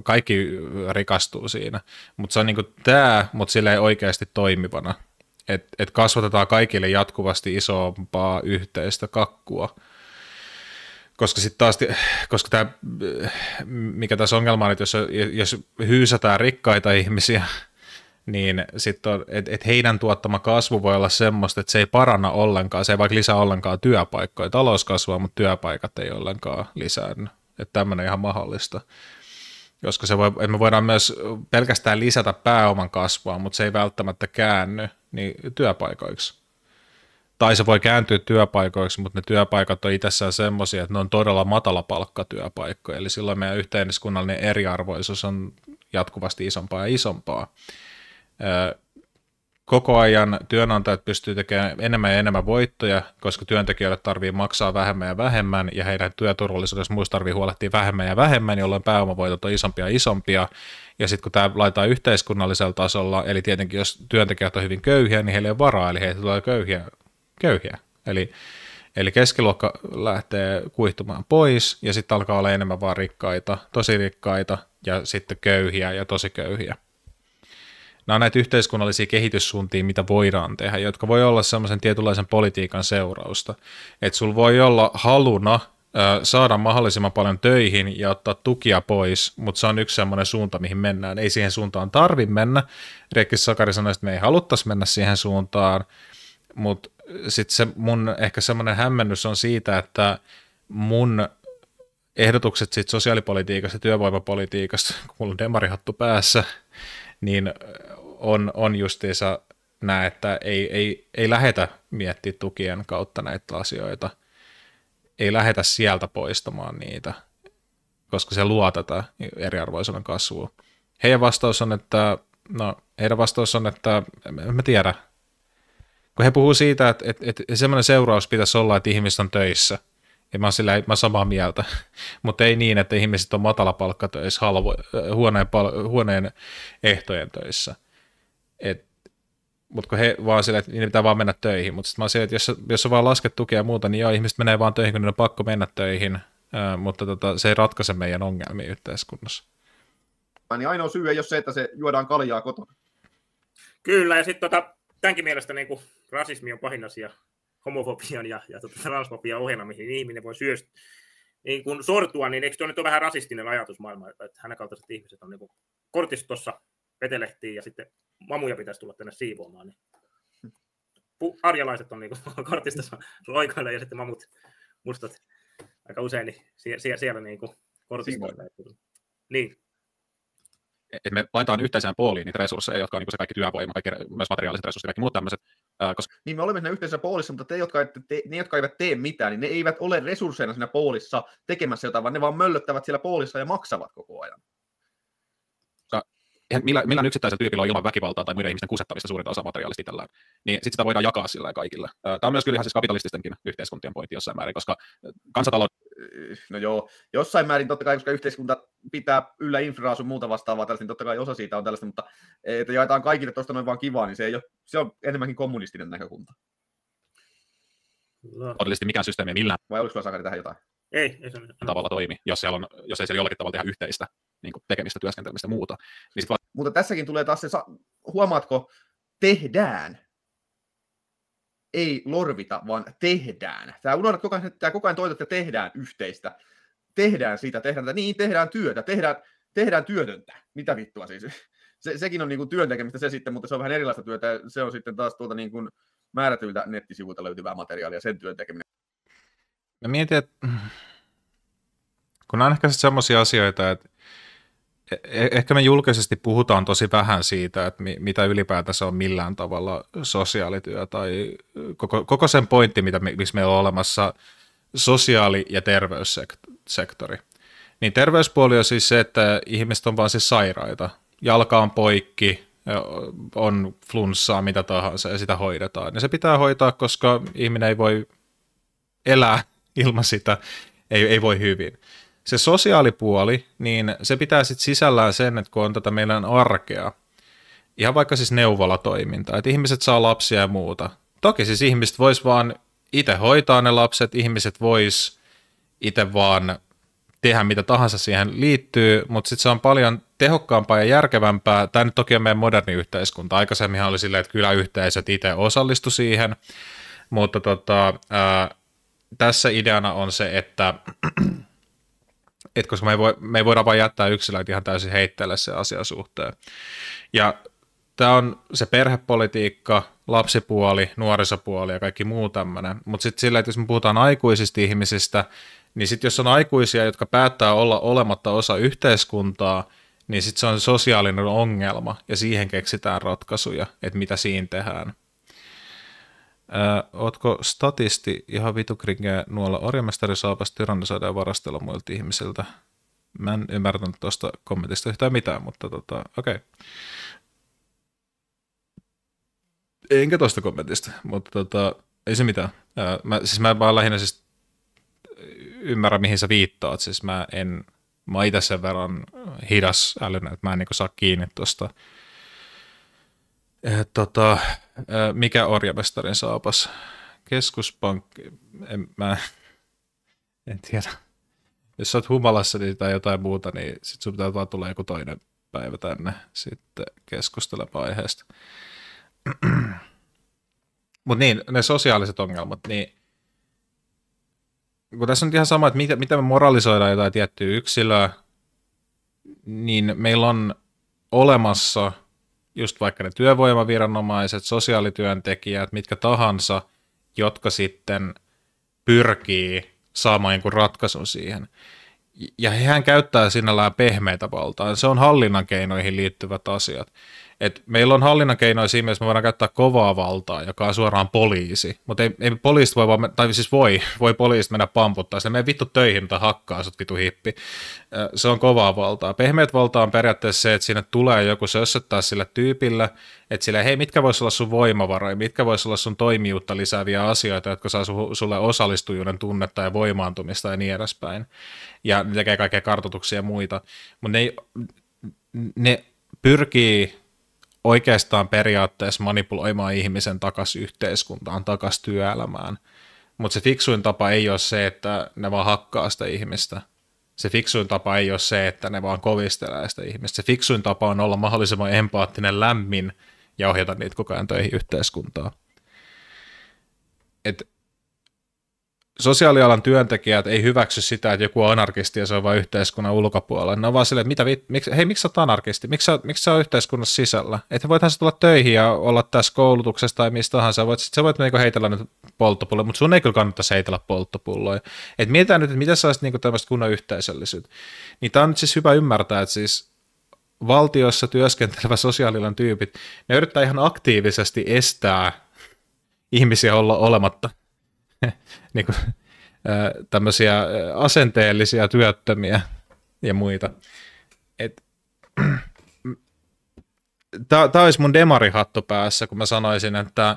kaikki rikastuu siinä. Mutta se on niinku tämä, mutta sille ei oikeasti toimivana. Että et kasvatetaan kaikille jatkuvasti isompaa yhteistä kakkua. Koska sitten taas, koska tämä, mikä tässä ongelma on, että jos, jos hyysätään rikkaita ihmisiä, niin sit on, et, et heidän tuottama kasvu voi olla semmoista, että se ei paranna ollenkaan, se ei vaikka lisää ollenkaan työpaikkoja. Talous kasvaa, mutta työpaikat ei ollenkaan lisäänny. Että tämmöinen ihan mahdollista. Koska se voi, että me voidaan myös pelkästään lisätä pääoman kasvua, mutta se ei välttämättä käänny niin työpaikoiksi. Tai se voi kääntyä työpaikoiksi, mutta ne työpaikat on itsessään semmoisia, että ne on todella matala palkkatyöpaikkoja. Eli silloin meidän yhteiskunnallinen eriarvoisuus on jatkuvasti isompaa ja isompaa koko ajan työnantajat pystyvät tekemään enemmän ja enemmän voittoja, koska työntekijöille tarvii maksaa vähemmän ja vähemmän, ja heidän työturvallisuudessa muista tarvii huolehtia vähemmän ja vähemmän, jolloin pääomavoitot on isompia ja isompia. Ja sitten kun tämä laitetaan yhteiskunnallisella tasolla, eli tietenkin jos työntekijät on hyvin köyhiä, niin heillä ei ole varaa, eli heitä tulee köyhiä. köyhiä. Eli, eli keskiluokka lähtee kuihtumaan pois, ja sitten alkaa olla enemmän vaan rikkaita, tosi rikkaita, ja sitten köyhiä ja tosi köyhiä nämä on näitä yhteiskunnallisia kehityssuuntia, mitä voidaan tehdä, jotka voi olla semmoisen tietynlaisen politiikan seurausta. Että sulla voi olla haluna saada mahdollisimman paljon töihin ja ottaa tukia pois, mutta se on yksi semmoinen suunta, mihin mennään. Ei siihen suuntaan tarvi mennä. Rekkis Sakari sanoi, että me ei haluttaisi mennä siihen suuntaan, mutta sitten se mun ehkä semmoinen hämmennys on siitä, että mun ehdotukset sit sosiaalipolitiikasta ja työvoimapolitiikasta, kun mulla on demarihattu päässä, niin on, on justiinsa nämä, että ei, ei, ei lähetä miettiä tukien kautta näitä asioita, ei lähetä sieltä poistamaan niitä, koska se luo tätä eriarvoisuuden kasvua. Heidän vastaus on, että, no, heidän vastaus on, että en mä tiedä, kun he puhuu siitä, että, että, että semmoinen seuraus pitäisi olla, että ihmiset on töissä – ja mä oon, sillä, mä samaa mieltä, <laughs> mutta ei niin, että ihmiset on töissä, halvo, huoneen, pal, huoneen ehtojen töissä. mutta kun he vaan sillä, että niin pitää vaan mennä töihin. Mutta sitten mä oon sillä, että jos, jos on vaan lasket tukea ja muuta, niin joo, ihmiset menee vaan töihin, kun ne on pakko mennä töihin, ää, mutta tota, se ei ratkaise meidän ongelmia yhteiskunnassa. Niin ainoa syy ei ole se, että se juodaan kaljaa kotona. Kyllä, ja sitten tota, tämänkin mielestä niin kuin, rasismi on pahin asia homofobian ja, ja tota, transfobian ohella, mihin ihminen voi syöstä, niin kun sortua, niin eikö tuo nyt ole vähän rasistinen ajatusmaailma, että hänen kaltaiset ihmiset on niin kuin kortistossa vetelehtiin ja sitten mamuja pitäisi tulla tänne siivoamaan. Niin. Arjalaiset on niin kuin <laughs> kortistossa roikoilla ja sitten mamut mustat aika usein niin siellä, siellä niin kuin kortistossa. Niin. Et me laitetaan yhteiseen pooliin niitä resursseja, jotka on niin se kaikki työvoima, kaikki, myös materiaaliset resurssit, kaikki muut tämmöiset, Ää, koska... Niin me olemme siinä yhteisessä poolissa, mutta te, jotka ette, te, ne, jotka eivät tee mitään, niin ne eivät ole resursseina siinä poolissa tekemässä jotain, vaan ne vaan möllöttävät siellä poolissa ja maksavat koko ajan. Eihän millä, millään yksittäisellä tyypillä on ilman väkivaltaa tai muiden ihmisten kusettavissa suurinta osa materiaalista itsellään. Niin sitten sitä voidaan jakaa sillä kaikille. Tämä on myös kyllä ihan siis kapitalististenkin yhteiskuntien pointti jossain määrin, koska kansatalouden no joo, jossain määrin totta kai, koska yhteiskunta pitää yllä infraa sun muuta vastaavaa tällaista, niin totta kai osa siitä on tällaista, mutta eh, että jaetaan kaikille tuosta noin vaan kivaa, niin se, ei ole, se on enemmänkin kommunistinen näkökunta. Kyllä. Todellisesti mikään systeemi millään. Vai oliko sulla Sakari tähän jotain? Ei, ei se mitään. tavalla toimi, jos, siellä on, jos ei siellä jollakin tavalla tehdä yhteistä niin tekemistä, työskentelemistä ja muuta. Niin sit vaan... Mutta tässäkin tulee taas se, huomaatko, tehdään ei lorvita, vaan tehdään. Tämä unohdat koko ajan, tämä koko ajan toitot, että tehdään yhteistä. Tehdään sitä, tehdään tätä. Niin, tehdään työtä, tehdään, tehdään työtöntä. Mitä vittua siis? <laughs> Se, sekin on niin kuin työn tekemistä se sitten, mutta se on vähän erilaista työtä. se on sitten taas tuolta niin kuin määrätyiltä nettisivuilta löytyvää materiaalia, sen työn tekeminen. Mä mietin, että kun on ehkä sellaisia asioita, että Eh, eh, ehkä me julkisesti puhutaan tosi vähän siitä, että mitä ylipäätänsä on millään tavalla sosiaalityö tai eh, koko, koko sen pointti, mitä me, meillä on olemassa sosiaali- ja terveyssektori. Niin terveyspuoli on siis se, että ihmiset on vaan siis sairaita. Jalka on poikki, on flunssaa, mitä tahansa, ja sitä hoidetaan. Ja se pitää hoitaa, koska ihminen ei voi elää <laughs> ilman sitä, ei, ei voi hyvin se sosiaalipuoli, niin se pitää sitten sisällään sen, että kun on tätä meidän arkea, ihan vaikka siis neuvolatoiminta, että ihmiset saa lapsia ja muuta. Toki siis ihmiset vois vaan itse hoitaa ne lapset, ihmiset vois itse vaan tehdä mitä tahansa siihen liittyy, mutta sitten se on paljon tehokkaampaa ja järkevämpää. Tämä nyt toki on meidän moderni yhteiskunta. Aikaisemmin oli silleen, että kyläyhteisöt itse osallistu siihen, mutta tota, ää, tässä ideana on se, että <clears throat> Et koska me ei, voi, me ei voida vain jättää yksilöitä ihan täysin heitteelle se asian suhteen. Ja tämä on se perhepolitiikka, lapsipuoli, nuorisopuoli ja kaikki muu tämmöinen. Mutta sitten sillä, että jos me puhutaan aikuisista ihmisistä, niin sitten jos on aikuisia, jotka päättää olla olematta osa yhteiskuntaa, niin sitten se on sosiaalinen ongelma ja siihen keksitään ratkaisuja, että mitä siinä tehdään. Öö, ootko statisti ihan vitukringeä nuolla saapas tyrannisoida ja varastella muilta ihmisiltä? Mä en ymmärtänyt tuosta kommentista yhtään mitään, mutta tota, okei. Okay. Enkä tuosta kommentista, mutta tota, ei se mitään. Öö, mä, siis mä vaan lähinnä siis ymmärrä, mihin sä viittaat. Siis mä en, mä itse sen verran hidas älynä, että mä en niin saa kiinni tuosta Eh, tota, eh, mikä orjamestarin saapas? Keskuspankki, en, mä, en tiedä. Jos sä oot humalassa niin, tai jotain muuta, niin sit sun pitää vaan tulla joku toinen päivä tänne sitten keskustelemaan aiheesta. <clears throat> Mutta niin, ne sosiaaliset ongelmat, niin kun tässä on ihan sama, että mitä, mitä me moralisoidaan jotain tiettyä yksilöä, niin meillä on olemassa – just vaikka ne työvoimaviranomaiset, sosiaalityöntekijät, mitkä tahansa, jotka sitten pyrkii saamaan jonkun ratkaisun siihen. Ja hehän käyttää sinällään pehmeitä valtaa. Se on hallinnan keinoihin liittyvät asiat. Et meillä on hallinnan siinä, mielessä, me voidaan käyttää kovaa valtaa, joka on suoraan poliisi. Mutta ei, ei poliisit voi vaan, tai siis voi, voi poliisit mennä pamputtaa se menee vittu töihin, mutta hakkaa sut vittu hippi. Se on kovaa valtaa. Pehmeät valtaa on periaatteessa se, että sinne tulee joku sössöttää sillä tyypillä, että sillä hei, mitkä voisi olla sun voimavaroja, mitkä voisi olla sun toimijuutta lisääviä asioita, jotka saa su- sulle osallistujuuden tunnetta ja voimaantumista ja niin edespäin. Ja ne tekee kaikkea kartoituksia ja muita. Mutta ne, ne pyrkii oikeastaan periaatteessa manipuloimaan ihmisen takaisin yhteiskuntaan, takaisin työelämään. Mutta se fiksuin tapa ei ole se, että ne vaan hakkaa sitä ihmistä. Se fiksuin tapa ei ole se, että ne vaan kovistelee sitä ihmistä. Se fiksuin tapa on olla mahdollisimman empaattinen, lämmin ja ohjata niitä koko ajan töihin yhteiskuntaa. Et sosiaalialan työntekijät ei hyväksy sitä, että joku on anarkisti ja se on vain yhteiskunnan ulkopuolella. Ne on vaan silleen, että mitä, miksi, hei, miksi sä oot anarkisti? Miksi sä, miksi sä oot yhteiskunnassa sisällä? Että voithan sä tulla töihin ja olla tässä koulutuksessa tai mistä tahansa. Voit, sit sä voit niinku heitellä nyt polttopulloja, mutta sun ei kyllä kannattaisi heitellä polttopulloja. Et mietitään nyt, että mitä sä olisit niinku tämmöistä kunnan yhteisöllisyyttä. Niin tämä on nyt siis hyvä ymmärtää, että siis valtiossa työskentelevä sosiaalialan tyypit, ne yrittää ihan aktiivisesti estää ihmisiä olla olematta niin kuin, tämmöisiä asenteellisia työttömiä ja muita. Et, <clears throat> Tämä olisi mun demarihattu päässä, kun mä sanoisin, että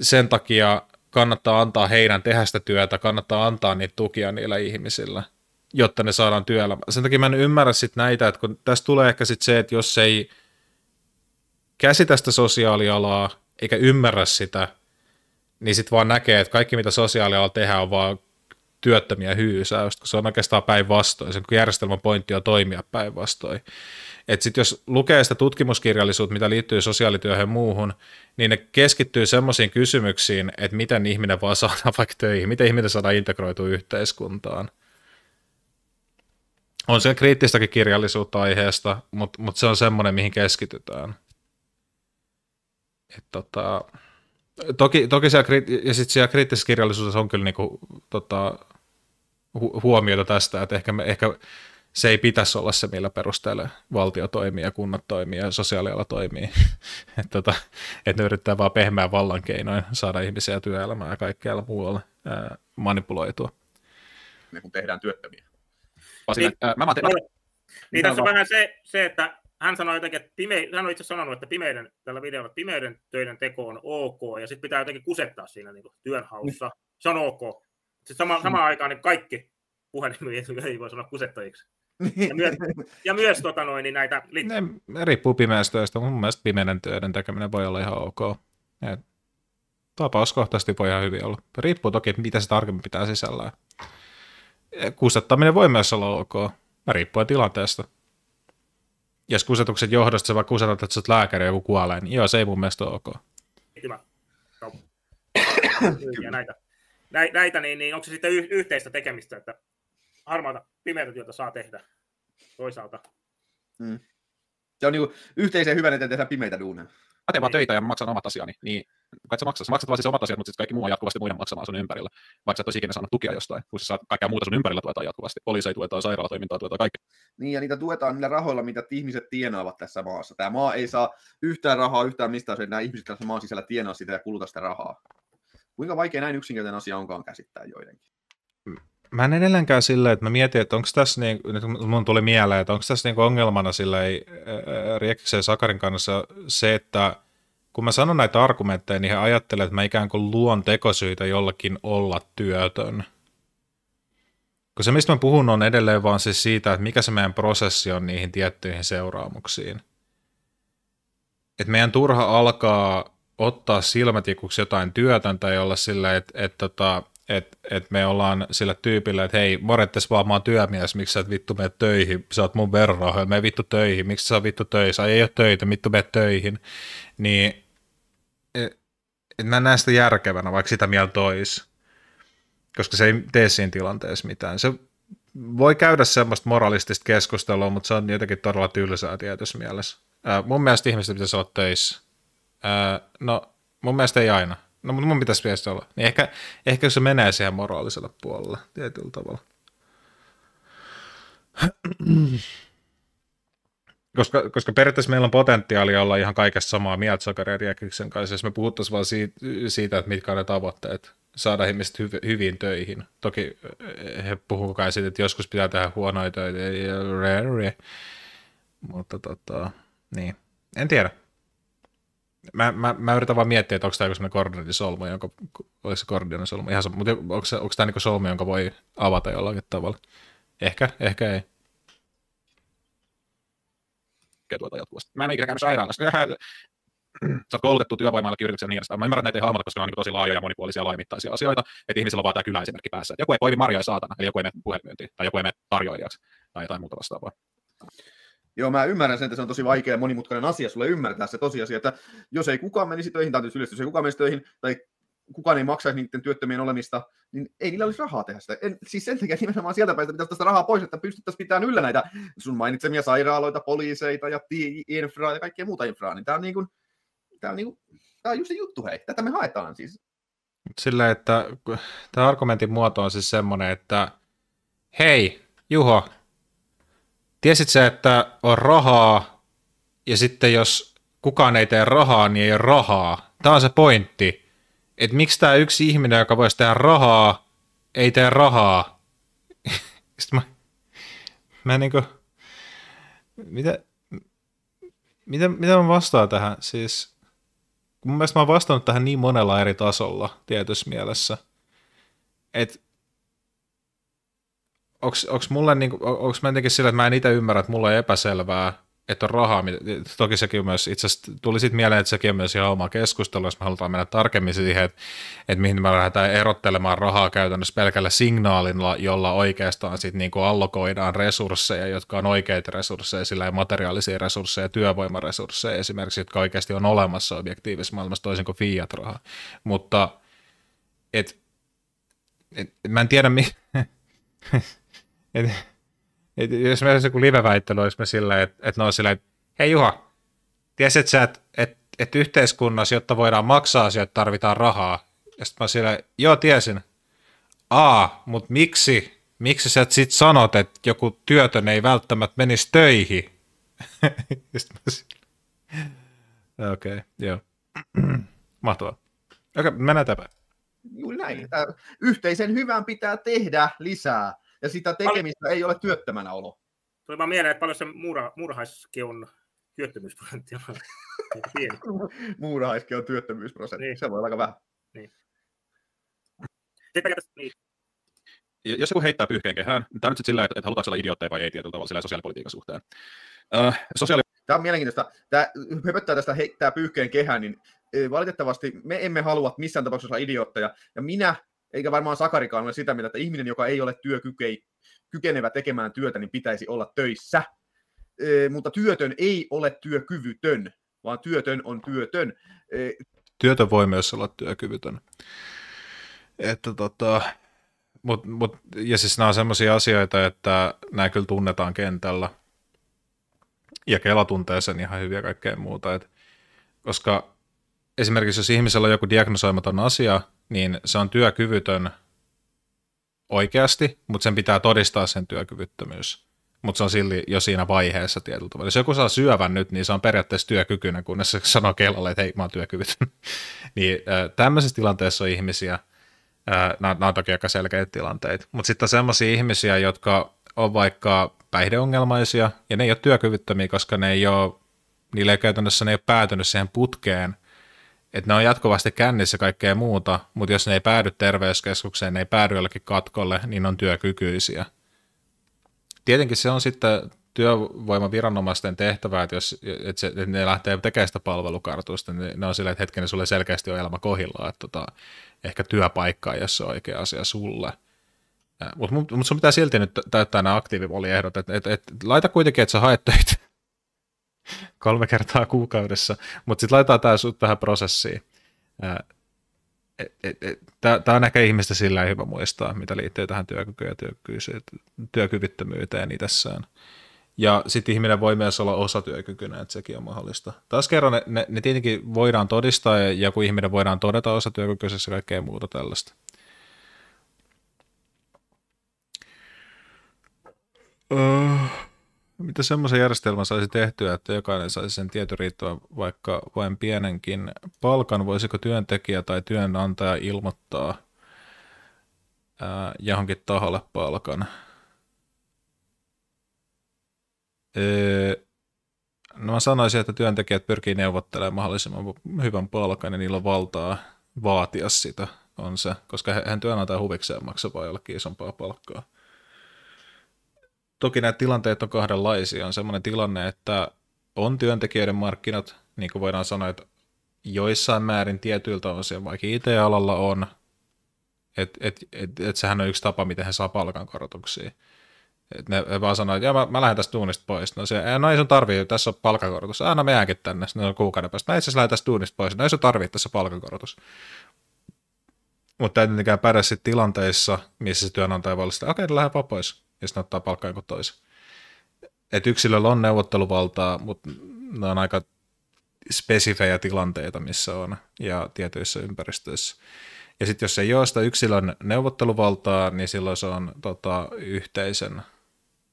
sen takia kannattaa antaa heidän tehdä sitä työtä, kannattaa antaa niitä tukia niillä ihmisillä, jotta ne saadaan työelämään. Sen takia mä en ymmärrä sit näitä, että kun tässä tulee ehkä sit se, että jos ei käsitä sitä sosiaalialaa eikä ymmärrä sitä, niin sitten vaan näkee, että kaikki mitä sosiaalialalla tehdään on vaan työttömiä hyysäystä, kun se on oikeastaan päinvastoin, sen järjestelmän pointti on toimia päinvastoin. Että sitten jos lukee sitä tutkimuskirjallisuutta, mitä liittyy sosiaalityöhön muuhun, niin ne keskittyy semmoisiin kysymyksiin, että miten ihminen vaan saadaan vaikka töihin, miten ihminen saadaan integroitua yhteiskuntaan. On se kriittistäkin kirjallisuutta aiheesta, mutta mut se on semmoinen, mihin keskitytään. Että tota, Toki, toki siellä, ja sit siellä kriittisessä kirjallisuudessa on kyllä niinku, tota, hu- huomiota tästä, että ehkä, me, ehkä se ei pitäisi olla se, millä perusteella valtio toimii ja kunnat toimii ja sosiaaliala toimii. <laughs> että tota, et ne yrittää vaan pehmeä vallan keinoin saada ihmisiä työelämään ja kaikkialla muualla ää, manipuloitua. Niin kun tehdään työttömiä. Niin, ää, mä, mä, niin, mä, niin tässä on vähän se, se että hän sanoi jotenkin, että pime, hän on itse sanonut, että pimeiden tällä videolla että pimeiden töiden teko on ok, ja sitten pitää jotenkin kusettaa siinä niin työnhaussa. Se on ok. Sitten sama, mm. samaan aikaan niin kaikki puhelimien ei voi sanoa kusettajiksi. Niin. Ja myös, ja myös tota noin, niin näitä Li- Ne riippuu pimeästä töistä. Mun mielestä pimeiden töiden tekeminen voi olla ihan ok. Et tapauskohtaisesti voi ihan hyvin olla. Riippuu toki, mitä se tarkemmin pitää sisällään. Kustattaminen voi myös olla ok. Riippuu tilanteesta jos kusetuksen johdosta sä vaan kusetat, että sä oot lääkäri joku kuolee, niin joo, se ei mun mielestä ole ok. Kyllä. No. Kyllä. näitä, näitä niin, niin onko se sitten yhteistä tekemistä, että harmaata pimeätä työtä saa tehdä toisaalta. Mm. Se on niin yhteisen hyvän eteen tehdä pimeitä duuneja mä teen vaan töitä ja maksan omat asiani, niin kai sä maksat. Sä maksat vaan siis omat asiat, mutta sitten kaikki muu on jatkuvasti muiden maksamaan sun ympärillä, vaikka sä et ois ikinä saanut tukea jostain, kun sä saat kaikkea muuta sun ympärillä tuetaan jatkuvasti. Poliiseja tuetaan, sairaalatoimintaa tuetaan, kaikki. Niin, ja niitä tuetaan niillä rahoilla, mitä ihmiset tienaavat tässä maassa. Tämä maa ei saa yhtään rahaa yhtään mistään, se nämä ihmiset tässä maan sisällä tienaa sitä ja kuluta sitä rahaa. Kuinka vaikea näin yksinkertainen asia onkaan käsittää joidenkin? mä en edelleenkään silleen, että mä mietin, että onko tässä, niin, nyt mun tuli mieleen, että onko tässä niin ongelmana silleen Riekkisen ja Sakarin kanssa se, että kun mä sanon näitä argumentteja, niin he ajattelee, että mä ikään kuin luon tekosyitä jollakin olla työtön. Kun se, mistä mä puhun, on edelleen vaan se siis siitä, että mikä se meidän prosessi on niihin tiettyihin seuraamuksiin. Että meidän turha alkaa ottaa silmätikuksi jotain työtöntä jolla olla että, että tota, että et me ollaan sillä tyypillä, että hei, Morettes vaan mä oon työmies, miksi sä et vittu mene töihin, sä oot mun verran, me vittu töihin, miksi sä vittu töissä, ei ole töitä, vittu mene töihin, niin e, mä näen sitä järkevänä, vaikka sitä mieltä olisi, koska se ei tee siinä tilanteessa mitään. Se voi käydä semmoista moralistista keskustelua, mutta se on jotenkin todella tylsää tietyssä mielessä. Ää, mun mielestä ihmiset pitäisi olla töissä. Ää, no, mun mielestä ei aina no mutta mun pitäisi viesti olla. Niin ehkä, ehkä se menee siihen moraalisella puolella, tietyllä tavalla. koska, koska periaatteessa meillä on potentiaalia olla ihan kaikessa samaa mieltä Sakaria Riekiksen kanssa, jos me puhuttaisiin vaan siitä, että mitkä on ne tavoitteet, saada ihmiset hyv- hyvin töihin. Toki he puhuvat kai siitä, että joskus pitää tehdä huonoja töitä, mutta tota, niin. En tiedä. Mä, mä, mä yritän vaan miettiä, että onko tämä joku sellainen koordinaatisolmu, jonka, oliko se koordinaatisolmu, ihan se, mutta onko, se, onko tämä niin solmu, jonka voi avata jollakin tavalla? Ehkä, ehkä ei. Tuota jatkuvasti. Mä en ikinä käynyt sairaalassa. Sä oot koulutettu työvoimallakin yrityksen niin edespäin. Mä ymmärrän näitä hahmota, koska ne on niin tosi laajoja ja monipuolisia laajamittaisia asioita, että ihmisillä on vaan tämä esimerkki päässä. joku ei poimi marjoja saatana, eli joku ei mene puhelimyyntiin, tai joku ei mene tarjoilijaksi, tai jotain muuta vastaavaa. Joo, mä ymmärrän sen, että se on tosi vaikea ja monimutkainen asia sulle ymmärtää se tosiasia, että jos ei kukaan menisi töihin, tai yleisesti, jos ei kukaan menisi töihin, tai kukaan ei maksaisi niiden työttömien olemista, niin ei niillä olisi rahaa tehdä sitä. En, siis sen takia nimenomaan sieltä päästä pitäisi tästä rahaa pois, että pystyttäisiin pitämään yllä näitä sun mainitsemia sairaaloita, poliiseita ja infraa ja kaikkea muuta infraa. Niin tämä on, niin kuin, tämä on, niin kuin, tämä on just se juttu, hei. Tätä me haetaan siis. Sillä, että tämä argumentin muoto on siis semmoinen, että hei, Juho, Tiesit sä, että on rahaa ja sitten jos kukaan ei tee rahaa, niin ei ole rahaa. Tämä on se pointti, että miksi tämä yksi ihminen, joka voisi tehdä rahaa, ei tee rahaa. <laughs> sitten mä, mä kuin, niinku- mitä, mitä, mitä mä vastaan tähän? Siis, mun mielestä mä oon vastannut tähän niin monella eri tasolla tietyssä mielessä. Että onks mulle niinku, onks mä jotenkin sillä, että mä en itse ymmärrä, että mulla ei epäselvää, että on rahaa. Toki sekin myös, itse asiassa tuli sitten mieleen, että sekin on myös ihan oma keskustelu, jos me halutaan mennä tarkemmin siihen, että, että mihin me lähdetään erottelemaan rahaa käytännössä pelkällä signaalilla, jolla oikeastaan sitten niinku allokoidaan resursseja, jotka on oikeita resursseja, sillä ei materiaalisia resursseja, työvoimaresursseja esimerkiksi, jotka oikeasti on olemassa objektiivisessa maailmassa toisin kuin fiat-rahaa. Mutta et, et, mä en tiedä, mi- <laughs> Et, et, jos meillä olisi joku live-väittely, olisi me silleen, että et ne on silleen, että hei Juha, tiesit sä, että et, et yhteiskunnassa, jotta voidaan maksaa asioita, tarvitaan rahaa. Ja sitten mä silleen, joo tiesin. a, mutta miksi, miksi sä sit sanot, että joku työtön ei välttämättä menisi töihin? <laughs> Okei, okay, joo. <clears throat> Mahtavaa. Okei, okay, mennään tämän. Juuri näin. Äh, yhteisen hyvän pitää tehdä lisää ja sitä tekemistä Pal- ei ole työttömänä olo. Tuli vaan mieleen, että paljon se muura, murhaiskin on työttömyysprosentti on pieni. <laughs> on työttömyysprosentti, niin. se voi olla aika vähän. Niin. Sitten, niin. Jos joku heittää pyyhkeen kehään, niin tämä on nyt sillä, että, että halutaanko olla idiootteja vai ei tietyllä tavalla sillä sosiaalipolitiikan suhteen. Äh, sosiaali... Tämä on mielenkiintoista. Tämä höpöttää tästä heittää pyyhkeen kehään, niin valitettavasti me emme halua missään tapauksessa olla idiootteja. Ja minä eikä varmaan Sakarikaan ole sitä mieltä, että ihminen, joka ei ole työkykenevä tekemään työtä, niin pitäisi olla töissä. E, mutta työtön ei ole työkyvytön, vaan työtön on työtön. E, työtön voi myös olla työkyvytön. Että tota, mut, mut, ja siis nämä on sellaisia asioita, että nämä kyllä tunnetaan kentällä. Ja Kela tuntee sen ihan hyvin ja kaikkea muuta. Et, koska esimerkiksi jos ihmisellä on joku diagnosoimaton asia, niin se on työkyvytön oikeasti, mutta sen pitää todistaa sen työkyvyttömyys. Mutta se on silti jo siinä vaiheessa tietyllä tavalla. Jos joku saa syövän nyt, niin se on periaatteessa työkykyinen, kunnes se sanoo kellolle, että hei, mä oon työkyvytön. <laughs> niin äh, tämmöisessä tilanteessa on ihmisiä, äh, nämä, on toki aika selkeitä tilanteita, mutta sitten on sellaisia ihmisiä, jotka on vaikka päihdeongelmaisia, ja ne ei ole työkyvyttömiä, koska ne ei ole, niillä ei käytännössä ne ei ole päätynyt siihen putkeen, että ne on jatkuvasti kännissä kaikkea muuta, mutta jos ne ei päädy terveyskeskukseen, ne ei päädy jollekin katkolle, niin on työkykyisiä. Tietenkin se on sitten työvoimaviranomaisten tehtävä, että jos että se, että ne lähtee tekemään sitä palvelukartuista, niin ne on silleen, että hetkinen sulle selkeästi on elämä kohilla, että tota, ehkä ei ole se on oikea asia sulle. Äh, mutta mut, mut sun pitää silti nyt täyttää nämä aktiivivalliehdot, että et, et, laita kuitenkin, että sä haet töitä kolme kertaa kuukaudessa, mutta sitten laitetaan tämä sinut tähän prosessiin. E, e, e, tämä on ehkä ihmistä sillä hyvä muistaa, mitä liittyy tähän työkykyyn ja työkyvyttömyyteen tässään. Ja sitten ihminen voi myös olla osatyökykyinen, että sekin on mahdollista. Taas kerran ne, ne, ne tietenkin voidaan todistaa ja, ja kun ihminen voidaan todeta osatyökykyisessä ja kaikkea muuta tällaista. Uh. Mitä semmoisen järjestelmän saisi tehtyä, että jokainen saisi sen tietyn riittävän vaikka vain pienenkin palkan? Voisiko työntekijä tai työnantaja ilmoittaa ää, johonkin taholle palkan? Öö, no mä sanoisin, että työntekijät pyrkii neuvottelemaan mahdollisimman hyvän palkan ja niillä on valtaa vaatia sitä, on se, koska hän työnantaja huvikseen maksaa jollekin isompaa palkkaa toki nämä tilanteet on kahdenlaisia. On sellainen tilanne, että on työntekijöiden markkinat, niin kuin voidaan sanoa, että joissain määrin tietyiltä osin, vaikka IT-alalla on, että et, et, et sehän on yksi tapa, miten he saa palkankorotuksia. Et ne, vaan sanoo, että mä, mä lähden tästä tuunista pois. No, se, no ei sun tarvii, tässä on palkankorotus. Aina no me jääkin tänne, sitten no on kuukauden päästä. Mä itse asiassa tästä tuunista pois. No ei sun tarvii, tässä on palkankorotus. Mutta ei tietenkään päde tilanteissa, missä se työnantaja voi olla sitä, okei, okay, lähden vaan pois ja sitten ottaa palkkaa joku toisen. Et yksilöllä on neuvotteluvaltaa, mutta ne on aika spesifejä tilanteita, missä on ja tietyissä ympäristöissä. Ja sitten jos ei ole sitä yksilön neuvotteluvaltaa, niin silloin se on tota, yhteisen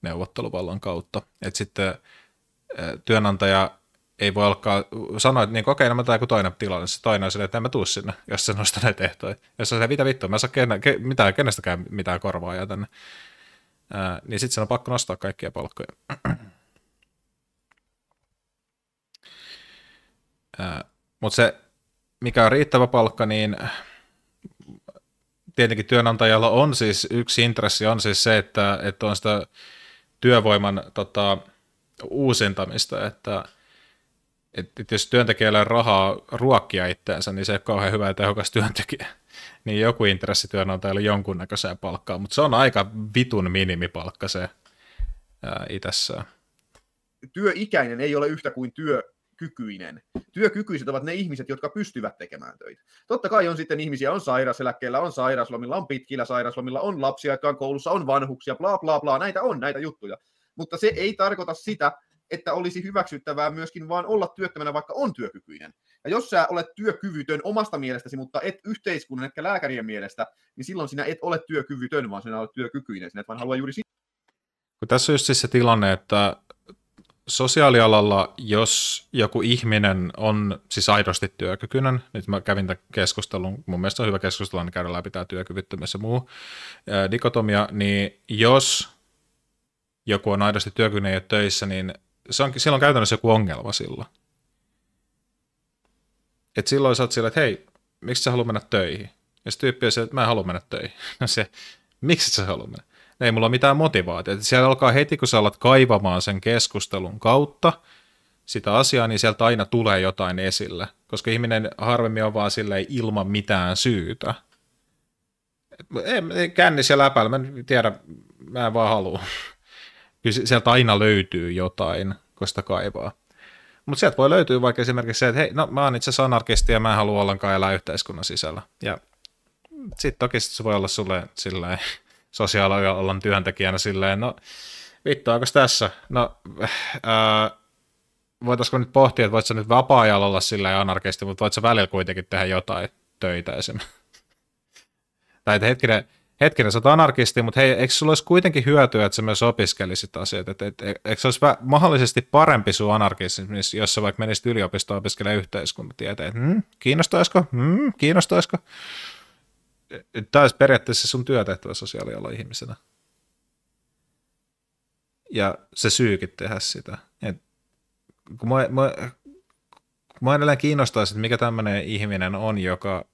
neuvotteluvallan kautta. Et sitten työnantaja ei voi alkaa sanoa, että niin okei, okay, no mä tämän toinen tilanne, se toinen on sille, että en mä tuu sinne, jos se nostaa näitä ehtoja. Jos se mitä vittua, mä en saa kenen, ke, mitään, kenestäkään mitään korvaajaa tänne ää, niin sitten on pakko nostaa kaikkia palkkoja. Mutta se, mikä on riittävä palkka, niin tietenkin työnantajalla on siis yksi intressi on siis se, että, että on sitä työvoiman tota, uusintamista, että, että jos työntekijällä on rahaa ruokkia itseänsä, niin se ei ole kauhean hyvä ja tehokas työntekijä niin joku intressityönantajalle jonkunnäköiseen palkkaa, mutta se on aika vitun minimipalkka se ää, itsessään. Työikäinen ei ole yhtä kuin kykyinen. Työkykyiset ovat ne ihmiset, jotka pystyvät tekemään töitä. Totta kai on sitten ihmisiä, on sairaseläkkeellä, on sairaslomilla, on pitkillä sairaslomilla, on lapsia, jotka on koulussa, on vanhuksia, bla bla bla, näitä on näitä juttuja. Mutta se ei tarkoita sitä, että olisi hyväksyttävää myöskin vaan olla työttömänä, vaikka on työkykyinen. Ja jos sä olet työkyvytön omasta mielestäsi, mutta et yhteiskunnan, etkä lääkärien mielestä, niin silloin sinä et ole työkyvytön, vaan sinä olet työkykyinen. Sinä et vaan halua juuri sitä. Kun tässä on just siis se tilanne, että sosiaalialalla, jos joku ihminen on siis aidosti työkykyinen, nyt mä kävin tämän keskustelun, mun mielestä on hyvä keskustella, niin käydä läpi tämä työkyvyttömyys ja muu dikotomia, niin jos joku on aidosti työkykyinen ja töissä, niin se on, siellä on käytännössä joku ongelma silloin. Et silloin sä oot sillä, että hei, miksi sä haluat mennä töihin? Ja se tyyppi on se, että mä en halua mennä töihin. <laughs> No se, miksi sä haluat mennä? No ei mulla ole mitään motivaatiota. Siellä alkaa heti, kun sä alat kaivamaan sen keskustelun kautta sitä asiaa, niin sieltä aina tulee jotain esille. Koska ihminen harvemmin on vaan silleen ilman mitään syytä. Ei, ja läpäällä, mä en tiedä, mä en vaan halua. <laughs> kyllä sieltä aina löytyy jotain, kun sitä kaivaa. Mutta sieltä voi löytyä vaikka esimerkiksi se, että hei, no mä oon itse asiassa anarkisti ja mä en halua ollenkaan elää yhteiskunnan sisällä. Ja sitten toki sit se voi olla sulle silleen <laughs> sosiaalialan työntekijänä silleen, no vittuaako tässä? No, äh, voitaisiko nyt pohtia, että voit sä nyt vapaa-ajalla olla sillä anarkisti, mutta voit sä välillä kuitenkin tehdä jotain töitä esimerkiksi. <laughs> Tai että hetkinen, hetkinen, sä oot anarkisti, mutta hei, eikö sulla olisi kuitenkin hyötyä, että sä myös opiskelisit asiat? Et, et, eikö se olisi vä- mahdollisesti parempi sun anarkismi, jos sä vaikka menisit yliopistoon opiskelemaan yhteiskuntatieteen? Hmm, kiinnostaisiko? Hmm, kiinnostaisiko? Tämä olisi periaatteessa sun työtehtävä sosiaalialan ihmisenä. Ja se syykin tehdä sitä. Et, kun mä, mä, kun mä edelleen kiinnostaisin, että mikä tämmöinen ihminen on, joka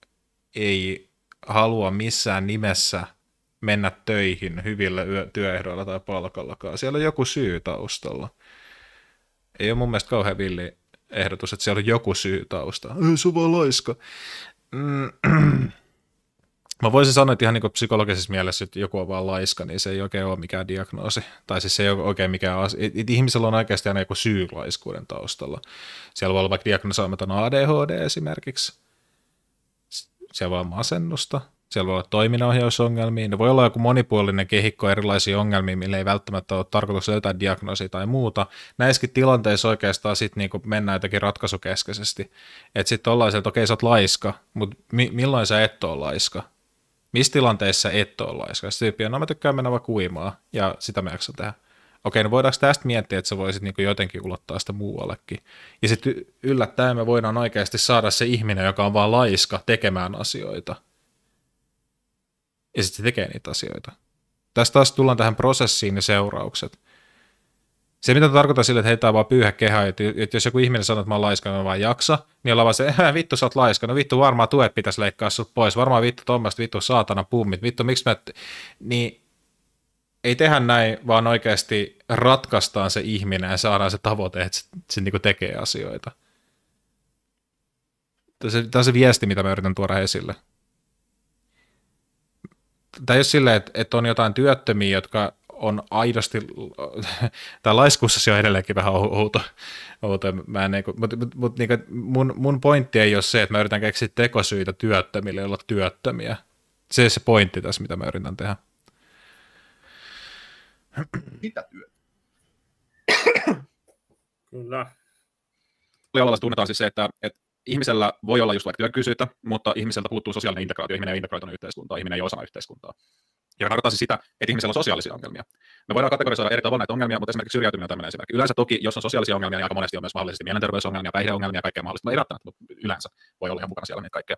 ei halua missään nimessä mennä töihin hyvillä työehdoilla tai palkallakaan. Siellä on joku syy taustalla. Ei ole mun mielestä kauhean villi ehdotus, että siellä on joku syy taustalla. Ei, se vaan laiska. Mm, <clears throat> mä voisin sanoa, että ihan niin psykologisessa mielessä, että joku on vaan laiska, niin se ei oikein ole mikään diagnoosi. Tai siis se ei ole oikein mikään asia. ihmisellä on oikeasti aina joku syy laiskuuden taustalla. Siellä voi olla vaikka diagnosoimaton ADHD esimerkiksi siellä voi olla masennusta, siellä voi olla toiminnanohjausongelmia, ne voi olla joku monipuolinen kehikko erilaisia ongelmia, millä ei välttämättä ole tarkoitus löytää diagnoosia tai muuta. Näissäkin tilanteissa oikeastaan sitten niin mennään jotenkin ratkaisukeskeisesti. Että sitten ollaan sieltä, että okei okay, sä oot laiska, mutta mi- milloin sä et ole laiska? Missä tilanteissa et ole laiska? Sitten tyyppi on, no mä tykkään mennä vaan kuimaa ja sitä mä jaksan tehdä okei, no voidaanko tästä miettiä, että sä voisit niin jotenkin ulottaa sitä muuallekin. Ja sitten yllättäen me voidaan oikeasti saada se ihminen, joka on vaan laiska tekemään asioita. Ja sitten se tekee niitä asioita. Tästä taas tullaan tähän prosessiin ja seuraukset. Se, mitä tarkoittaa sille, että heitä on vaan pyyhä kehä, että, jos joku ihminen sanoo, että mä oon laiska, niin mä vaan jaksa, niin ollaan vaan se, vittu sä oot laiska, no vittu varmaan tuet pitäisi leikkaa sut pois, varmaan vittu tuommoista, vittu saatana pummit, vittu miksi mä, niin ei tehdä näin, vaan oikeasti ratkaistaan se ihminen ja saadaan se tavoite, että se, se niin tekee asioita. Tämä on se viesti, mitä mä yritän tuoda esille. Tämä ei ole silleen, että, että on jotain työttömiä, jotka on aidosti, <laughs> tämä laiskuussa se on edelleenkin vähän outo, outo mä en, niin kuin, mutta, mutta, mutta niin kuin, mun, mun pointti ei ole se, että mä yritän keksiä tekosyitä työttömille olla työttömiä. Se ei ole se pointti tässä, mitä mä yritän tehdä. Mitä työtä? Kyllä. Paljoalalla tunnetaan siis se, että, että ihmisellä voi olla just vaikka työkysyitä, mutta ihmiseltä puuttuu sosiaalinen integraatio, ihminen ei integroitunut yhteiskuntaa, ihminen ei osana yhteiskuntaa. Ja tarkoittaa siis sitä, että ihmisellä on sosiaalisia ongelmia. Me voidaan kategorisoida eri tavalla näitä ongelmia, mutta esimerkiksi syrjäytyminen on tämmöinen esimerkki. Yleensä toki, jos on sosiaalisia ongelmia, niin aika monesti on myös mahdollisesti mielenterveysongelmia, päihdeongelmia ja kaikkea mahdollista. Ei välttämättä, mutta yleensä voi olla ihan mukana siellä niitä kaikkea.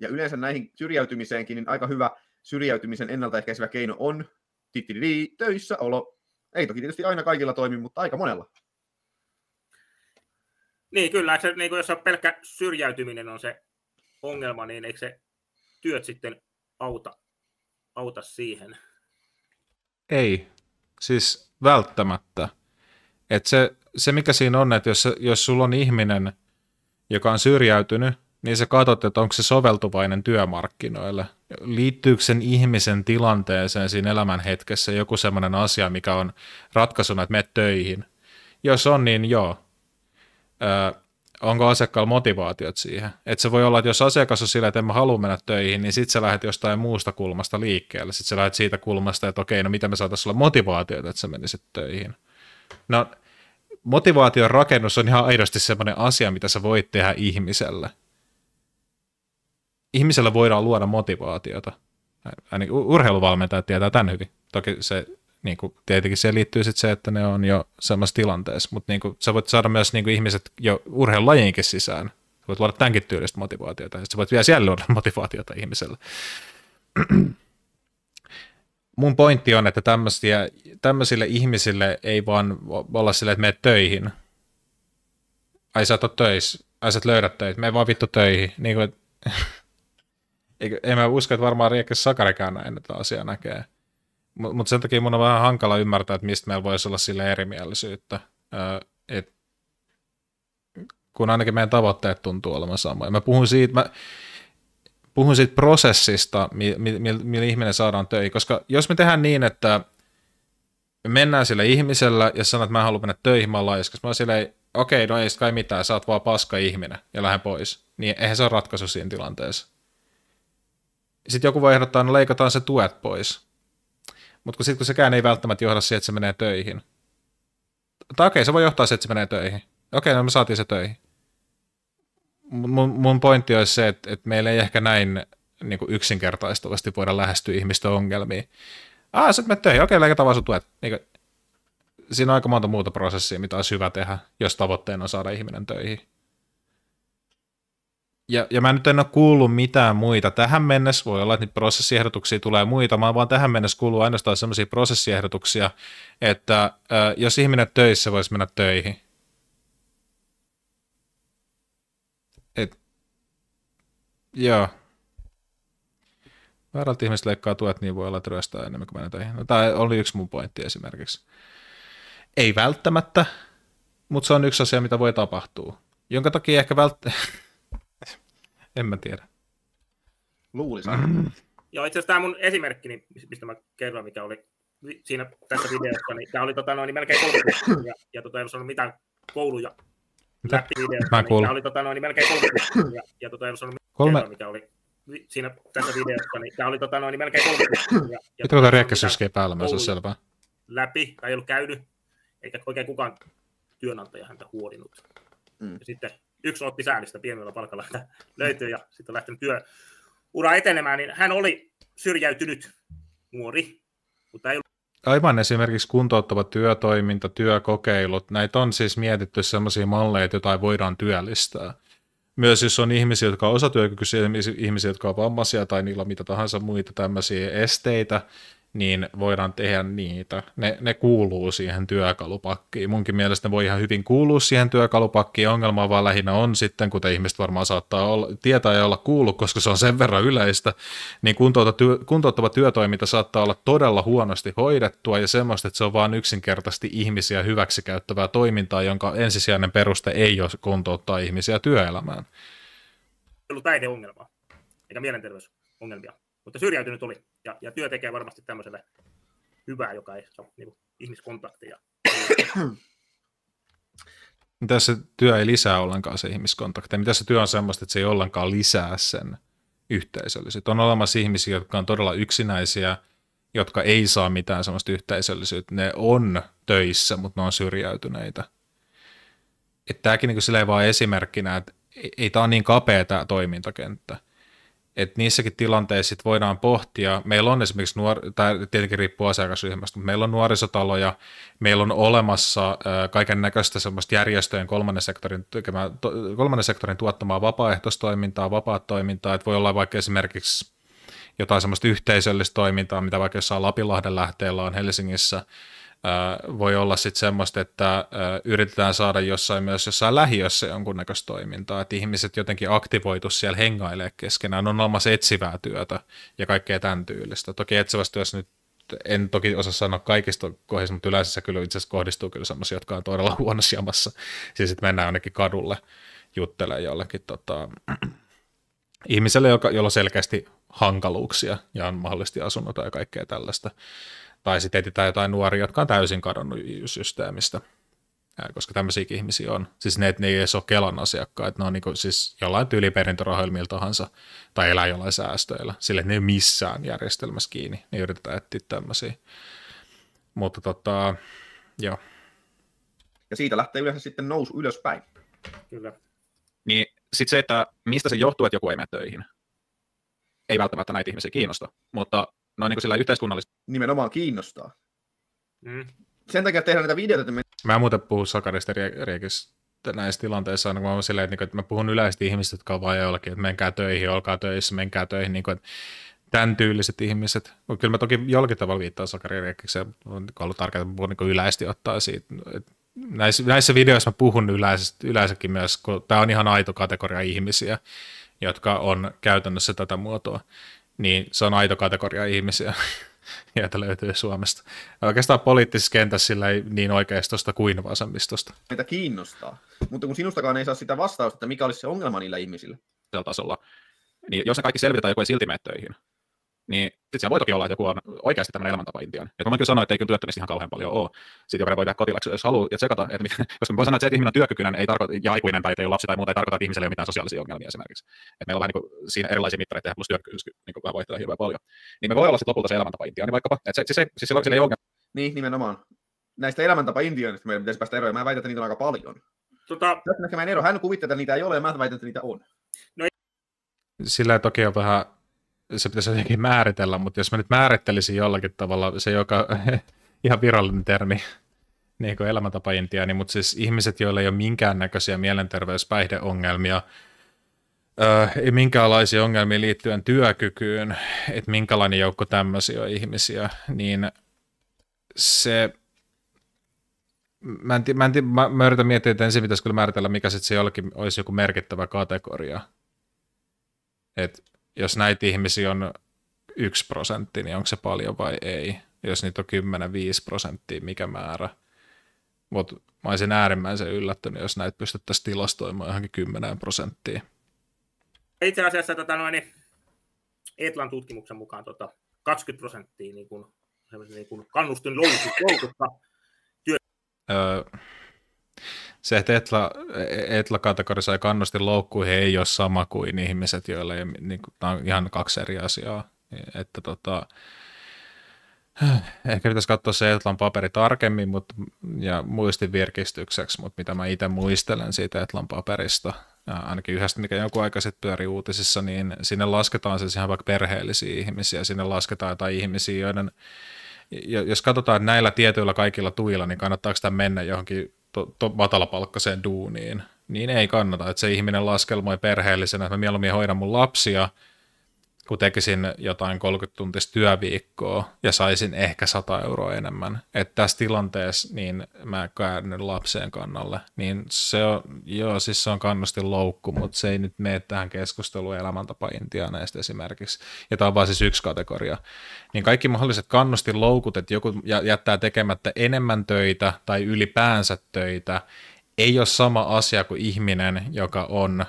Ja yleensä näihin syrjäytymiseenkin, niin aika hyvä syrjäytymisen ennaltaehkäisevä keino on titiri, töissä olo. Ei toki tietysti aina kaikilla toimi, mutta aika monella. Niin, kyllä. Se, niin kuin jos on pelkkä syrjäytyminen on se ongelma, niin eikö se työt sitten auta, auta siihen? Ei. Siis välttämättä. Et se, se, mikä siinä on, että jos, jos sulla on ihminen, joka on syrjäytynyt, niin sä katsot, että onko se soveltuvainen työmarkkinoille liittyykö sen ihmisen tilanteeseen siinä elämän hetkessä joku sellainen asia, mikä on ratkaisuna, että menet töihin. Jos on, niin joo. Ö, onko asiakkaalla motivaatiot siihen. Et se voi olla, että jos asiakas on sillä, että en mä halua mennä töihin, niin sitten sä lähdet jostain muusta kulmasta liikkeelle. Sitten sä lähdet siitä kulmasta, että okei, no mitä me saataisiin olla motivaatiota, että sä menisit töihin. No, motivaation rakennus on ihan aidosti sellainen asia, mitä sä voit tehdä ihmiselle – ihmisellä voidaan luoda motivaatiota. Ainakin urheiluvalmentajat tietää tämän hyvin. Toki se, niin kuin, tietenkin se liittyy sitten se, että ne on jo samassa tilanteessa, mutta niin kuin, sä voit saada myös niin kuin, ihmiset jo urheilulajiinkin sisään. Sä voit luoda tämänkin tyylistä motivaatiota, ja sä voit vielä siellä luoda <laughs> motivaatiota ihmiselle. <clears throat> Mun pointti on, että tämmöisille ihmisille ei vaan olla silleen, että mene töihin. Ai sä oot töissä, ai sä löydät töitä, me vaan vittu töihin. Niin kuin, <laughs> Eikö, en mä usko, että varmaan Riekkis Sakarikään näin tätä asiaa näkee. Mutta mut sen takia mun on vähän hankala ymmärtää, että mistä meillä voisi olla sille erimielisyyttä. Ö, et, kun ainakin meidän tavoitteet tuntuu olevan samoja. Mä puhun siitä, mä, puhun siitä prosessista, millä mi, mi, mi, ihminen saadaan töihin, koska jos me tehdään niin, että me mennään sille ihmisellä ja sanot, että mä haluan mennä töihin, mä oon koska mä oon silleen, okei, no ei kai mitään, sä oot vaan paska ihminen ja lähden pois, niin eihän se ole ratkaisu siinä tilanteessa. Sitten joku voi ehdottaa, että no leikataan se tuet pois. Mutta kun, kun sekään ei välttämättä johda siihen, että se menee töihin. Tai okei, okay, se voi johtaa siihen, että se menee töihin. Okei, okay, no me saatiin se töihin. Mun, mun pointti olisi se, että, että meillä ei ehkä näin niin kuin yksinkertaistuvasti voida lähestyä ihmisten ongelmiin. Ah, sitten me töihin, okei, okay, leikataan vaan sun tuet. Niin kuin, siinä on aika monta muuta prosessia, mitä olisi hyvä tehdä, jos tavoitteena on saada ihminen töihin ja, ja mä nyt en ole kuullut mitään muita tähän mennessä, voi olla, että niitä prosessiehdotuksia tulee muita, mä vaan tähän mennessä kuuluu ainoastaan sellaisia prosessiehdotuksia, että äh, jos ihminen töissä voisi mennä töihin. Et, joo. Väärältä ihmiset leikkaa tuet, niin voi olla, että ryöstää enemmän kuin mennä töihin. No, tämä oli yksi mun pointti esimerkiksi. Ei välttämättä, mutta se on yksi asia, mitä voi tapahtua. Jonka takia ehkä välttämättä... <laughs> En mä tiedä. Luulisin. <clears throat> Joo, itse asiassa tämä mun esimerkki, mistä mä kerroin, mikä oli siinä tässä videossa, niin tämä oli tota, noin, melkein 30 ja, ja tota, ei ole mitään kouluja Mitä? läpi videossa, mä niin tämä oli tota, noin, melkein 30 ja, ja tota, ei ole Kolme... kerroin, mikä oli siinä tässä videossa, niin tämä oli tota, noin, melkein 30 ja, ja Pitää tota, päällä, mä selvää. Läpi, tai ei ollut käynyt, eikä oikein kukaan työnantaja häntä huodinut. Mm. Ja sitten yksi otti säännöstä pienellä palkalla, että löytyy ja sitten on lähtenyt työura etenemään, niin hän oli syrjäytynyt nuori, mutta ei aivan esimerkiksi kuntouttava työtoiminta, työkokeilut, näitä on siis mietitty sellaisia malleja, joita voidaan työllistää. Myös jos on ihmisiä, jotka on osatyökykyisiä, ihmisiä, jotka on vammaisia tai niillä on mitä tahansa muita tämmöisiä esteitä, niin voidaan tehdä niitä. Ne, ne kuuluu siihen työkalupakkiin. Munkin mielestä ne voi ihan hyvin kuulua siihen työkalupakkiin. Ongelma vaan lähinnä on sitten, kuten ihmiset varmaan saattaa olla, tietää ja olla kuullut, koska se on sen verran yleistä, niin kuntouttava työtoiminta saattaa olla todella huonosti hoidettua ja semmoista, että se on vain yksinkertaisesti ihmisiä hyväksikäyttävää toimintaa, jonka ensisijainen peruste ei ole kuntouttaa ihmisiä työelämään. Ei ollut päihdeongelmaa, eikä mielenterveysongelmia. Mutta syrjäytynyt tuli. ja, ja työ tekee varmasti tämmöiselle hyvää, joka ei saa niin kuin, ihmiskontakteja. Mitä se työ ei lisää ollenkaan se ihmiskontakteja? Mitä se työ on semmoista, että se ei ollenkaan lisää sen yhteisöllisyyttä? On olemassa ihmisiä, jotka on todella yksinäisiä, jotka ei saa mitään semmoista yhteisöllisyyttä. Ne on töissä, mutta ne on syrjäytyneitä. Että tämäkin niin silleen vaan esimerkkinä, että ei, ei tämä ole niin kapea tämä toimintakenttä että niissäkin tilanteissa sit voidaan pohtia, meillä on esimerkiksi, nuor- tai tietenkin riippuu asiakasryhmästä, mutta meillä on nuorisotaloja, meillä on olemassa kaiken näköistä semmoista järjestöjen kolmannen sektorin, tekemää, kolmannen sektorin tuottamaa vapaaehtoistoimintaa, vapaa-toimintaa, että voi olla vaikka esimerkiksi jotain semmoista yhteisöllistä toimintaa, mitä vaikka jossain Lapinlahden lähteellä on Helsingissä, voi olla sitten semmoista, että yritetään saada jossain myös jossain lähiössä jonkunnäköistä toimintaa, että ihmiset jotenkin aktivoitu siellä hengailee keskenään, on olemassa etsivää työtä ja kaikkea tämän tyylistä. Toki etsivässä työssä nyt en toki osaa sanoa kaikista kohdista, mutta yleensä kyllä itse asiassa kohdistuu kyllä semmoisia, jotka on todella huonossa jamassa. Siis sitten mennään jonnekin kadulle juttelemaan jollekin tota, ihmiselle, joka, jolla on selkeästi hankaluuksia ja on mahdollisesti asunnota ja kaikkea tällaista. Tai sitten etsitään jotain nuoria, jotka on täysin kadonnut systeemistä, koska tämmöisiäkin ihmisiä on. Siis ne, ne ei edes ole Kelan asiakkaita, ne on niin kuin, siis jollain tyyliperintörahoilla tahansa, tai elää jollain säästöillä, sille ne ei missään järjestelmässä kiinni, ne yritetään etsiä tämmöisiä. Mutta tota, joo. Ja siitä lähtee yleensä sitten nousu ylöspäin. Kyllä. Niin sitten se, että mistä se johtuu, että joku ei mene töihin. Ei välttämättä näitä ihmisiä kiinnosta, mutta noin niin sillä yhteiskunnallista. Nimenomaan kiinnostaa. Mm. Sen takia tehdään näitä videoita. Että me... Mä en muuten puhu Sakarista Riekistä näissä tilanteissa, aina kun mä, silleen, että, niin kuin, että mä puhun yleisesti ihmisistä, jotka on vaan jollakin, että menkää töihin, olkaa töissä, menkää töihin, niin kuin, että tämän tyyliset ihmiset. Kyllä mä toki jollakin tavalla viittaan Sakari Riekikseen, on ollut tärkeää että niin yleisesti ottaa siitä. Näissä, näissä videoissa mä puhun yleisesti, yleensäkin myös, kun tämä on ihan aito kategoria ihmisiä, jotka on käytännössä tätä muotoa niin se on aito kategoria ihmisiä, <laughs> joita löytyy Suomesta. Oikeastaan poliittisessa kentässä sillä ei niin oikeistosta kuin vasemmistosta. Meitä kiinnostaa, mutta kun sinustakaan ei saa sitä vastausta, että mikä olisi se ongelma niillä ihmisillä. Tällä tasolla. Niin jos ne kaikki selvitetään, joku ei silti mene töihin niin sitten siellä voi toki olla, että joku on oikeasti tämmöinen elämäntapa-intiaani. Että mä kyllä sanoin, että ei kyllä työttömistä ihan kauhean paljon ole. Sitten jokainen voi tehdä kotilaksi, jos haluaa, ja tsekata, että mit, koska <laughs> mä voin sanoa, että se, että ihminen on työkykyinen ei tarkoita, ja aikuinen tai ei ole lapsi tai muuta, ei tarkoita, että ihmisellä ei ole mitään sosiaalisia ongelmia esimerkiksi. Että meillä on vähän niin kuin, siinä erilaisia mittareita, ja plus työkykyys niin kuin, vähän vaihtelee hirveän paljon. Niin me voi olla sitten lopulta se elämäntapa Intian, niin vaikkapa. Että se, siis, se, siis silloin sillä ei ole ongelma. Niin, nimenomaan. Näistä elämäntapa Intianista meidän pitäisi päästä eroon, mä väitän, että niitä on aika paljon. Tota... mä en ero. Hän kuvittaa, että niitä ei ole, ja mä väitän, että niitä on. No, ei... sillä toki on vähän se pitäisi jotenkin määritellä, mutta jos mä nyt määrittelisin jollakin tavalla, se joka <laughs> ihan virallinen termi, niin kuin niin mutta siis ihmiset, joilla ei ole minkäännäköisiä mielenterveyspäihdeongelmia, ei minkäänlaisia ongelmia liittyen työkykyyn, että minkälainen joukko tämmöisiä ihmisiä, niin se, mä, en, mä, en, mä, mä yritän miettiä, että ensin pitäisi kyllä määritellä, mikä sitten se jollakin olisi joku merkittävä kategoria. Että jos näitä ihmisiä on yksi prosentti, niin onko se paljon vai ei? Jos niitä on 10-5 prosenttia, mikä määrä? Mutta mä olisin äärimmäisen yllättynyt, jos näitä pystyttäisiin tilastoimaan johonkin 10 prosenttiin. Itse asiassa tota noin, Etlan tutkimuksen mukaan tota, 20 prosenttia niin kun, niin kun kannustin loukutta. työ... Öö, se, että etla, etla-kategorissa ja kannustin loukkuihin ei ole sama kuin ihmiset, joilla ei, niin kuin, on ihan kaksi eri asiaa. Niin, että tota, ehkä pitäisi katsoa se Etlan paperi tarkemmin mut, ja muistin virkistykseksi, mutta mitä mä itse muistelen siitä Etlan paperista, ja ainakin yhdestä, mikä joku aika sitten pyöri uutisissa, niin sinne lasketaan siis ihan vaikka perheellisiä ihmisiä, sinne lasketaan jotain ihmisiä, joiden, jos katsotaan näillä tietyillä kaikilla tuilla, niin kannattaako sitä mennä johonkin to, to, matalapalkkaseen duuniin, niin ei kannata. Että se ihminen laskelmoi perheellisenä, että mä mieluummin hoidan mun lapsia – kun tekisin jotain 30-tuntista työviikkoa ja saisin ehkä 100 euroa enemmän. Että tässä tilanteessa niin mä käännyn lapseen kannalle. Niin se on, joo, siis se on kannustin loukku, mutta se ei nyt mene tähän keskusteluun elämäntapa intiaaneista esimerkiksi. Ja tämä on vain siis yksi kategoria. Niin kaikki mahdolliset kannustin loukut, että joku jättää tekemättä enemmän töitä tai ylipäänsä töitä, ei ole sama asia kuin ihminen, joka on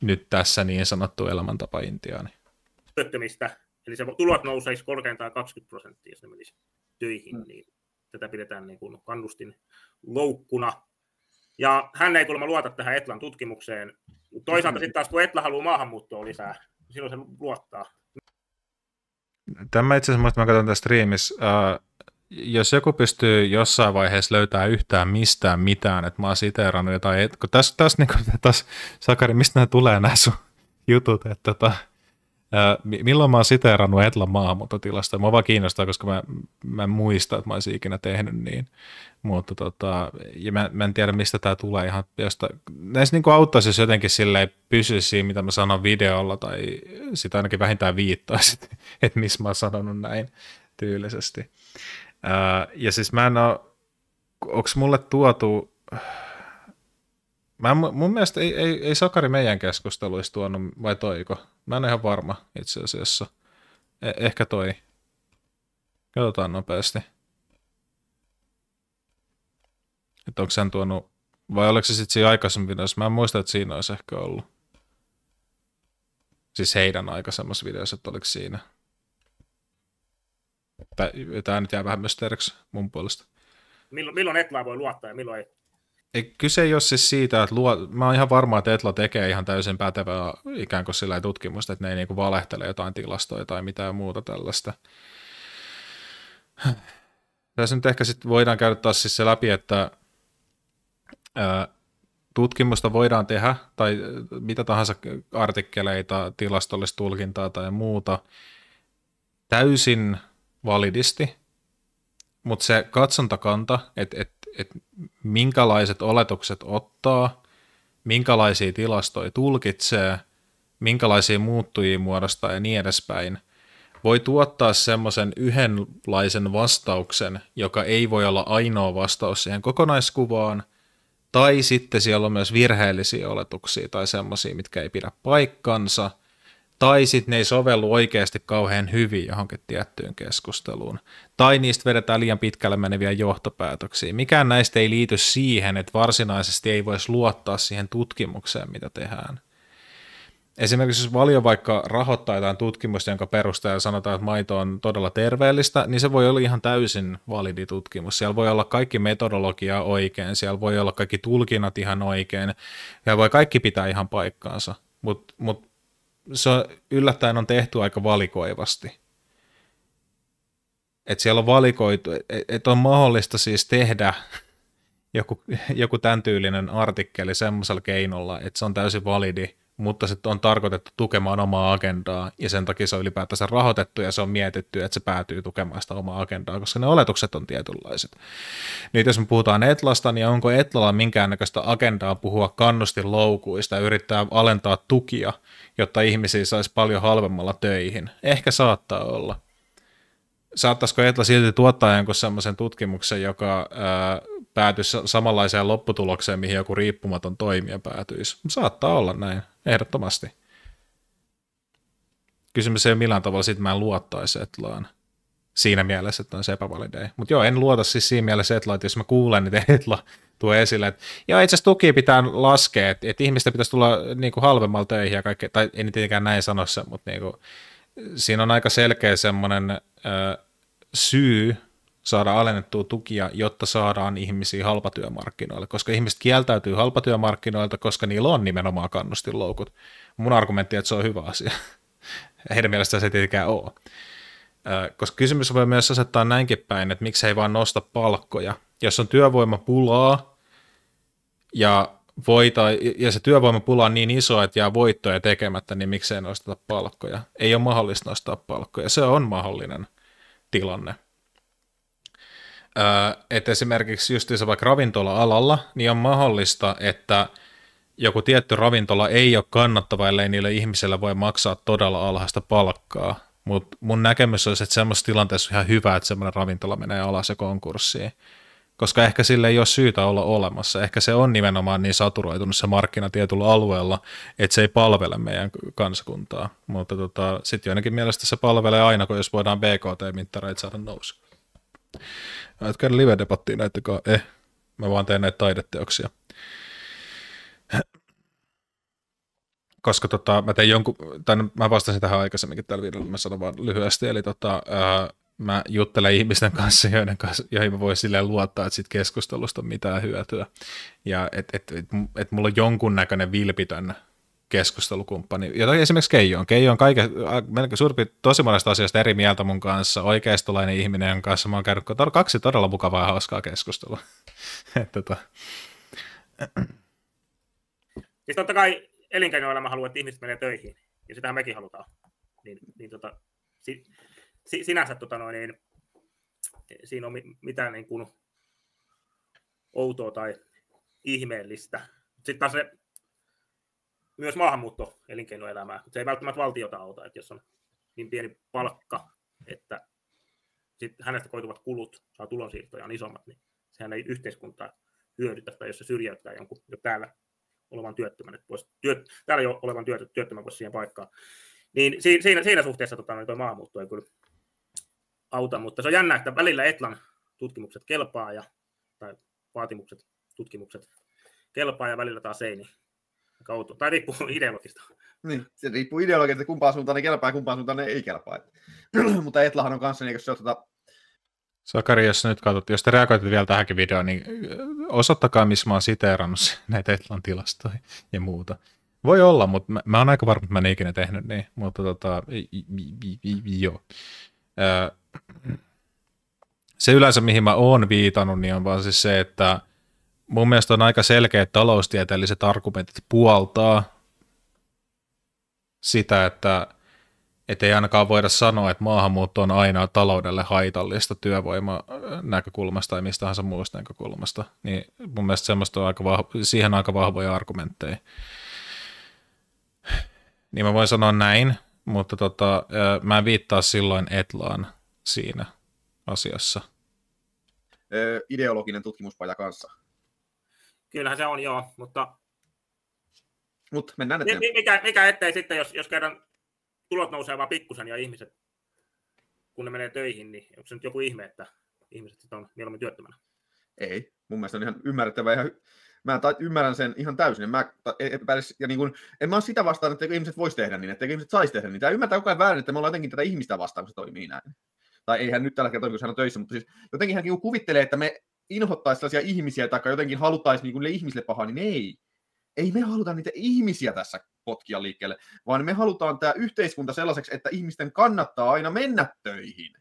nyt tässä niin sanottu elämäntapa intiaani työttömistä, eli se tulot nousisi korkeintaan 20 prosenttia, jos ne menisi töihin, mm. niin tätä pidetään niin kuin kannustin loukkuna. Ja hän ei kuulemma luota tähän Etlan tutkimukseen. Toisaalta sitten taas, kun Etla haluaa maahanmuuttoa lisää, niin silloin se luottaa. Tämä itse asiassa, mä katson tästä striimissä, äh, jos joku pystyy jossain vaiheessa löytää yhtään mistään mitään, että mä oon siteerannut jotain, kun tässä, tässä, niin kuin, tässä Sakari, mistä nämä tulee nämä sun jutut, että tota, milloin mä oon siteerannut Etlan maahanmuuttotilasta? Mua vaan kiinnostaa, koska mä, mä en muista, että mä olisin ikinä tehnyt niin. Mutta tota, ja mä, mä en tiedä, mistä tämä tulee ihan josta. Näissä niin auttaisi, jos jotenkin sille pysyisi siinä, mitä mä sanon videolla, tai sitä ainakin vähintään viittaisi, <laughs> että missä mä oon sanonut näin tyylisesti. Ja siis mä en oo, onko mulle tuotu, Mä, mun mielestä ei, ei, ei Sakari meidän keskusteluissa tuonut, vai toiko? Mä en ihan varma itse asiassa. E- ehkä toi. Katsotaan nopeasti. Että onko hän tuonut, vai oliko se sitten siinä aikaisemmin videossa? Mä en muista, että siinä olisi ehkä ollut. Siis heidän aikaisemmassa videossa, että oliko siinä. Tämä nyt jää vähän mysteeriksi mun puolesta. Milloin, milloin Etlaa voi luottaa ja milloin ei? kyse ei ole siis siitä, että luo, mä oon ihan varma, että Etla tekee ihan täysin pätevää ikään kuin sillä tutkimusta, että ne ei niinku valehtele jotain tilastoja tai mitään muuta tällaista. Tässä nyt ehkä sitten voidaan käydä taas siis se läpi, että ää, tutkimusta voidaan tehdä tai mitä tahansa artikkeleita, tilastollista tulkintaa tai muuta täysin validisti, mutta se katsontakanta, että et, et minkälaiset oletukset ottaa, minkälaisia tilastoja tulkitsee, minkälaisia muuttujia muodostaa ja niin edespäin, voi tuottaa semmoisen yhdenlaisen vastauksen, joka ei voi olla ainoa vastaus siihen kokonaiskuvaan, tai sitten siellä on myös virheellisiä oletuksia tai semmoisia, mitkä ei pidä paikkansa – tai sitten ne ei sovellu oikeasti kauhean hyvin johonkin tiettyyn keskusteluun, tai niistä vedetään liian pitkälle meneviä johtopäätöksiä. Mikään näistä ei liity siihen, että varsinaisesti ei voisi luottaa siihen tutkimukseen, mitä tehdään. Esimerkiksi jos valio vaikka rahoittaa jotain tutkimusta, jonka perusteella sanotaan, että maito on todella terveellistä, niin se voi olla ihan täysin validi tutkimus. Siellä voi olla kaikki metodologia oikein, siellä voi olla kaikki tulkinnat ihan oikein, ja voi kaikki pitää ihan paikkaansa. Mutta mut se yllättäen on tehty aika valikoivasti. Että siellä on valikoitu, että on mahdollista siis tehdä joku, joku tämän tyylinen artikkeli semmoisella keinolla, että se on täysin validi – mutta se on tarkoitettu tukemaan omaa agendaa, ja sen takia se on ylipäätänsä rahoitettu, ja se on mietitty, että se päätyy tukemaan sitä omaa agendaa, koska ne oletukset on tietynlaiset. Nyt jos me puhutaan Etlasta, niin onko Etlalla minkäännäköistä agendaa puhua kannustinloukuista ja yrittää alentaa tukia, jotta ihmisiä saisi paljon halvemmalla töihin? Ehkä saattaa olla. Saattaisiko Etla silti tuottaa jonkun sellaisen tutkimuksen, joka ää, päätyisi samanlaiseen lopputulokseen, mihin joku riippumaton toimija päätyisi? Saattaa olla näin ehdottomasti. Kysymys ei ole millään tavalla siitä, että mä en luottaisi Etlaan siinä mielessä, että on se epävalidei. Mutta joo, en luota siis siinä mielessä Etlaan, että jos mä kuulen, niin <laughs> Etla tuo esille, että itse asiassa tuki pitää laskea, että, että ihmistä pitäisi tulla niin kuin halvemmalla töihin ja kaikkea, tai en tietenkään näin sano se, mutta niin kuin, siinä on aika selkeä semmoinen syy, saada alennettua tukia, jotta saadaan ihmisiä halpatyömarkkinoille, koska ihmiset kieltäytyy halpatyömarkkinoilta, koska niillä on nimenomaan kannustinloukut. Mun argumentti on, että se on hyvä asia. <laughs> Heidän mielestään se ei tietenkään ole. Koska kysymys voi myös asettaa näinkin päin, että ei vaan nosta palkkoja. Jos on työvoimapulaa ja, voita, ja se työvoimapula on niin iso, että jää voittoja tekemättä, niin miksei nosteta palkkoja. Ei ole mahdollista nostaa palkkoja. Se on mahdollinen tilanne että esimerkiksi se vaikka ravintola-alalla, niin on mahdollista, että joku tietty ravintola ei ole kannattava, ellei niille ihmisille voi maksaa todella alhaista palkkaa. Mutta mun näkemys olisi, että semmoisessa tilanteessa on ihan hyvä, että semmoinen ravintola menee alas ja konkurssiin. Koska ehkä sille ei ole syytä olla olemassa. Ehkä se on nimenomaan niin saturoitunut se markkina tietyllä alueella, että se ei palvele meidän kansakuntaa. Mutta tota, sitten jonnekin mielestä se palvelee aina, kun jos voidaan BKT-mittareita saada nousuun et käydä live-debattia näittäkään, eh, mä vaan teen näitä taideteoksia. Koska tota, mä tein jonkun, tai mä vastasin tähän aikaisemminkin tällä videolla, mä sanon vaan lyhyesti, eli tota, ää, äh, mä juttelen ihmisten kanssa, joiden kanssa, joihin mä voin silleen luottaa, että sit keskustelusta on mitään hyötyä. Ja että et, et, et mulla on jonkunnäköinen vilpitön keskustelukumppani. Ja esimerkiksi Keijo on. Keijo on kaiken, melkein suurin, tosi monesta asiasta eri mieltä mun kanssa. Oikeistolainen ihminen, jonka kanssa mä oon käynyt kaksi todella mukavaa ja hauskaa keskustelua. <laughs> tota. siis totta kai elinkeinoelämä haluaa, että ihmiset menee töihin. Ja sitä mekin halutaan. Niin, niin tota, si, si, sinänsä tota noin, niin, eh, siinä on mitään niin kuin outoa tai ihmeellistä. Sitten taas se myös maahanmuutto elinkeinoelämää, mutta se ei välttämättä valtiota auta, että jos on niin pieni palkka, että sit hänestä koituvat kulut saa tulonsiirtoja on isommat, niin sehän ei yhteiskuntaa hyödytä, tai jos se syrjäyttää jonkun jo täällä olevan työttömän, että voisi, työt, täällä jo olevan työt, työttömän voisi siihen paikkaan. Niin siinä, siinä suhteessa tota, niin tuo maahanmuutto ei kyllä auta, mutta se on jännä, että välillä Etlan tutkimukset kelpaa ja, tai vaatimukset, tutkimukset kelpaa ja välillä taas ei, niin Kautu. Tai riippuu <laughs> ideologista. Niin, se riippuu ideologista, kumpaan suuntaan ne kelpaa ja kumpaan suuntaan ne ei kelpaa. <clears throat> Mutta Etlahan on kanssa, niin jos se on tota... Sakari, jos nyt katsot, jos te reagoitte vielä tähänkin videoon, niin osoittakaa, missä mä oon siteerannut <laughs> näitä Etlan tilastoja ja muuta. Voi olla, mutta mä, mä oon aika varma, että mä en ikinä tehnyt niin, mutta tota, joo. <clears throat> Se yleensä, mihin mä oon viitannut, niin on vaan siis se, että mun mielestä on aika selkeät taloustieteelliset argumentit puoltaa sitä, että et ei ainakaan voida sanoa, että maahanmuutto on aina taloudelle haitallista työvoiman äh, näkökulmasta tai mistä tahansa muusta näkökulmasta. Niin mun mielestä semmoista on aika vahvo, siihen aika vahvoja argumentteja. Niin mä voin sanoa näin, mutta tota, äh, mä en viittaa silloin Etlaan siinä asiassa. ideologinen tutkimuspaja kanssa. Kyllähän se on, joo, mutta... Mut mennään eteenpäin. Mikä, mikä ettei sitten, jos, jos kerran tulot nousee vaan pikkusen ja ihmiset, kun ne menee töihin, niin onko se nyt joku ihme, että ihmiset sitten on mieluummin työttömänä? Ei, mun mielestä on ihan ymmärrettävä ihan mä ta- ymmärrän sen ihan täysin. Mä, e- epäilis, ja niin kun, en mä ole sitä vastaan, että ihmiset voisi tehdä niin, että ihmiset saisi tehdä niin. Tämä ymmärtää koko ajan väärin, että me ollaan jotenkin tätä ihmistä vastaan, kun se toimii näin. Tai eihän nyt tällä toimi, kun hän on töissä, mutta siis jotenkin hän niinku kuvittelee, että me inhottaisi sellaisia ihmisiä tai jotenkin haluttaisiin niin niille ihmisille pahaa, niin ei. Ei me haluta niitä ihmisiä tässä potkia liikkeelle, vaan me halutaan tämä yhteiskunta sellaiseksi, että ihmisten kannattaa aina mennä töihin.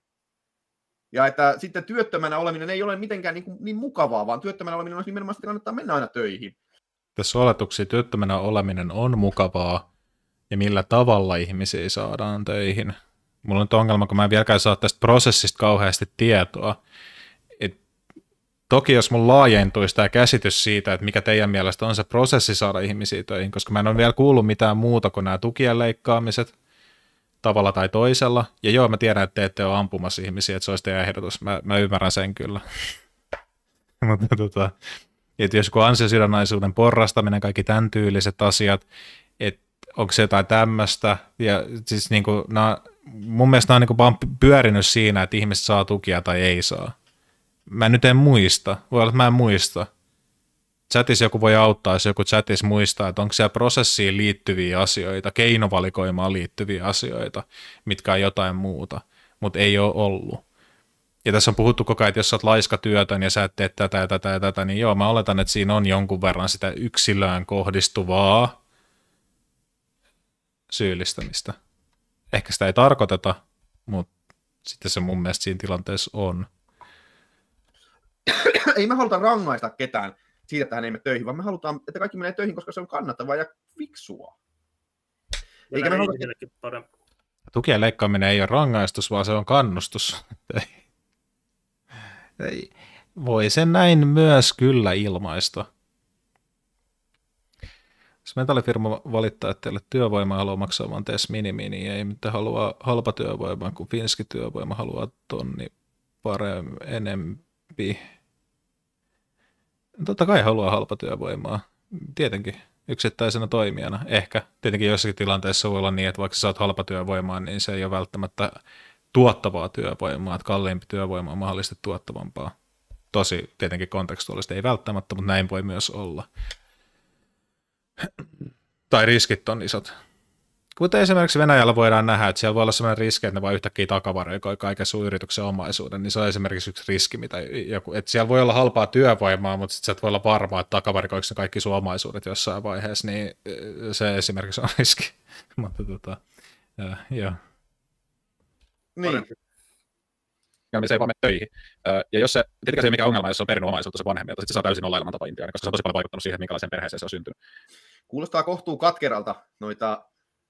Ja että sitten työttömänä oleminen ei ole mitenkään niin, niin mukavaa, vaan työttömänä oleminen olisi nimenomaan, että kannattaa mennä aina töihin. Tässä oletuksia, työttömänä oleminen on mukavaa, ja millä tavalla ihmisiä saadaan töihin. Mulla on nyt ongelma, kun mä en vieläkään saa tästä prosessista kauheasti tietoa. Toki jos mun laajentuisi tämä käsitys siitä, että mikä teidän mielestä on se prosessi saada ihmisiä töihin, koska mä en ole vielä kuullut mitään muuta kuin nämä tukien leikkaamiset tavalla tai toisella. Ja joo, mä tiedän, että te ette ole ampumassa ihmisiä, että se olisi teidän ehdotus. Mä, mä ymmärrän sen kyllä. <laughs> Mutta tota, että jos kun ansiosidonnaisuuden porrastaminen, kaikki tämän tyyliset asiat, että onko se jotain tämmöistä, ja siis niin kuin, nää, mun mielestä nämä on niin kuin vaan pyörinyt siinä, että ihmiset saa tukia tai ei saa. Mä nyt en muista. Voi olla, että mä en muista. Chatissa joku voi auttaa, jos joku chatissa muistaa, että onko siellä prosessiin liittyviä asioita, keinovalikoimaan liittyviä asioita, mitkä on jotain muuta, mutta ei ole ollut. Ja tässä on puhuttu koko ajan, että jos sä oot laiska työtön ja sä et tee tätä ja tätä ja tätä, niin joo, mä oletan, että siinä on jonkun verran sitä yksilöön kohdistuvaa syyllistämistä. Ehkä sitä ei tarkoiteta, mutta sitten se mun mielestä siinä tilanteessa on ei me haluta rangaista ketään siitä, että hän ei mene töihin, vaan me halutaan, että kaikki menee töihin, koska se on kannattavaa ja fiksua. Eikä Meillä me haluta... Tukien leikkaaminen ei ole rangaistus, vaan se on kannustus. ei. Voi sen näin myös kyllä ilmaista. Jos metallifirma valittaa, että teille työvoima haluaa maksaa vain tees minimi, niin ei mitään halua halpa työvoima, kun finski työvoima haluaa tonni paremmin enemmän Totta kai haluaa halpatyövoimaa, tietenkin yksittäisenä toimijana. Ehkä tietenkin joissakin tilanteissa voi olla niin, että vaikka sä saat halpatyövoimaa, niin se ei ole välttämättä tuottavaa työvoimaa, että kalliimpi työvoima on mahdollisesti tuottavampaa. Tosi tietenkin kontekstuaalisesti ei välttämättä, mutta näin voi myös olla. tai riskit on isot. Kuten esimerkiksi Venäjällä voidaan nähdä, että siellä voi olla sellainen riski, että ne vain yhtäkkiä takavarikoi kaiken sun yrityksen omaisuuden, niin se on esimerkiksi yksi riski, mitä joku, että siellä voi olla halpaa työvoimaa, mutta sitten sieltä voi olla varmaa, että takavarikoiko ne kaikki sun omaisuudet jossain vaiheessa, niin se esimerkiksi on <laughs> riski. mutta tota, joo. Niin. Ja se ei vaan mene töihin. Ja jos se, tietenkään se ei mikään ongelma, jos se on perinnut omaisuutta se vanhemmilta, sitten se saa täysin olla ilman tapa koska se on tosi paljon vaikuttanut siihen, minkälaiseen perheeseen se on syntynyt. Kuulostaa kohtuu katkeralta noita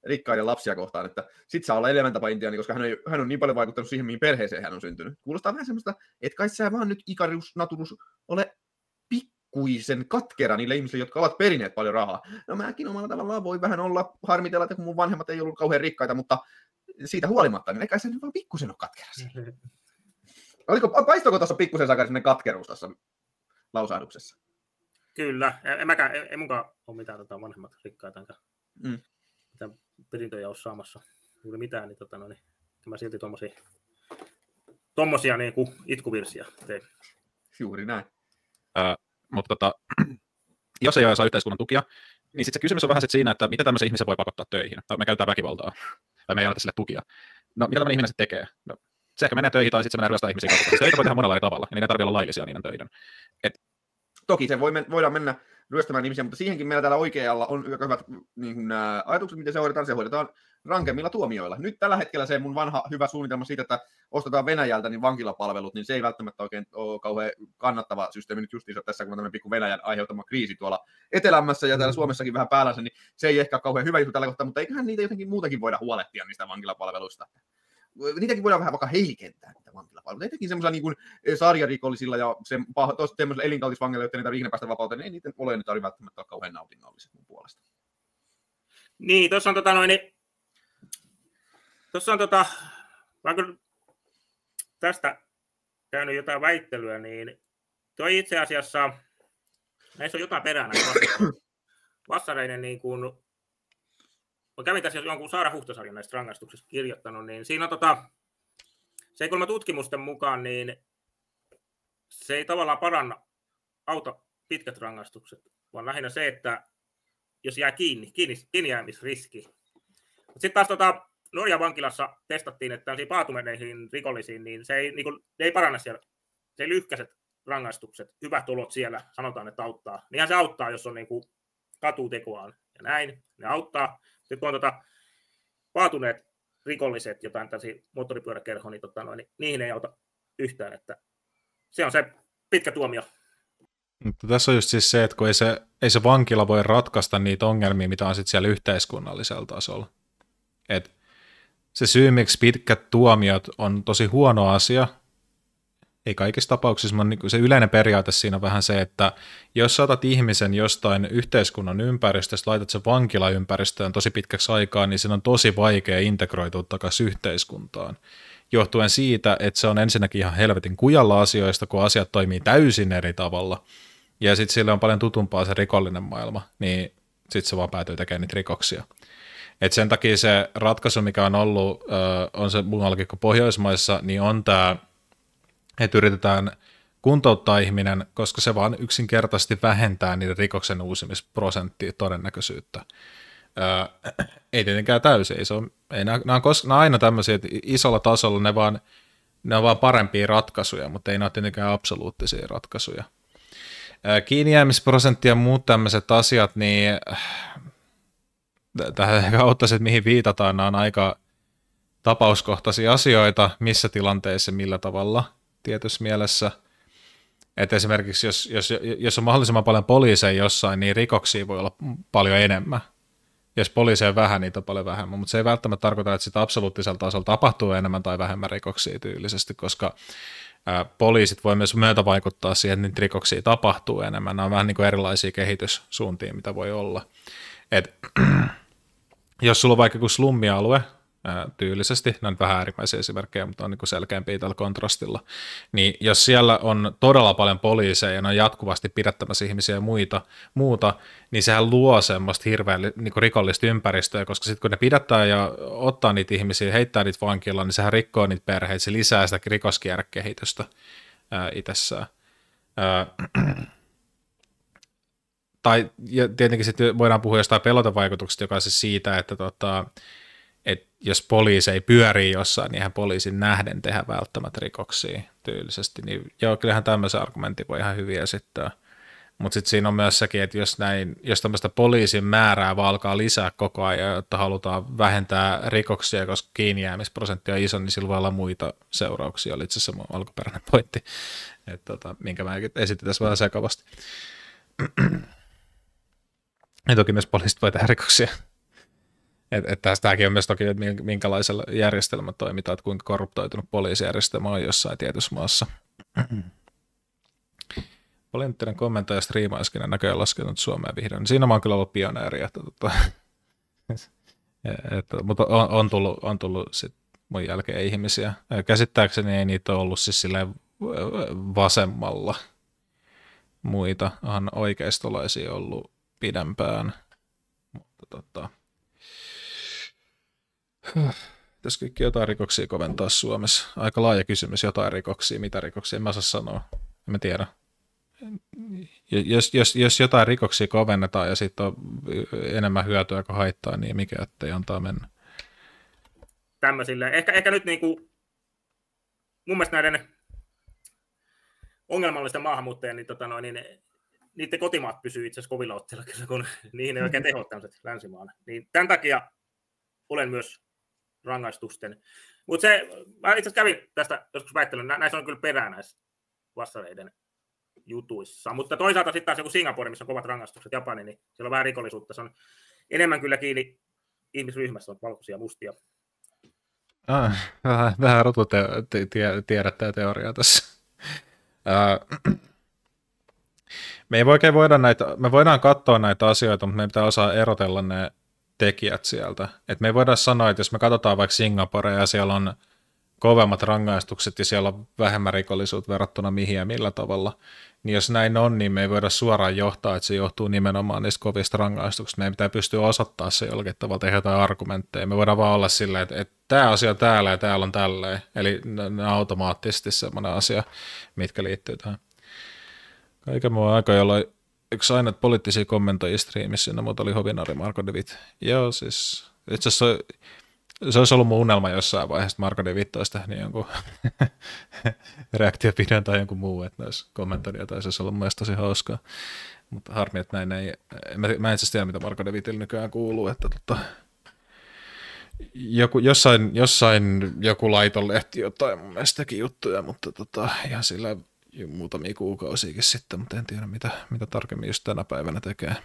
rikkaiden lapsia kohtaan, että sit saa olla elämäntapa intiaani, koska hän, ei, hän on niin paljon vaikuttanut siihen, mihin perheeseen hän on syntynyt. Kuulostaa vähän semmoista, että kai sä vaan nyt ikarius Naturus ole pikkuisen katkera niille ihmisille, jotka ovat perineet paljon rahaa. No mäkin omalla tavallaan voi vähän olla harmitella, että kun mun vanhemmat ei ollut kauhean rikkaita, mutta siitä huolimatta, niin eikä se nyt vaan pikkusen ole katkera <laughs> Oliko, paistoko tuossa pikkusen sakari sinne katkeruus tässä lausahduksessa? Kyllä, en, mäkään, en, en ole mitään tota vanhemmat rikkaita. Mm perintöjä ole saamassa juuri mitään, niin, tota, no, niin mä silti tuommoisia tommosia niin kuin itkuvirsiä tein. Juuri näin. Äh, mutta tota, <clears throat> jos ei ole saa yhteiskunnan tukia, niin sitten se kysymys on vähän sit siinä, että miten tämmöisen ihmisen voi pakottaa töihin. Tai me käytetään väkivaltaa, tai me ei anneta sille tukia. No, mitä tämmöinen ihminen sitten tekee? No, se ehkä menee töihin tai sitten se menee ryöstää ihmisiä kautta. ei voi tehdä monella eri tavalla, niin ne tarvitse olla laillisia niiden töiden. Et... Toki se voi men- voidaan mennä ryöstämään ihmisiä, mutta siihenkin meillä täällä oikealla on aika hyvät niin kuin, äh, ää, ajatukset, miten se hoidetaan. Se hoidetaan rankemmilla tuomioilla. Nyt tällä hetkellä se mun vanha hyvä suunnitelma siitä, että ostetaan Venäjältä niin vankilapalvelut, niin se ei välttämättä oikein ole kauhean kannattava systeemi nyt justiinsa tässä, kun on tämmöinen pikku Venäjän aiheuttama kriisi tuolla etelämässä ja täällä mm. Suomessakin vähän päällänsä, niin se ei ehkä ole kauhean hyvä juttu tällä kohtaa, mutta eiköhän niitä jotenkin muutenkin voida huolehtia niistä vankilapalveluista niitäkin voidaan vähän vaikka heikentää, niitä vankilapalveluita. Etenkin semmoisilla niin kuin sarjarikollisilla ja sen, semmoisilla elinkautisvangeilla, joiden niitä ikinä päästä vapauteen, niin ei niiden ole nyt välttämättä ole kauhean nautinnolliset mun puolesta. Niin, tuossa on tota noin, niin, tuossa on tota, vaikka tästä käynyt jotain väittelyä, niin toi itse asiassa, näissä on jotain perää näin niin kuin mä kävin tässä jonkun Saara Huhtosarjan näistä rangaistuksista kirjoittanut, niin siinä on tota, se 3 tutkimusten mukaan, niin se ei tavallaan paranna auta pitkät rangaistukset, vaan lähinnä se, että jos jää kiinni, kiinni, kiinni jäämisriski. Sitten taas tota, Norjan vankilassa testattiin, että tällaisiin paatumeneihin rikollisiin, niin se ei, niin kuin, ne ei paranna siellä, se ei lyhkäiset rangaistukset, hyvät olot siellä, sanotaan, että auttaa. Niinhän se auttaa, jos on niin kuin, katutekoaan ja näin, ne auttaa. Sitten kun on tota, vaatuneet rikolliset, jotain tällaisia moottoripyöräkerhoja, niin, tota, noin, niin niihin ei auta yhtään. Että se on se pitkä tuomio. Mutta tässä on just siis se, että kun ei se, ei se vankila voi ratkaista niitä ongelmia, mitä on sitten siellä yhteiskunnallisella tasolla. Et se syy, miksi pitkät tuomiot on tosi huono asia, ei kaikissa tapauksissa, mutta niinku se yleinen periaate siinä on vähän se, että jos saatat ihmisen jostain yhteiskunnan ympäristöstä, laitat sen vankilaympäristöön tosi pitkäksi aikaa, niin sen on tosi vaikea integroitua takaisin yhteiskuntaan. Johtuen siitä, että se on ensinnäkin ihan helvetin kujalla asioista, kun asiat toimii täysin eri tavalla. Ja sitten sille on paljon tutumpaa se rikollinen maailma, niin sitten se vaan päätyy tekemään niitä rikoksia. Et sen takia se ratkaisu, mikä on ollut, on se muuallakin kuin Pohjoismaissa, niin on tämä että yritetään kuntouttaa ihminen, koska se vaan yksinkertaisesti vähentää niiden rikoksen uusimisprosenttia todennäköisyyttä. Öö, ei tietenkään täysin, ei se on, ei, nämä, nämä, on kos, nämä on aina tämmöisiä, että isolla tasolla ne vaan, ne on vaan parempia ratkaisuja, mutta ei ne ole tietenkään absoluuttisia ratkaisuja. Öö, kiinni ja muut tämmöiset asiat, niin äh, tähän ehkä auttaisi, että mihin viitataan, nämä on aika tapauskohtaisia asioita, missä tilanteissa, millä tavalla – tietyssä mielessä. Että esimerkiksi jos, jos, jos on mahdollisimman paljon poliiseja jossain, niin rikoksia voi olla paljon enemmän. Jos poliiseja on vähän, niitä on paljon vähemmän, mutta se ei välttämättä tarkoita, että sitä absoluuttisella tasolla tapahtuu enemmän tai vähemmän rikoksia tyylisesti, koska poliisit voi myös myötä vaikuttaa siihen, että niitä rikoksia tapahtuu enemmän. Nämä on vähän niin kuin erilaisia kehityssuuntia, mitä voi olla. Et, <clears throat> jos sulla on vaikka joku slummialue, tyylisesti, ne on vähän äärimmäisiä esimerkkejä, mutta on niin selkeämpiä tällä kontrastilla, niin jos siellä on todella paljon poliiseja ja ne on jatkuvasti pidättämässä ihmisiä ja muita, muuta, niin sehän luo semmoista hirveän niin rikollista ympäristöä, koska sitten kun ne pidättää ja ottaa niitä ihmisiä, heittää niitä vankilla, niin sehän rikkoo niitä perheitä, se lisää sitä rikoskierrekehitystä itsessään. tai ja tietenkin sitten voidaan puhua jostain pelotevaikutuksesta, joka on siis siitä, että tota, jos poliisi ei pyöri jossain, niin eihän poliisin nähden tehdä välttämättä rikoksia tyylisesti. Niin joo, kyllähän tämmöisen argumentin voi ihan hyviä esittää. Mutta sitten siinä on myös sekin, että jos, näin, jos tämmöistä poliisin määrää vaan alkaa lisää koko ajan, jotta halutaan vähentää rikoksia, koska kiinni on iso, niin sillä voi olla muita seurauksia, oli itse asiassa mun alkuperäinen pointti, Et tota, minkä mä esitin tässä vähän sekavasti. <clears throat> ja toki myös poliisit voi tehdä rikoksia. Että et tästäkin on myös toki, että minkälaisella järjestelmä toimitaan, että kuinka korruptoitunut poliisijärjestelmä on jossain tietyssä maassa. <clears throat> Poliittinen kommentoija striimaiskin on näköjään laskenut Suomeen vihdoin. Siinä mä oon kyllä ollut pioneeri. Että, että, tota, <laughs> että, mutta on, on, tullut, on tullut sit mun jälkeen ihmisiä. Käsittääkseni ei niitä ollut siis vasemmalla muita. On oikeistolaisia ollut pidempään. Mutta että, tota, <sighs> pitäisikö jotain rikoksia koventaa Suomessa? Aika laaja kysymys, jotain rikoksia, mitä rikoksia, en mä saa sanoa, en mä tiedä. Jos, jos, jos jotain rikoksia kovennetaan ja siitä on enemmän hyötyä kuin haittaa, niin mikä ettei antaa mennä. Tämmöisille. Ehkä, ehkä nyt niin kuin mun mielestä näiden ongelmallisten maahanmuuttajien, niin, tota noin, niin niiden kotimaat pysyy itse asiassa kovilla otteilla kun <laughs> niihin ei oikein teho tämmöiset länsimaana. Niin tämän takia olen myös rangaistusten. Mutta se, mä itse kävin tästä joskus väittelyn, näissä on kyllä perää näissä vassareiden jutuissa. Mutta toisaalta sitten taas joku Singapore, missä on kovat rangaistukset, Japani, niin siellä on vähän rikollisuutta. Se on enemmän kyllä kiinni ihmisryhmässä, on valkoisia ja mustia. Ah, vähän, vähän rotu te, te, te, tiedättää teoriaa tässä. Uh, me ei oikein voida näitä, me voidaan katsoa näitä asioita, mutta me pitää osaa erotella ne tekijät sieltä. Et me ei voida sanoa, että jos me katsotaan vaikka Singaporea ja siellä on kovemmat rangaistukset ja siellä on vähemmän rikollisuutta verrattuna mihin ja millä tavalla, niin jos näin on, niin me ei voida suoraan johtaa, että se johtuu nimenomaan niistä kovista rangaistuksista. Meidän pitää pystyä osoittamaan se jollakin tavalla, tehdä jotain argumentteja. Me voidaan vaan olla silleen, että, että tämä asia täällä ja täällä on tälleen. Eli ne on automaattisesti sellainen asia, mitkä liittyy tähän. Kaiken muun aika, jolloin yksi aina poliittisia kommentoja striimissä no, mutta oli hovinari Marko Devit. Joo, siis itse asiassa se olisi ollut mun unelma jossain vaiheessa, että Marko Devit olisi tehnyt jonkun <laughs> reaktiopidon tai jonkun muu, että olisi kommentoinut jotain, se olisi ollut myös tosi hauskaa. Mutta harmi, että näin ei, mä, mä en itse tiedä, mitä Marko Devitille nykyään kuuluu, että tota, joku, jossain, jossain joku laiton lehti jotain mun mielestäkin juttuja, mutta tota, ihan sillä jo muutamia kuukausiakin sitten, mutta en tiedä mitä, mitä tarkemmin just tänä päivänä tekee.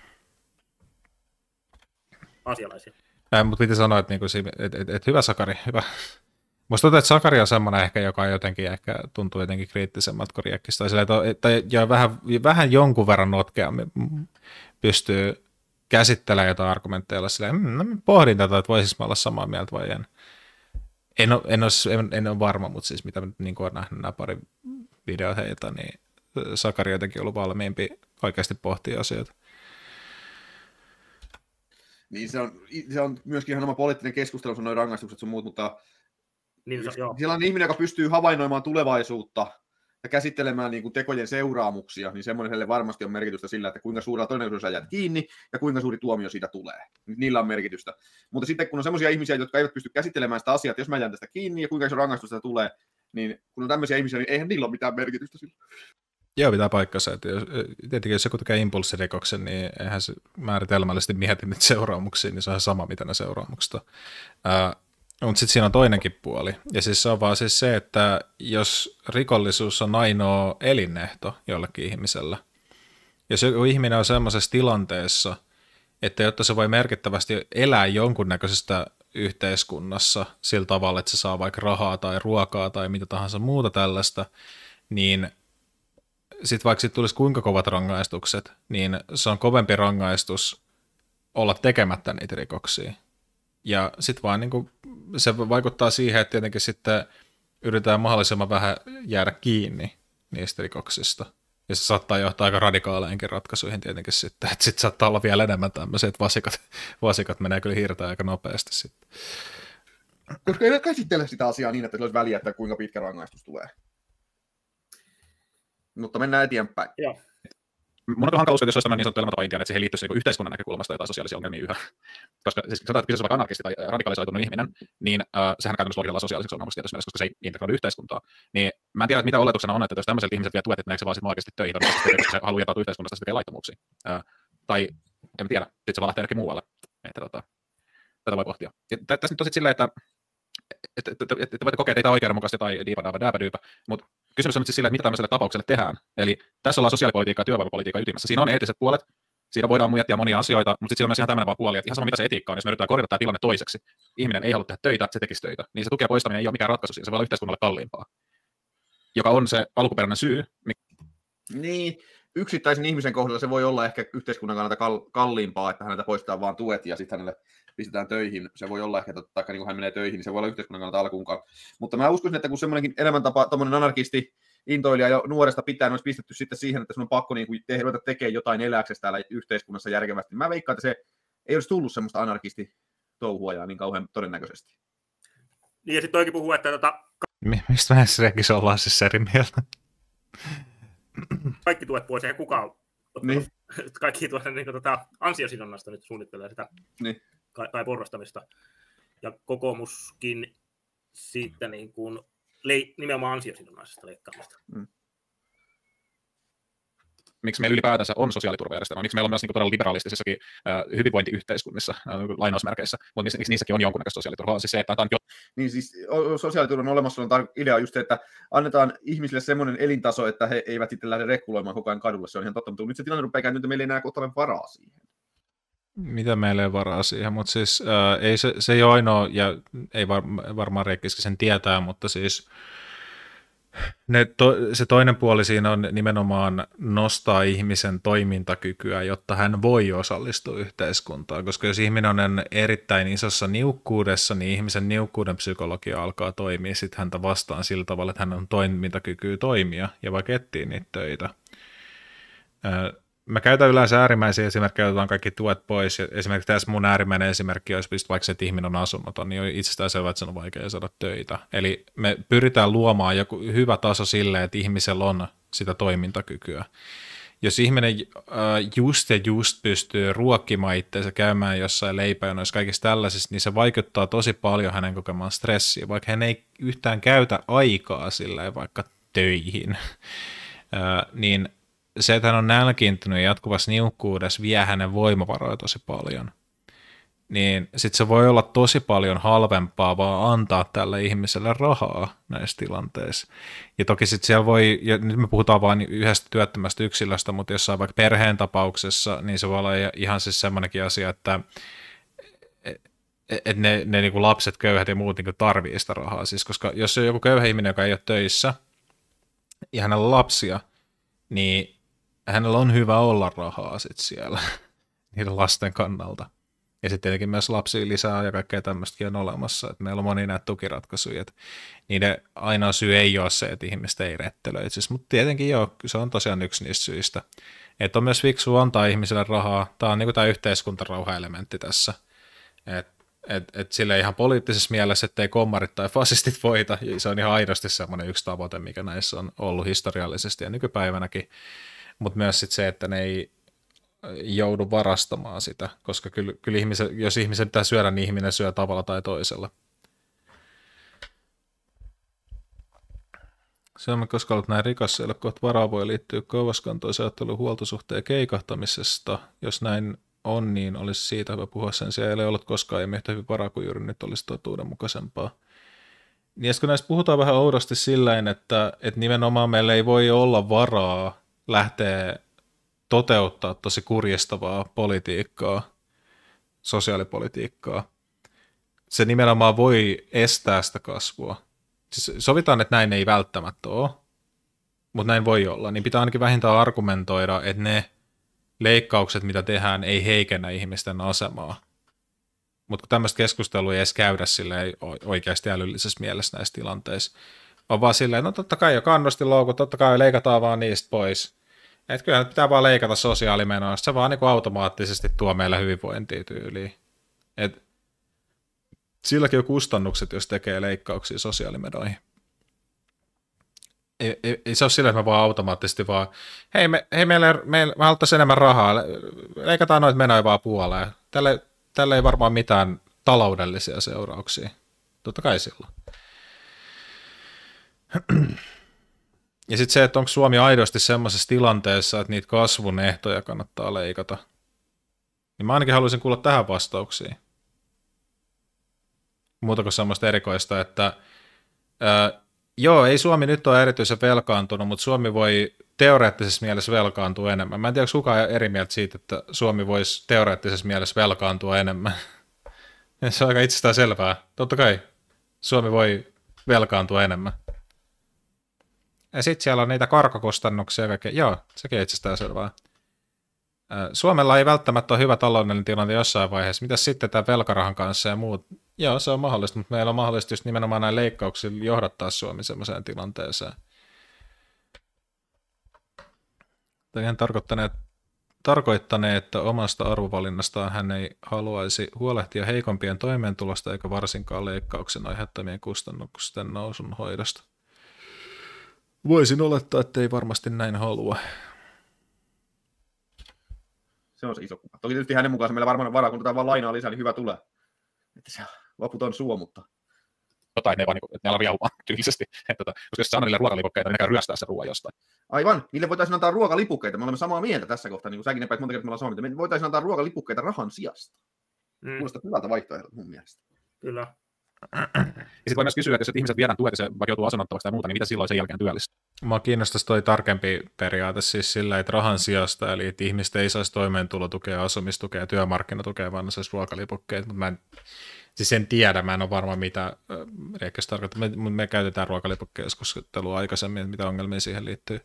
Asialaisia. Äh, mutta piti sanoa, että, niinku, et, et, et, hyvä Sakari, hyvä. Musta tuntuu, että Sakari on semmoinen ehkä, joka jotenkin ehkä tuntuu jotenkin kriittisemmät kuin Riekkistä. Sillä, että, että, ja vähän, vähän jonkun verran notkeammin pystyy käsittelemään jotain argumentteja, jolla silleen, mmm, pohdin tätä, että voisis olla samaa mieltä vai en. En ole, en ole, en, en ole varma, mutta siis mitä nyt niin olen nähnyt nämä pari videoheita, niin Sakari jotenkin ollut valmiimpi oikeasti pohtia asioita. Niin se on, se on myöskin ihan oma poliittinen keskustelu, on noin rangaistukset sun muut, mutta niin, se, joo. siellä on ihminen, joka pystyy havainnoimaan tulevaisuutta ja käsittelemään niin kuin tekojen seuraamuksia, niin semmoiselle varmasti on merkitystä sillä, että kuinka suurella todennäköisyydellä jäät kiinni ja kuinka suuri tuomio siitä tulee. Niillä on merkitystä. Mutta sitten kun on semmoisia ihmisiä, jotka eivät pysty käsittelemään sitä asiaa, että jos mä jään tästä kiinni ja kuinka iso rangaistus sitä tulee, niin kun on tämmöisiä ihmisiä, niin eihän niillä ole mitään merkitystä sillä. Joo, pitää paikkansa. Että jos, tietenkin jos joku tekee impulssirikoksen, niin eihän se määritelmällisesti mieti niitä seuraamuksia, niin se on sama, mitä ne seuraamukset Ää, mutta sitten siinä on toinenkin puoli. Ja siis se on vaan siis se, että jos rikollisuus on ainoa elinehto jollekin ihmisellä, jos joku ihminen on sellaisessa tilanteessa, että jotta se voi merkittävästi elää jonkunnäköisestä yhteiskunnassa sillä tavalla, että se saa vaikka rahaa tai ruokaa tai mitä tahansa muuta tällaista, niin sitten vaikka sit tulisi kuinka kovat rangaistukset, niin se on kovempi rangaistus olla tekemättä niitä rikoksia. Ja sitten vaan niin se vaikuttaa siihen, että tietenkin sitten yritetään mahdollisimman vähän jäädä kiinni niistä rikoksista – ja se saattaa johtaa aika radikaaleinkin ratkaisuihin tietenkin sitten. Että sitten saattaa olla vielä enemmän tämmöisiä, että vasikat, <laughs> vasikat menee kyllä hirtään aika nopeasti sitten. Koska ei käsittele sitä asiaa niin, että olisi väliä, että kuinka pitkä rangaistus tulee. Mutta mennään eteenpäin. Joo mun on hankaluus, jos olisi niin sanottu elämäntapa elämäntapaintia, että siihen liittyisi niin yhteiskunnan näkökulmasta jotain sosiaalisia ongelmia yhä. Koska siis sanotaan, että kyseessä vaikka anarkisti tai radikalisoitunut ihminen, niin äh, sehän käytännössä luokitellaan sosiaaliseksi ongelmaksi tietysti mielessä, koska se ei integroidu yhteiskuntaa. Niin mä en tiedä, mitä oletuksena on, että jos tämmöiset ihmiset vielä tuet, että se vaan sitten oikeasti töihin, tai se haluaa jätäytyä yhteiskunnasta, sitten tekee laittomuuksia. Äh, tai en tiedä, sitten se vaan lähtee jonnekin muualle. Että, tota, tätä voi pohtia. Tässä nyt on sitten silleen, että että te voitte kokea teitä oikeudenmukaisesti tai diipadaapadaapadyypä, mutta kysymys on nyt siis sillä, että mitä tämmöiselle tapaukselle tehdään. Eli tässä ollaan sosiaalipolitiikka ja työvoimapolitiikka ytimessä. Siinä on eettiset puolet, siinä voidaan miettiä monia asioita, mutta sitten siinä on myös ihan tämmöinen vaan puoli, että ihan sama mitä se etiikka on, jos me yritetään korjata tämä tilanne toiseksi, ihminen ei halua tehdä töitä, se tekisi töitä, niin se tukea poistaminen ei ole mikään ratkaisu siinä, se voi olla yhteiskunnalle kalliimpaa, joka on se alkuperäinen syy. Niin, yksittäisen ihmisen kohdalla se voi olla ehkä yhteiskunnan kannalta kal- kalliimpaa, että häneltä poistetaan vain tuet ja sitten hänelle pistetään töihin. Se voi olla ehkä, että niin kuin hän menee töihin, niin se voi olla yhteiskunnan kannalta alkuunkaan. Mutta mä uskoisin, että kun semmoinenkin elämäntapa, tuommoinen anarkisti, intoilija jo nuoresta pitää niin olisi pistetty sitten siihen, että sun on pakko niin kuin te, ruveta tekemään jotain eläksessä täällä yhteiskunnassa järkevästi. Mä veikkaan, että se ei olisi tullut semmoista anarkisti touhuajaa niin kauhean todennäköisesti. Niin ja sitten toikin puhuu, että tota... Mistä näissä se ollaan siis eri mieltä? Kaikki tuet pois, eikä kukaan niin. <laughs> kaikki tuet niin tota, ansiosidonnasta nyt suunnittelee sitä. Niin tai porrastamista. Ja kokoomuskin siitä niin kuin, lei, nimenomaan ansiosidonnaisesta leikkaamista. Mm. Miksi me ylipäätänsä on sosiaaliturvajärjestelmä? Miksi meillä on myös niin todella liberalistisessakin äh, hyvinvointiyhteiskunnissa, äh, lainausmerkeissä, mutta miksi niissäkin on jonkunnäköistä sosiaaliturvaa? Siis se, että antaa... Niin siis sosiaaliturvan olemassa on idea just se, että annetaan ihmisille semmoinen elintaso, että he eivät sitten lähde rekkuloimaan koko ajan kadulla. Se on ihan totta, mutta nyt se tilanne rupeaa käyntiin, että meillä ei enää ole varaa siihen mitä meillä ei varaa siihen, mutta siis äh, ei se, se ei ole ainoa, ja ei var, varmaan Reikkiski sen tietää, mutta siis ne to, se toinen puoli siinä on nimenomaan nostaa ihmisen toimintakykyä, jotta hän voi osallistua yhteiskuntaan, koska jos ihminen on erittäin isossa niukkuudessa, niin ihmisen niukkuuden psykologia alkaa toimia sitten häntä vastaan sillä tavalla, että hän on toimintakykyä toimia ja vaikka etsii niitä töitä. Äh, mä käytän yleensä äärimmäisiä esimerkkejä, otetaan kaikki tuet pois. Ja esimerkiksi tässä mun äärimmäinen esimerkki olisi just vaikka se, että ihminen on asunnoton, niin on itsestään selvää, että sen on vaikea saada töitä. Eli me pyritään luomaan joku hyvä taso sille, että ihmisellä on sitä toimintakykyä. Jos ihminen äh, just ja just pystyy ruokkimaan itseänsä käymään jossain leipäjonoissa, kaikissa tällaisissa, niin se vaikuttaa tosi paljon hänen kokemaan stressiä, vaikka hän ei yhtään käytä aikaa sillä vaikka töihin. Äh, niin se, että hän on nälkiintynyt ja jatkuvassa niukkuudessa, vie hänen voimavaroja tosi paljon. Niin sitten se voi olla tosi paljon halvempaa vaan antaa tälle ihmiselle rahaa näissä tilanteissa. Ja toki sitten siellä voi, ja nyt me puhutaan vain yhdestä työttömästä yksilöstä, mutta jossain vaikka perheen tapauksessa, niin se voi olla ihan siis semmoinenkin asia, että että ne, ne niinku lapset, köyhät ja muut niinku tarvii sitä rahaa. Siis, koska jos on joku köyhä ihminen, joka ei ole töissä, ja hänellä on lapsia, niin hänellä on hyvä olla rahaa sit siellä <laughs> niiden lasten kannalta. Ja sitten tietenkin myös lapsiin lisää ja kaikkea tämmöistäkin on olemassa. Että meillä on moni näitä tukiratkaisuja. niiden aina syy ei ole se, että ihmiset ei rettelöi. Siis, mutta tietenkin joo, se on tosiaan yksi niistä syistä. Että on myös fiksu antaa ihmisille rahaa. Tämä on niin tämä yhteiskuntarauha-elementti tässä. Että et, et sille ihan poliittisessa mielessä, ettei kommarit tai fasistit voita, se on ihan aidosti semmoinen yksi tavoite, mikä näissä on ollut historiallisesti ja nykypäivänäkin, mutta myös sit se, että ne ei joudu varastamaan sitä, koska kyllä, kyllä ihmisen, jos ihmisen pitää syödä, niin ihminen syö tavalla tai toisella. Se on koska olet näin rikas, ei ole kohta varaa, voi liittyä kauaskantoisen ajattelun huoltosuhteen keikahtamisesta. Jos näin on, niin olisi siitä hyvä puhua sen sijaan, ei ole ollut koskaan ei yhtä hyvin varaa kuin juuri nyt olisi totuudenmukaisempaa. Niin kun näissä puhutaan vähän oudosti silleen, että, että nimenomaan meillä ei voi olla varaa lähtee toteuttaa tosi kurjistavaa politiikkaa, sosiaalipolitiikkaa, se nimenomaan voi estää sitä kasvua. Siis sovitaan, että näin ei välttämättä ole, mutta näin voi olla. Niin pitää ainakin vähintään argumentoida, että ne leikkaukset, mitä tehdään, ei heikennä ihmisten asemaa. Mutta kun tämmöistä keskustelua ei edes käydä oikeasti älyllisessä mielessä näissä tilanteissa, on vaan silleen, no totta kai jo kannustinloukut, totta kai leikataan vaan niistä pois. Että kyllähän pitää vaan leikata sosiaalimenoa, se vaan niin automaattisesti tuo meillä hyvinvointia tyyliin. Et silläkin on kustannukset, jos tekee leikkauksia sosiaalimenoihin. Ei, ei, ei se ole sillä, että me vaan automaattisesti vaan, hei, me, hei meillä, meillä, me haluttaisiin enemmän rahaa, leikataan noita menoja vaan puoleen. Tälle, tälle ei varmaan mitään taloudellisia seurauksia. Totta kai silloin. Ja sitten se, että onko Suomi aidosti semmoisessa tilanteessa, että niitä kasvun ehtoja kannattaa leikata. Niin mä ainakin haluaisin kuulla tähän vastauksiin. Muuta kuin semmoista erikoista, että ää, joo, ei Suomi nyt ole erityisen velkaantunut, mutta Suomi voi teoreettisessa mielessä velkaantua enemmän. Mä en tiedä, onko kukaan eri mieltä siitä, että Suomi voisi teoreettisessa mielessä velkaantua enemmän. <laughs> se on aika itsestään selvää. Totta kai Suomi voi velkaantua enemmän. Ja sitten siellä on niitä korkokustannuksia ja kaikkea. Joo, sekin on itsestään selvää. Suomella ei välttämättä ole hyvä taloudellinen tilanne jossain vaiheessa. Mitä sitten tämä velkarahan kanssa ja muut? Joo, se on mahdollista, mutta meillä on mahdollista just nimenomaan näin leikkauksilla johdattaa Suomi sellaiseen tilanteeseen. Tähän tarkoittaneet, tarkoittanee, että omasta arvovalinnastaan hän ei haluaisi huolehtia heikompien toimeentulosta eikä varsinkaan leikkauksen aiheuttamien kustannusten nousun hoidosta. Voisin olettaa, että ei varmasti näin halua. Se on se iso kuva. Toki tietysti hänen mukaansa meillä varmaan varaa, kun tätä vaan lainaa lisää, niin hyvä tulee. Että se vaput on suo, mutta... Jotain ne vaan, niinku, että ne alkaa <laughs> tyylisesti. Että, tota, koska jos se annat niille ruokalipukkeita, niin ne käy ryöstää se ruoan jostain. Aivan, niille voitaisiin antaa ruokalipukkeita. Me olemme samaa mieltä tässä kohtaa, niin kuin säkin epäät monta kertaa, me ollaan samaa mieltä. Me voitaisiin antaa ruokalipukkeita rahan sijasta. Mm. Kuulostaa hyvältä vaihtoehdolta mun mielestä. Kyllä. Ja sitten voi myös kysyä, että jos ihmiset viedään tuet ja se vaikka joutuu asunnottomaksi tai muuta, niin mitä silloin sen jälkeen työllistää? Mä kiinnostaisi toi tarkempi periaate siis sillä, että rahan sijasta, eli että ihmiset ei saisi toimeentulotukea, asumistukea, työmarkkinatukea, vaan saisi ruokalipukkeet, mutta mä en, siis en tiedä, mä en ole varma mitä Riekkäs tarkoittaa, me, me käytetään ruokalipukkeja joskus aikaisemmin, että mitä ongelmia siihen liittyy.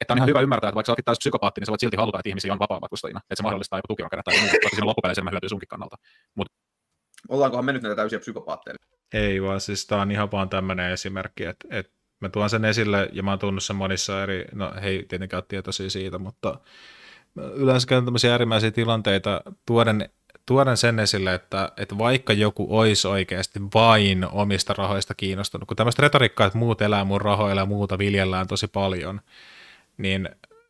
Että on ihan hyvä ymmärtää, että vaikka sä olet täysin psykopaatti, niin sä voit silti haluta, että ihmisiä on vapaa matkustajina. Että se mahdollistaa joku tukionkerrat tai muu, koska siinä loppupeleissä mä hyötyy sunkin kannalta. Mutta ollaankohan me nyt näitä täysiä psykopaatteja? Ei vaan, siis tämä on ihan vaan tämmöinen esimerkki, että, että mä tuon sen esille ja mä oon tuonut sen monissa eri, no hei tietenkään tietoisia siitä, mutta yleensä on tämmöisiä äärimmäisiä tilanteita tuoden, tuoden sen esille, että, että vaikka joku olisi oikeasti vain omista rahoista kiinnostunut, kun tämmöistä retoriikkaa, että muut elää mun rahoilla ja muuta viljellään tosi paljon, niin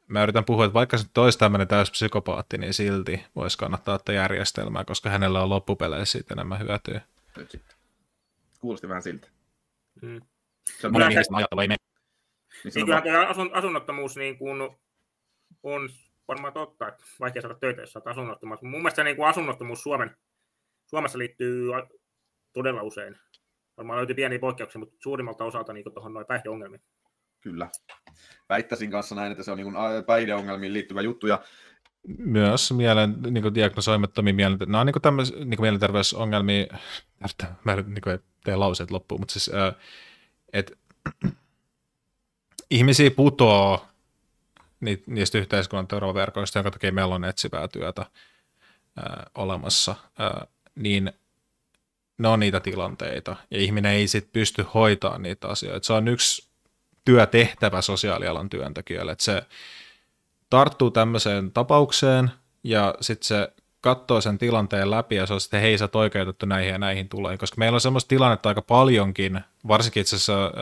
mä yritän puhua, että vaikka se toista tämmöinen täyspsykopaatti, niin silti voisi kannattaa ottaa järjestelmää, koska hänellä on loppupeleissä siitä enemmän hyötyä. Nyt sitten. Kuulosti vähän siltä. Mm. Se on Minä se... ei mene. Niin, niin tämä asun, asunnottomuus niin kuin on varmaan totta, että vaikea saada töitä, jos olet asunnottomuus. Mun mielestä niin kuin asunnottomuus Suomen, Suomessa liittyy todella usein. Varmaan löytyy pieniä poikkeuksia, mutta suurimmalta osalta niin tuohon noin päihdeongelmiin. Kyllä. Väittäisin kanssa näin, että se on niin kuin äh, päihdeongelmiin liittyvä juttu. Ja myös mielen, niin kuin diagnosoimattomia mielen, nämä on niin kuin tämmöis, niin kuin mielenterveysongelmia, <laughs> mä en niin kuin tee lauseet loppuun, mutta siis, äh, että <clears throat> ihmisiä putoaa niistä yhteiskunnan turvaverkoista, jonka takia meillä on etsivää työtä äh, olemassa, äh, niin ne on niitä tilanteita, ja ihminen ei sitten pysty hoitamaan niitä asioita. Se on yksi työtehtävä sosiaalialan työntekijöille. Että se tarttuu tämmöiseen tapaukseen ja sitten se katsoa sen tilanteen läpi ja se on sitten hei sä oikeutettu näihin ja näihin tulee, koska meillä on semmoista tilannetta aika paljonkin, varsinkin itse asiassa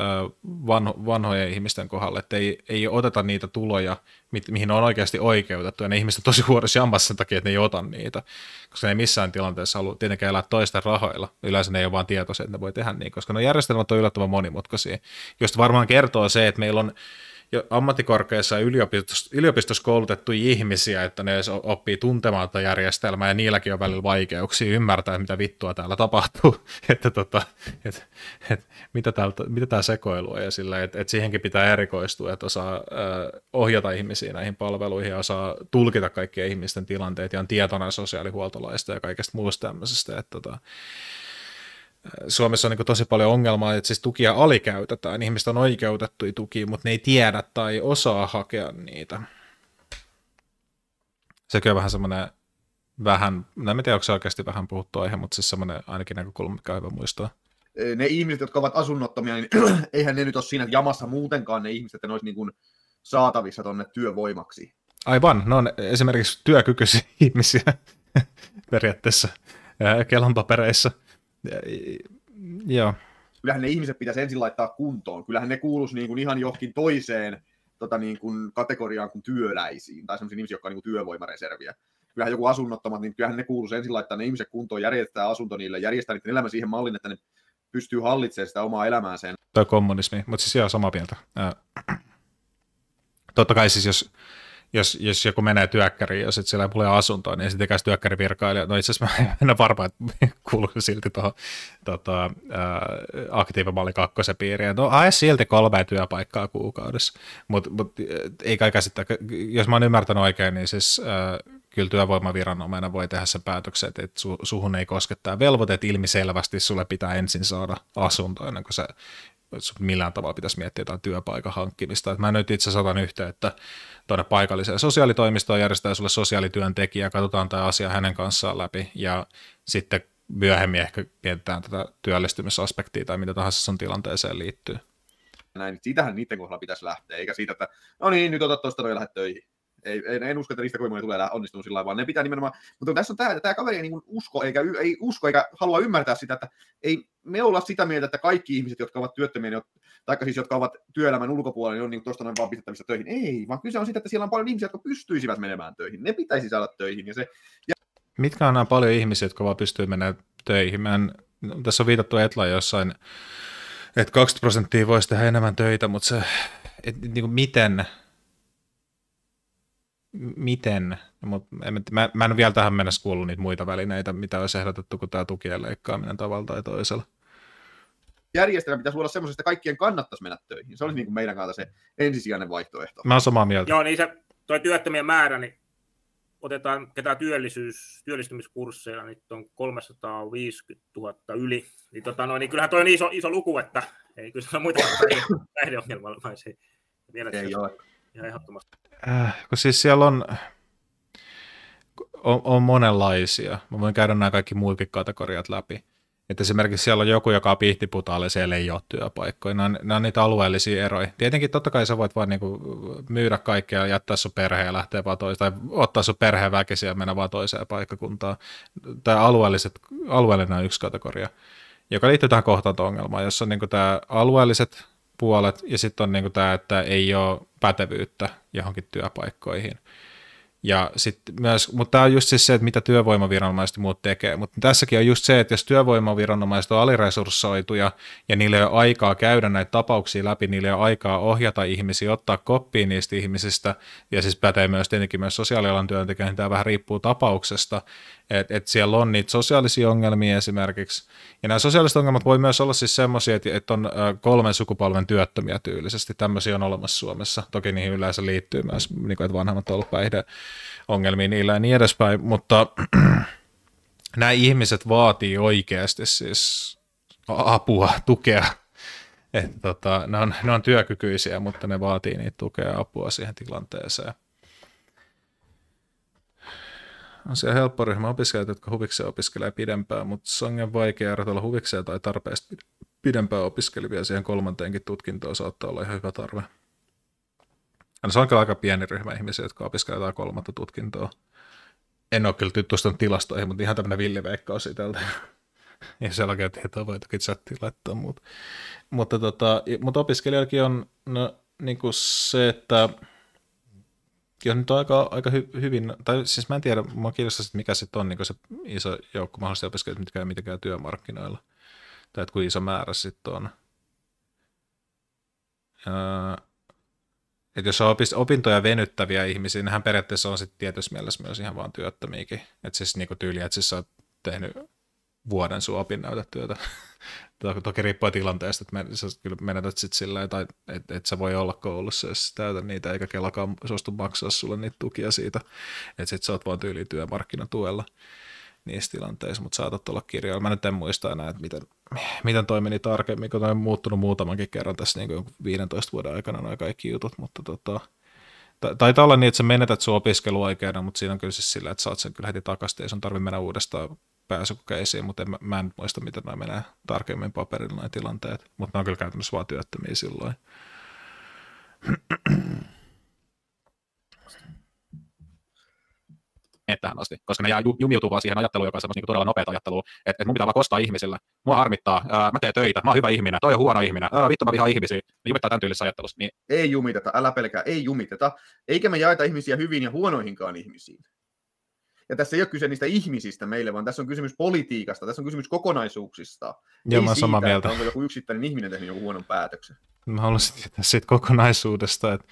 vanho, vanhojen ihmisten kohdalla, että ei, ei oteta niitä tuloja, mi, mihin on oikeasti oikeutettu ja ne ihmiset on tosi huonossa jammassa sen takia, että ne ei ota niitä, koska ne ei missään tilanteessa halua tietenkään elää toisten rahoilla, yleensä ne ei ole vaan tietoisia, että ne voi tehdä niin, koska ne järjestelmät on yllättävän monimutkaisia, josta varmaan kertoo se, että meillä on ammattikorkeassa yliopistossa, yliopistossa koulutettuja ihmisiä, että ne oppii tuntemaan tätä järjestelmää, ja niilläkin on välillä vaikeuksia ymmärtää, mitä vittua täällä tapahtuu, <laughs> että tota, et, et, mitä, täältä, mitä tämä sekoilu on, ja sillä, että et siihenkin pitää erikoistua, että osaa äh, ohjata ihmisiä näihin palveluihin, ja osaa tulkita kaikkien ihmisten tilanteet, ja on tietona sosiaalihuoltolaista ja kaikesta muusta tämmöisestä, että tota, Suomessa on niin tosi paljon ongelmaa, että siis tukia alikäytetään. Ihmiset on oikeutettu tukiin, mutta ne ei tiedä tai osaa hakea niitä. Sekin on vähän semmoinen vähän, no en tiedä, onko se oikeasti vähän puhuttu aihe, mutta siis semmoinen ainakin näkökulma, mikä on hyvä muistaa. Ne ihmiset, jotka ovat asunnottomia, niin <clears throat> eihän ne nyt ole siinä jamassa muutenkaan ne ihmiset, että ne olisi niin kuin saatavissa tuonne työvoimaksi. Aivan, ne on esimerkiksi työkykyisiä <laughs> ihmisiä periaatteessa kelon papereissa – Joo. Kyllähän ne ihmiset pitäisi ensin laittaa kuntoon. Kyllähän ne kuuluisi niin kuin ihan johonkin toiseen tota niin kuin kategoriaan kuin työläisiin tai sellaisiin ihmisiin, jotka on niin kuin työvoimareserviä. Kyllähän joku asunnottomat, niin kyllähän ne kuuluisi ensin laittaa ne ihmiset kuntoon, järjestää asunto niille, järjestää niiden elämä siihen mallin, että ne pystyy hallitsemaan sitä omaa elämäänsä. Tuo kommunismi, mutta siis ihan samaa mieltä. Totta kai siis jos jos, jos joku menee työkkäriin ja sitten siellä tulee asuntoa, niin sitten ikäisi työkkärivirkailija. No itse asiassa mä en ole varma, että <laughs> kuuluu silti tuohon tota, äh, aktiivimalli kakkosen piiriin. No ae silti kolme työpaikkaa kuukaudessa, mutta mut, äh, ei kai käsittää. Jos mä oon ymmärtänyt oikein, niin siis ää, äh, kyllä työvoimaviranomainen voi tehdä sen päätöksen, että, että su, suhun ei koske tämä velvoite, että ilmiselvästi sulle pitää ensin saada asunto ennen kuin sä millään tavalla pitäisi miettiä jotain työpaikan hankkimista. Et mä nyt itse asiassa otan yhteyttä tuonne paikalliseen sosiaalitoimistoon, järjestää sulle sosiaalityöntekijä, katsotaan tämä asia hänen kanssaan läpi ja sitten myöhemmin ehkä mietitään tätä työllistymisaspektia tai mitä tahansa sun tilanteeseen liittyy. Näin, siitähän niiden kohdalla pitäisi lähteä, eikä siitä, että no niin, nyt otat tuosta noin lähde töihin. Ei, en, en usko, että niistä kovin tulee tulee onnistumaan sillä lailla, vaan ne pitää nimenomaan, mutta tässä on tämä, tämä kaveri ei niin usko eikä, ei usko eikä halua ymmärtää sitä, että ei, me ollaan sitä mieltä, että kaikki ihmiset, jotka ovat työttömiä, niin tai siis jotka ovat työelämän ulkopuolella, niin on niin tuosta noin vaan pistettävissä töihin. Ei, vaan kyse on siitä, että siellä on paljon ihmisiä, jotka pystyisivät menemään töihin. Ne pitäisi saada töihin. Ja se, ja... Mitkä on nämä paljon ihmisiä, jotka vaan pystyy menemään töihin? Mä en, tässä on viitattu Etla jossain, että 20 prosenttia voisi tehdä enemmän töitä, mutta se, et, niin kuin miten, miten, mutta mä, mä en vielä tähän mennessä kuullut niitä muita välineitä, mitä olisi ehdotettu kun tämä tukien leikkaaminen tavalla tai toisella. Järjestelmä pitäisi olla semmoisesta, että kaikkien kannattaisi mennä töihin. Se olisi niin kuin meidän kautta se ensisijainen vaihtoehto. Mä olen samaa mieltä. Joo, niin se toi työttömien määrä, niin otetaan ketään työllisyys, työllistymiskursseja, niin on 350 000 yli. Niin, tota, no, niin kyllähän toi on iso, iso luku, että ei kyllä se ole muita <laughs> se ei, Ei ole. Ihan ehdottomasti äh, kun siis siellä on, on, on monenlaisia. Mä voin käydä nämä kaikki muutkin kategoriat läpi. Että esimerkiksi siellä on joku, joka on pihtiputaalle, siellä ei ole työpaikkoja. Nämä on, nämä on niitä alueellisia eroja. Tietenkin totta kai sä voit vaan kuin niinku myydä kaikkea ja jättää sun perheen ja lähteä vaan toiseen, tai ottaa sun perheen väkisiä ja mennä vaan toiseen paikkakuntaan. Tämä alueelliset, alueellinen on yksi kategoria, joka liittyy tähän kohtaanto-ongelmaan, jossa on kuin niinku tämä alueelliset puolet, ja sitten on niin kuin tämä, että ei ole pätevyyttä johonkin työpaikkoihin. Ja sit myös, mutta tämä on just siis se, että mitä työvoimaviranomaiset muut tekee. Mutta tässäkin on just se, että jos työvoimaviranomaiset on aliresurssoituja ja niillä ei ole aikaa käydä näitä tapauksia läpi, niillä ei ole aikaa ohjata ihmisiä, ottaa koppiin niistä ihmisistä, ja siis pätee myös tietenkin myös sosiaalialan työntekijöihin, tämä vähän riippuu tapauksesta, että et siellä on niitä sosiaalisia ongelmia esimerkiksi. Ja nämä sosiaaliset ongelmat voi myös olla siis semmoisia, että et on kolmen sukupolven työttömiä tyylisesti. Tämmöisiä on olemassa Suomessa. Toki niihin yleensä liittyy myös, niin kuin, että vanhemmat on ollut ongelmia niillä ja niin edespäin. Mutta <clears throat> nämä ihmiset vaatii oikeasti siis apua, tukea. Että tota, ne, on, ne on työkykyisiä, mutta ne vaatii niitä tukea ja apua siihen tilanteeseen on siellä helppo ryhmä opiskelijat, jotka huvikseen opiskelee pidempään, mutta on vaikea erotella huvikseen tai tarpeesta pidempään opiskelevia siihen kolmanteenkin tutkintoon saattaa olla ihan hyvä tarve. No, se on kyllä aika pieni ryhmä ihmisiä, jotka opiskelevat kolmatta tutkintoa. En ole kyllä tyttustanut tilastoihin, mutta ihan tämmöinen villiveikkaus itseltä. Ei selkeä tietoa voi toki chattiin laittaa, mutta, mutta, tota, mutta opiskelijoillakin on no, niin kuin se, että kyllä nyt on aika, aika hy, hyvin, tai siis mä en tiedä, mä kiinnostaisi, että mikä sitten on niin se iso joukko mahdollisesti opiskelijoita, mitkä käy, mitenkään käy työmarkkinoilla, tai että kuinka iso määrä sitten on. Öö, että jos on opintoja venyttäviä ihmisiä, nehän periaatteessa on sitten tietyssä mielessä myös ihan vaan työttömiäkin. Että siis niin tyyliä, että siis sä oot tehnyt vuoden sun opinnäytetyötä <laughs> to, toki riippuu tilanteesta, että men, sä kyllä menetät sitten sillä tai että et sä voi olla koulussa, jos täytä niitä, eikä kelakaan suostu maksaa sulle niitä tukia siitä, että sit sä oot vaan tyyli työmarkkinatuella niissä tilanteissa, mutta saatat olla kirjoilla. Mä nyt en muista enää, että miten, miten toi meni tarkemmin, kun on muuttunut muutamankin kerran tässä niin 15 vuoden aikana nämä kaikki jutut, mutta tota, taitaa olla niin, että sä menetät sun opiskeluaikeena, mutta siinä on kyllä siis sillä, että saat sen kyllä heti takaisin, ei sun tarvitse mennä uudestaan pääsykokeisiin, mutta en, mä en muista, miten noin menee tarkemmin paperilla noin tilanteet, mutta ne on kyllä käytännössä vaan työttömiä silloin. tähän asti, koska ne jää jumiutuu vaan siihen ajatteluun, joka on semmoista niin todella nopeaa ajattelua, että et mun pitää vaan kostaa ihmisillä, mua harmittaa, ää, mä teen töitä, mä oon hyvä ihminen, toi on huono ihminen, ää, vittu mä vihaan ihmisiä, ne jumittaa tämän tyylissä ajattelussa. Niin... Ei jumiteta, älä pelkää, ei jumiteta, eikä me jaeta ihmisiä hyvin ja huonoihinkaan ihmisiin. Ja tässä ei ole kyse niistä ihmisistä meille, vaan tässä on kysymys politiikasta, tässä on kysymys kokonaisuuksista. Joo, ei mä siitä, mieltä. Että onko joku yksittäinen ihminen tehnyt joku huonon päätöksen. Mä haluaisin tietää siitä kokonaisuudesta, että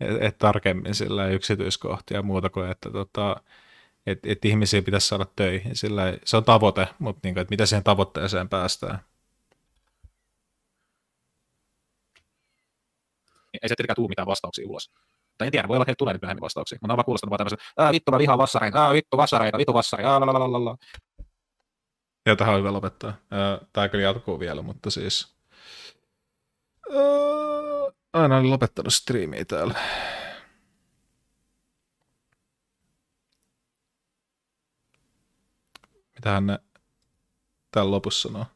et, et tarkemmin sillä yksityiskohtia ja muuta kuin, että tota, et, et ihmisiä pitäisi saada töihin. Sillä se on tavoite, mutta niin kuin, että mitä siihen tavoitteeseen päästään. Ei se tietenkään tule mitään vastauksia ulos. Tai en tiedä, voi olla, että tulee nyt myöhemmin vastauksia. Mutta vaan kuulostanut vaan tämmöisen, vittu mä vihaan vassareita, aah, vittu vassareita, vittu vassareita, lalalalala. Ja tähän on hyvä lopettaa. Tämä kyllä jatkuu vielä, mutta siis... Aina olen lopettanut striimiä täällä. Mitähän ne täällä lopussa sanoo?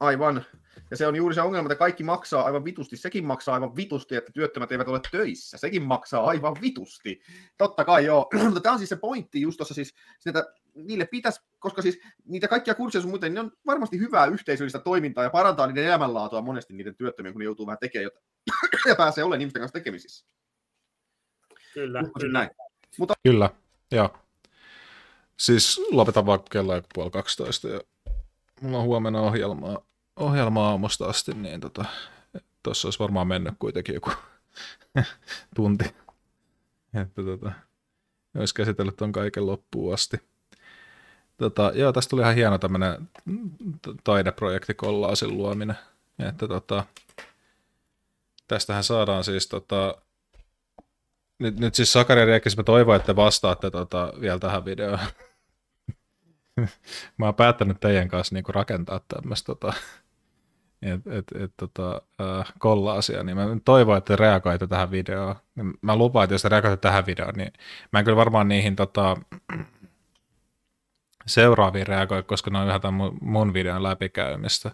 Aivan. Ja se on juuri se ongelma, että kaikki maksaa aivan vitusti. Sekin maksaa aivan vitusti, että työttömät eivät ole töissä. Sekin maksaa aivan vitusti. Totta kai joo. <clears throat> Mutta tämä on siis se pointti just tuossa siis, että niille pitäisi, koska siis niitä kaikkia kursseja sun muuten, ne on varmasti hyvää yhteisöllistä toimintaa ja parantaa niiden elämänlaatua monesti niiden työttömiä, kun ne joutuu vähän tekemään jotain <clears throat> ja pääsee olemaan ihmisten kanssa tekemisissä. Kyllä, kyllä. Näin. Mutta... Kyllä, joo. Siis lopetan vaikka kello puoli 12 ja mulla on huomenna ohjelmaa ohjelmaa aamusta asti, niin tuossa tota, olisi varmaan mennyt kuitenkin joku <laughs> tunti. Että tota, olisi käsitellyt tuon kaiken loppuun asti. Tota, joo, tästä tuli ihan hieno tämmöinen taideprojekti kollaasin luominen. Että tota, tästähän saadaan siis tota, nyt, nyt siis Sakari Riekkis, mä toivon, että vastaatte tota, vielä tähän videoon. <laughs> mä oon päättänyt teidän kanssa niinku rakentaa tämmöistä tota, et, et, et, tota, äh, kolla-asia, niin mä toivon, että reagoitte tähän videoon. Niin mä lupaan, että jos reagoitte tähän videoon, niin mä en kyllä varmaan niihin tota, seuraaviin reagoi, koska ne on yhä mun videon läpikäymistä.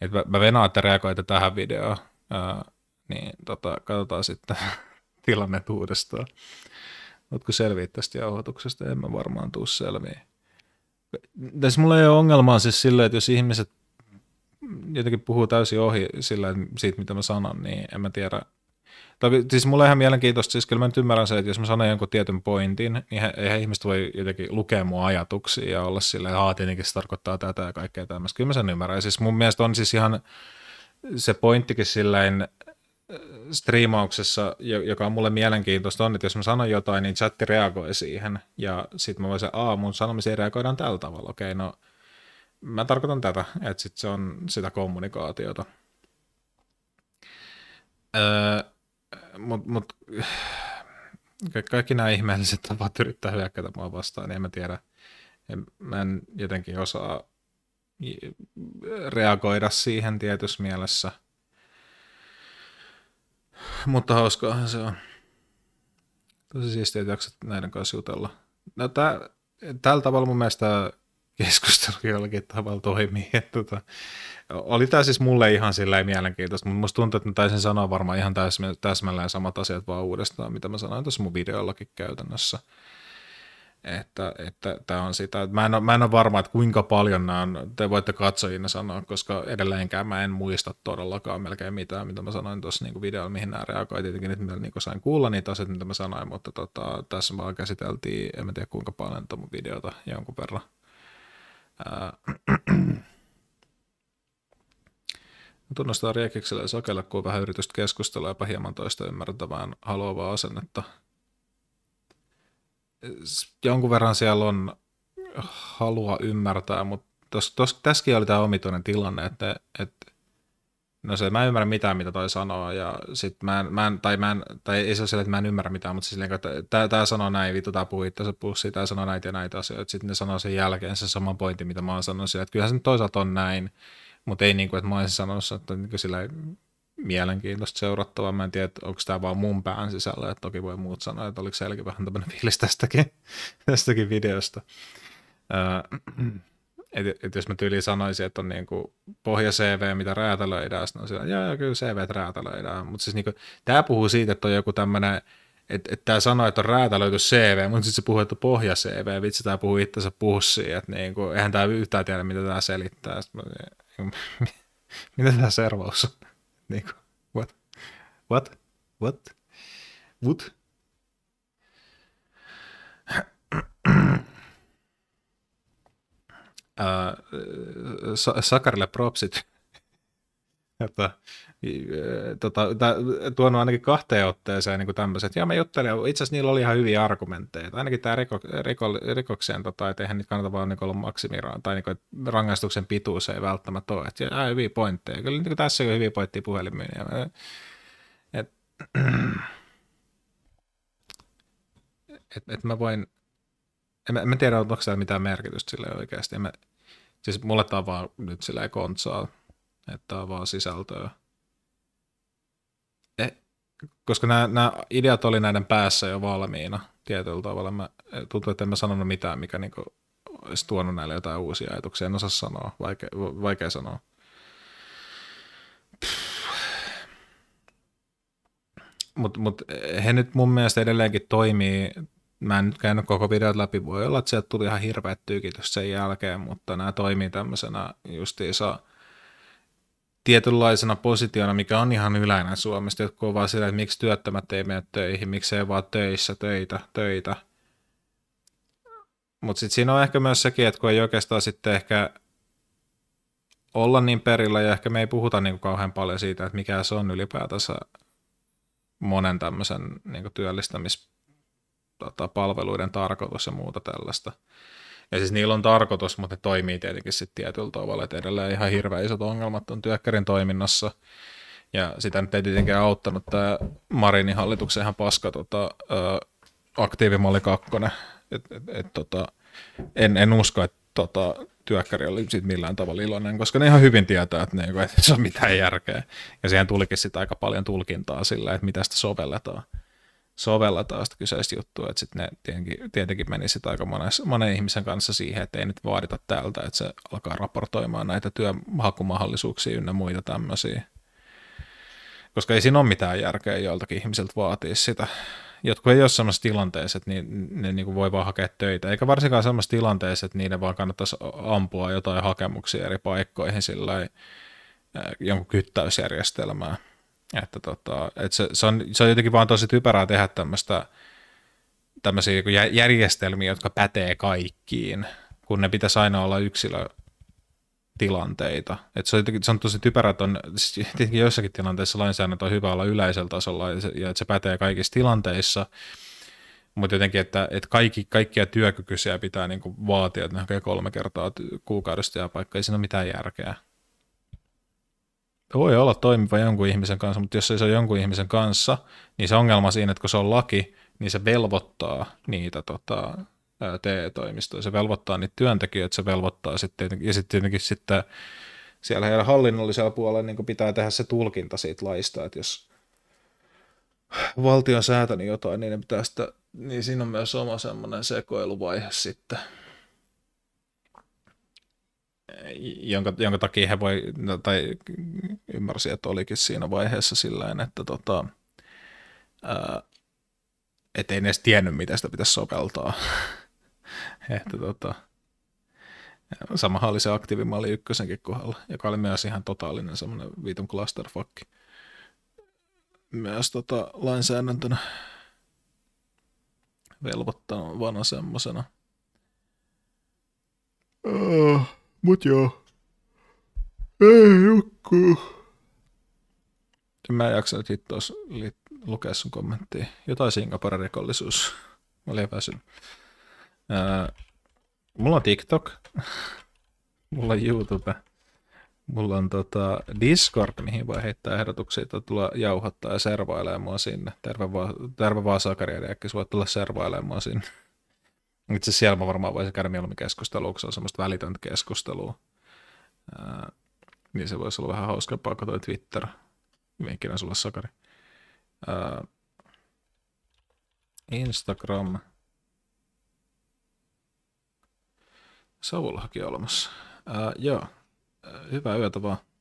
Et mä, mä venaan, että reagoitte tähän videoon, äh, niin tota, katsotaan sitten <laughs> tilanne uudestaan. kun selviit tästä jauhoituksesta, En mä varmaan tuu selviä. Tässä mulla ei ole ongelmaa siis silleen, että jos ihmiset jotenkin puhuu täysin ohi sillä, siitä, mitä mä sanon, niin en mä tiedä. Tai, siis mulle ihan mielenkiintoista, siis kyllä mä nyt ymmärrän sen, että jos mä sanon jonkun tietyn pointin, niin eihän ihmiset voi jotenkin lukea mun ajatuksia ja olla sillä, että tietenkin se tarkoittaa tätä ja kaikkea tämmöistä. Kyllä mä sen ymmärrän. Ja siis mun mielestä on siis ihan se pointtikin silläin, äh, striimauksessa, joka on mulle mielenkiintoista, on, että jos mä sanon jotain, niin chatti reagoi siihen, ja sitten mä voisin se, aa, mun sanomisiin reagoidaan tällä tavalla, okei, no mä tarkoitan tätä, että sit se on sitä kommunikaatiota. Öö, mut, mut, kaikki nämä ihmeelliset tapat yrittää hyökkätä mua vastaan, niin en mä tiedä. En, mä en jotenkin osaa reagoida siihen tietyssä mielessä. Mutta hauskaahan se on. Tosi siistiä, että jaksat näiden kanssa jutella. No, tää, tällä tavalla mun mielestä keskustelu jollakin tavalla toimii. <laughs> Et tota, oli tämä siis mulle ihan sillä mielenkiintoista, mutta musta tuntuu, että mä taisin sanoa varmaan ihan täsmälleen samat asiat vaan uudestaan, mitä mä sanoin tuossa mun videollakin käytännössä. Että, että tämä on sitä, mä en, mä en ole varma, että kuinka paljon nämä on, te voitte katsojina sanoa, koska edelleenkään mä en muista todellakaan melkein mitään, mitä mä sanoin tuossa niin videolla, mihin nämä reagoivat. Tietenkin nyt niin sain kuulla niitä asioita, mitä mä sanoin, mutta tota, tässä vaan käsiteltiin, en mä tiedä kuinka paljon tuon videota jonkun verran. Tunnustaa riekikselle ja sokelle, kun vähän yritystä keskustella jopa hieman toista ymmärtävään haluavaa asennetta. Jonkun verran siellä on halua ymmärtää, mutta tässäkin oli tämä omituinen tilanne, että, että No se, mä en ymmärrä mitään, mitä toi sanoo, ja sit mä en, mä en, tai, mä en, tai ei se ole sillä, että mä en ymmärrä mitään, mutta siis silleen, että tää, tää sanoo näin, vittu, tää puhuu itse pussi, tää sanoo näitä ja näitä asioita, sitten ne sanoo sen jälkeen se sama pointti, mitä mä oon sanonut sillä, että kyllähän se nyt toisaalta on näin, mutta ei niin kuin, että mä olisin sanonut, että niin kuin sillä mielenkiintoista seurattavaa. Mä en tiedä, onko tämä vaan mun pään sisällä, että toki voi muut sanoa, että oliko selkeä vähän tämmöinen fiilis tästäkin, <laughs> tästäkin videosta. Uh, et, et jos mä tyyliin sanoisin, että on niinku pohja-CV, mitä räätälöidään, niin on siellä, joo, joo, kyllä CV räätälöidään. Mutta siis niinku, tämä puhuu siitä, että on joku tämmöinen, että et tämä sanoo, että on räätälöity CV, mutta sitten se puhuu, että on pohja-CV, vitsi, tämä puhuu itsensä pussiin, että niinku, eihän tämä yhtään tiedä, mitä tämä selittää. Mä, niinku, <laughs> mitä tämä servaus on? <laughs> niinku, what? What? What? What? Äh, äh, Sakarille propsit. että <laughs> äh, tota, on ainakin kahteen otteeseen niin tämmöiset. Ja me juttelin, itse asiassa niillä oli ihan hyviä argumentteja. Ainakin tämä riko, riko, rikokseen, tota, että eihän niitä kannata vaan niin olla maksimiraan, tai niin rangaistuksen pituus ei välttämättä ole. Että, ja, hyviä pointteja. Kyllä niin tässä on hyviä pointteja puhelimiin, Et, et, et mä voin en mä, en mä tiedä, onko siellä mitään merkitystä sille oikeasti. mä, siis mulle tämä on vaan nyt silleen kontsaa, että tämä on vaan sisältöä. Eh, koska nämä, nämä ideat oli näiden päässä jo valmiina tietyllä tavalla. Mä, e, tuntuu, että en mä sanonut mitään, mikä niinku olisi tuonut näille jotain uusia ajatuksia. En osaa sanoa, vaikea, vaikea sanoa. Mutta mut, he nyt mun mielestä edelleenkin toimii mä en nyt käynyt koko videot läpi, voi olla, että sieltä tuli ihan hirveät tykitys sen jälkeen, mutta nämä toimii tämmöisenä justiinsa tietynlaisena positiona, mikä on ihan yleinen Suomesta, jotka on vaan sillä, että miksi työttömät ei mene töihin, miksi ei vaan töissä, töitä, töitä. Mutta sitten siinä on ehkä myös sekin, että kun ei oikeastaan sitten ehkä olla niin perillä, ja ehkä me ei puhuta niin kauhean paljon siitä, että mikä se on ylipäätänsä monen tämmöisen niin työllistämis tota, palveluiden tarkoitus ja muuta tällaista. Ja siis niillä on tarkoitus, mutta ne toimii tietenkin sitten tietyllä tavalla, että edelleen ihan hirveän isot ongelmat on työkkärin toiminnassa. Ja sitä nyt ei tietenkään auttanut tämä Marinin hallituksen ihan paska tota, ä, aktiivimalli kakkonen. Et, et, et, tota, en, en usko, että tota, työkkäri oli siitä millään tavalla iloinen, koska ne ihan hyvin tietää, että ne ei, että <laughs> se on mitään järkeä. Ja siihen tulikin sitten aika paljon tulkintaa sillä, että mitä sitä sovelletaan sovelletaan sitä kyseistä juttua, että sitten ne tietenkin, tietenkin menisi aika monen, monen ihmisen kanssa siihen, että ei nyt vaadita täältä, että se alkaa raportoimaan näitä työhakumahdollisuuksia ynnä muita tämmöisiä. Koska ei siinä ole mitään järkeä joiltakin ihmisiltä vaatia sitä. Jotkut ei ole sellaisessa tilanteessa, että niin, ne niin voi vaan hakea töitä, eikä varsinkaan sellaisessa tilanteessa, että niiden vaan kannattaisi ampua jotain hakemuksia eri paikkoihin sillä jonkun kyttäysjärjestelmää että tota, et se, se, on, se on jotenkin vaan tosi typerää tehdä tämmöistä tämmöisiä niinku järjestelmiä, jotka pätee kaikkiin, kun ne pitäisi aina olla yksilötilanteita. Et se, on, se on tosi typerä, että on, siis tietenkin joissakin tilanteissa lainsäädäntö on hyvä olla yleisellä tasolla ja, se, ja että se pätee kaikissa tilanteissa, mutta jotenkin, että, että kaikki, kaikkia työkykyisiä pitää niin vaatia, että ne kolme kertaa kuukaudesta ja paikka, ei siinä ole mitään järkeä voi olla toimiva jonkun ihmisen kanssa, mutta jos ei se ole jonkun ihmisen kanssa, niin se ongelma siinä, että kun se on laki, niin se velvoittaa niitä tota, TE-toimistoja, se velvoittaa niitä työntekijöitä, se velvoittaa sitten, ja sitten tietenkin sitten siellä heidän hallinnollisella puolella niin pitää tehdä se tulkinta siitä laista, että jos valtio on säätänyt jotain, niin ne pitää sitä, niin siinä on myös oma semmoinen sekoiluvaihe sitten jonka, jonka takia he voi, no, tai ymmärsi, että olikin siinä vaiheessa sillä että tota, ää, et ei edes tiennyt, miten sitä pitäisi soveltaa. <laughs> että tota, sama oli se aktiivimalli ykkösenkin kohdalla, joka oli myös ihan totaalinen semmoinen viitun clusterfuck. Myös tota, lainsäädäntönä velvoittanut vanha semmoisena. Oh. Mut joo. Ei jukku. Mä en jaksanut hittoa lukea sun kommenttia. Jotain Singaporen rikollisuus. Mä olin epäsynyt. Öö, mulla on TikTok. <laughs> mulla on YouTube. Mulla on tota Discord, mihin voi heittää ehdotuksia, että tulla jauhottaa ja servailemaan sinne. Terve, va- terve vaan sakari, eli tulla servailemaan sinne. Itse siellä mä varmaan voisin käydä mieluummin keskustelua, kun se on semmoista välitöntä keskustelua. Ää, niin se voisi olla vähän hauskempaa kuin toi Twitter. Vinkkinä sulla, sakari. Ää, Instagram. Savullakin olemassa. Ää, joo. Hyvää yötä vaan.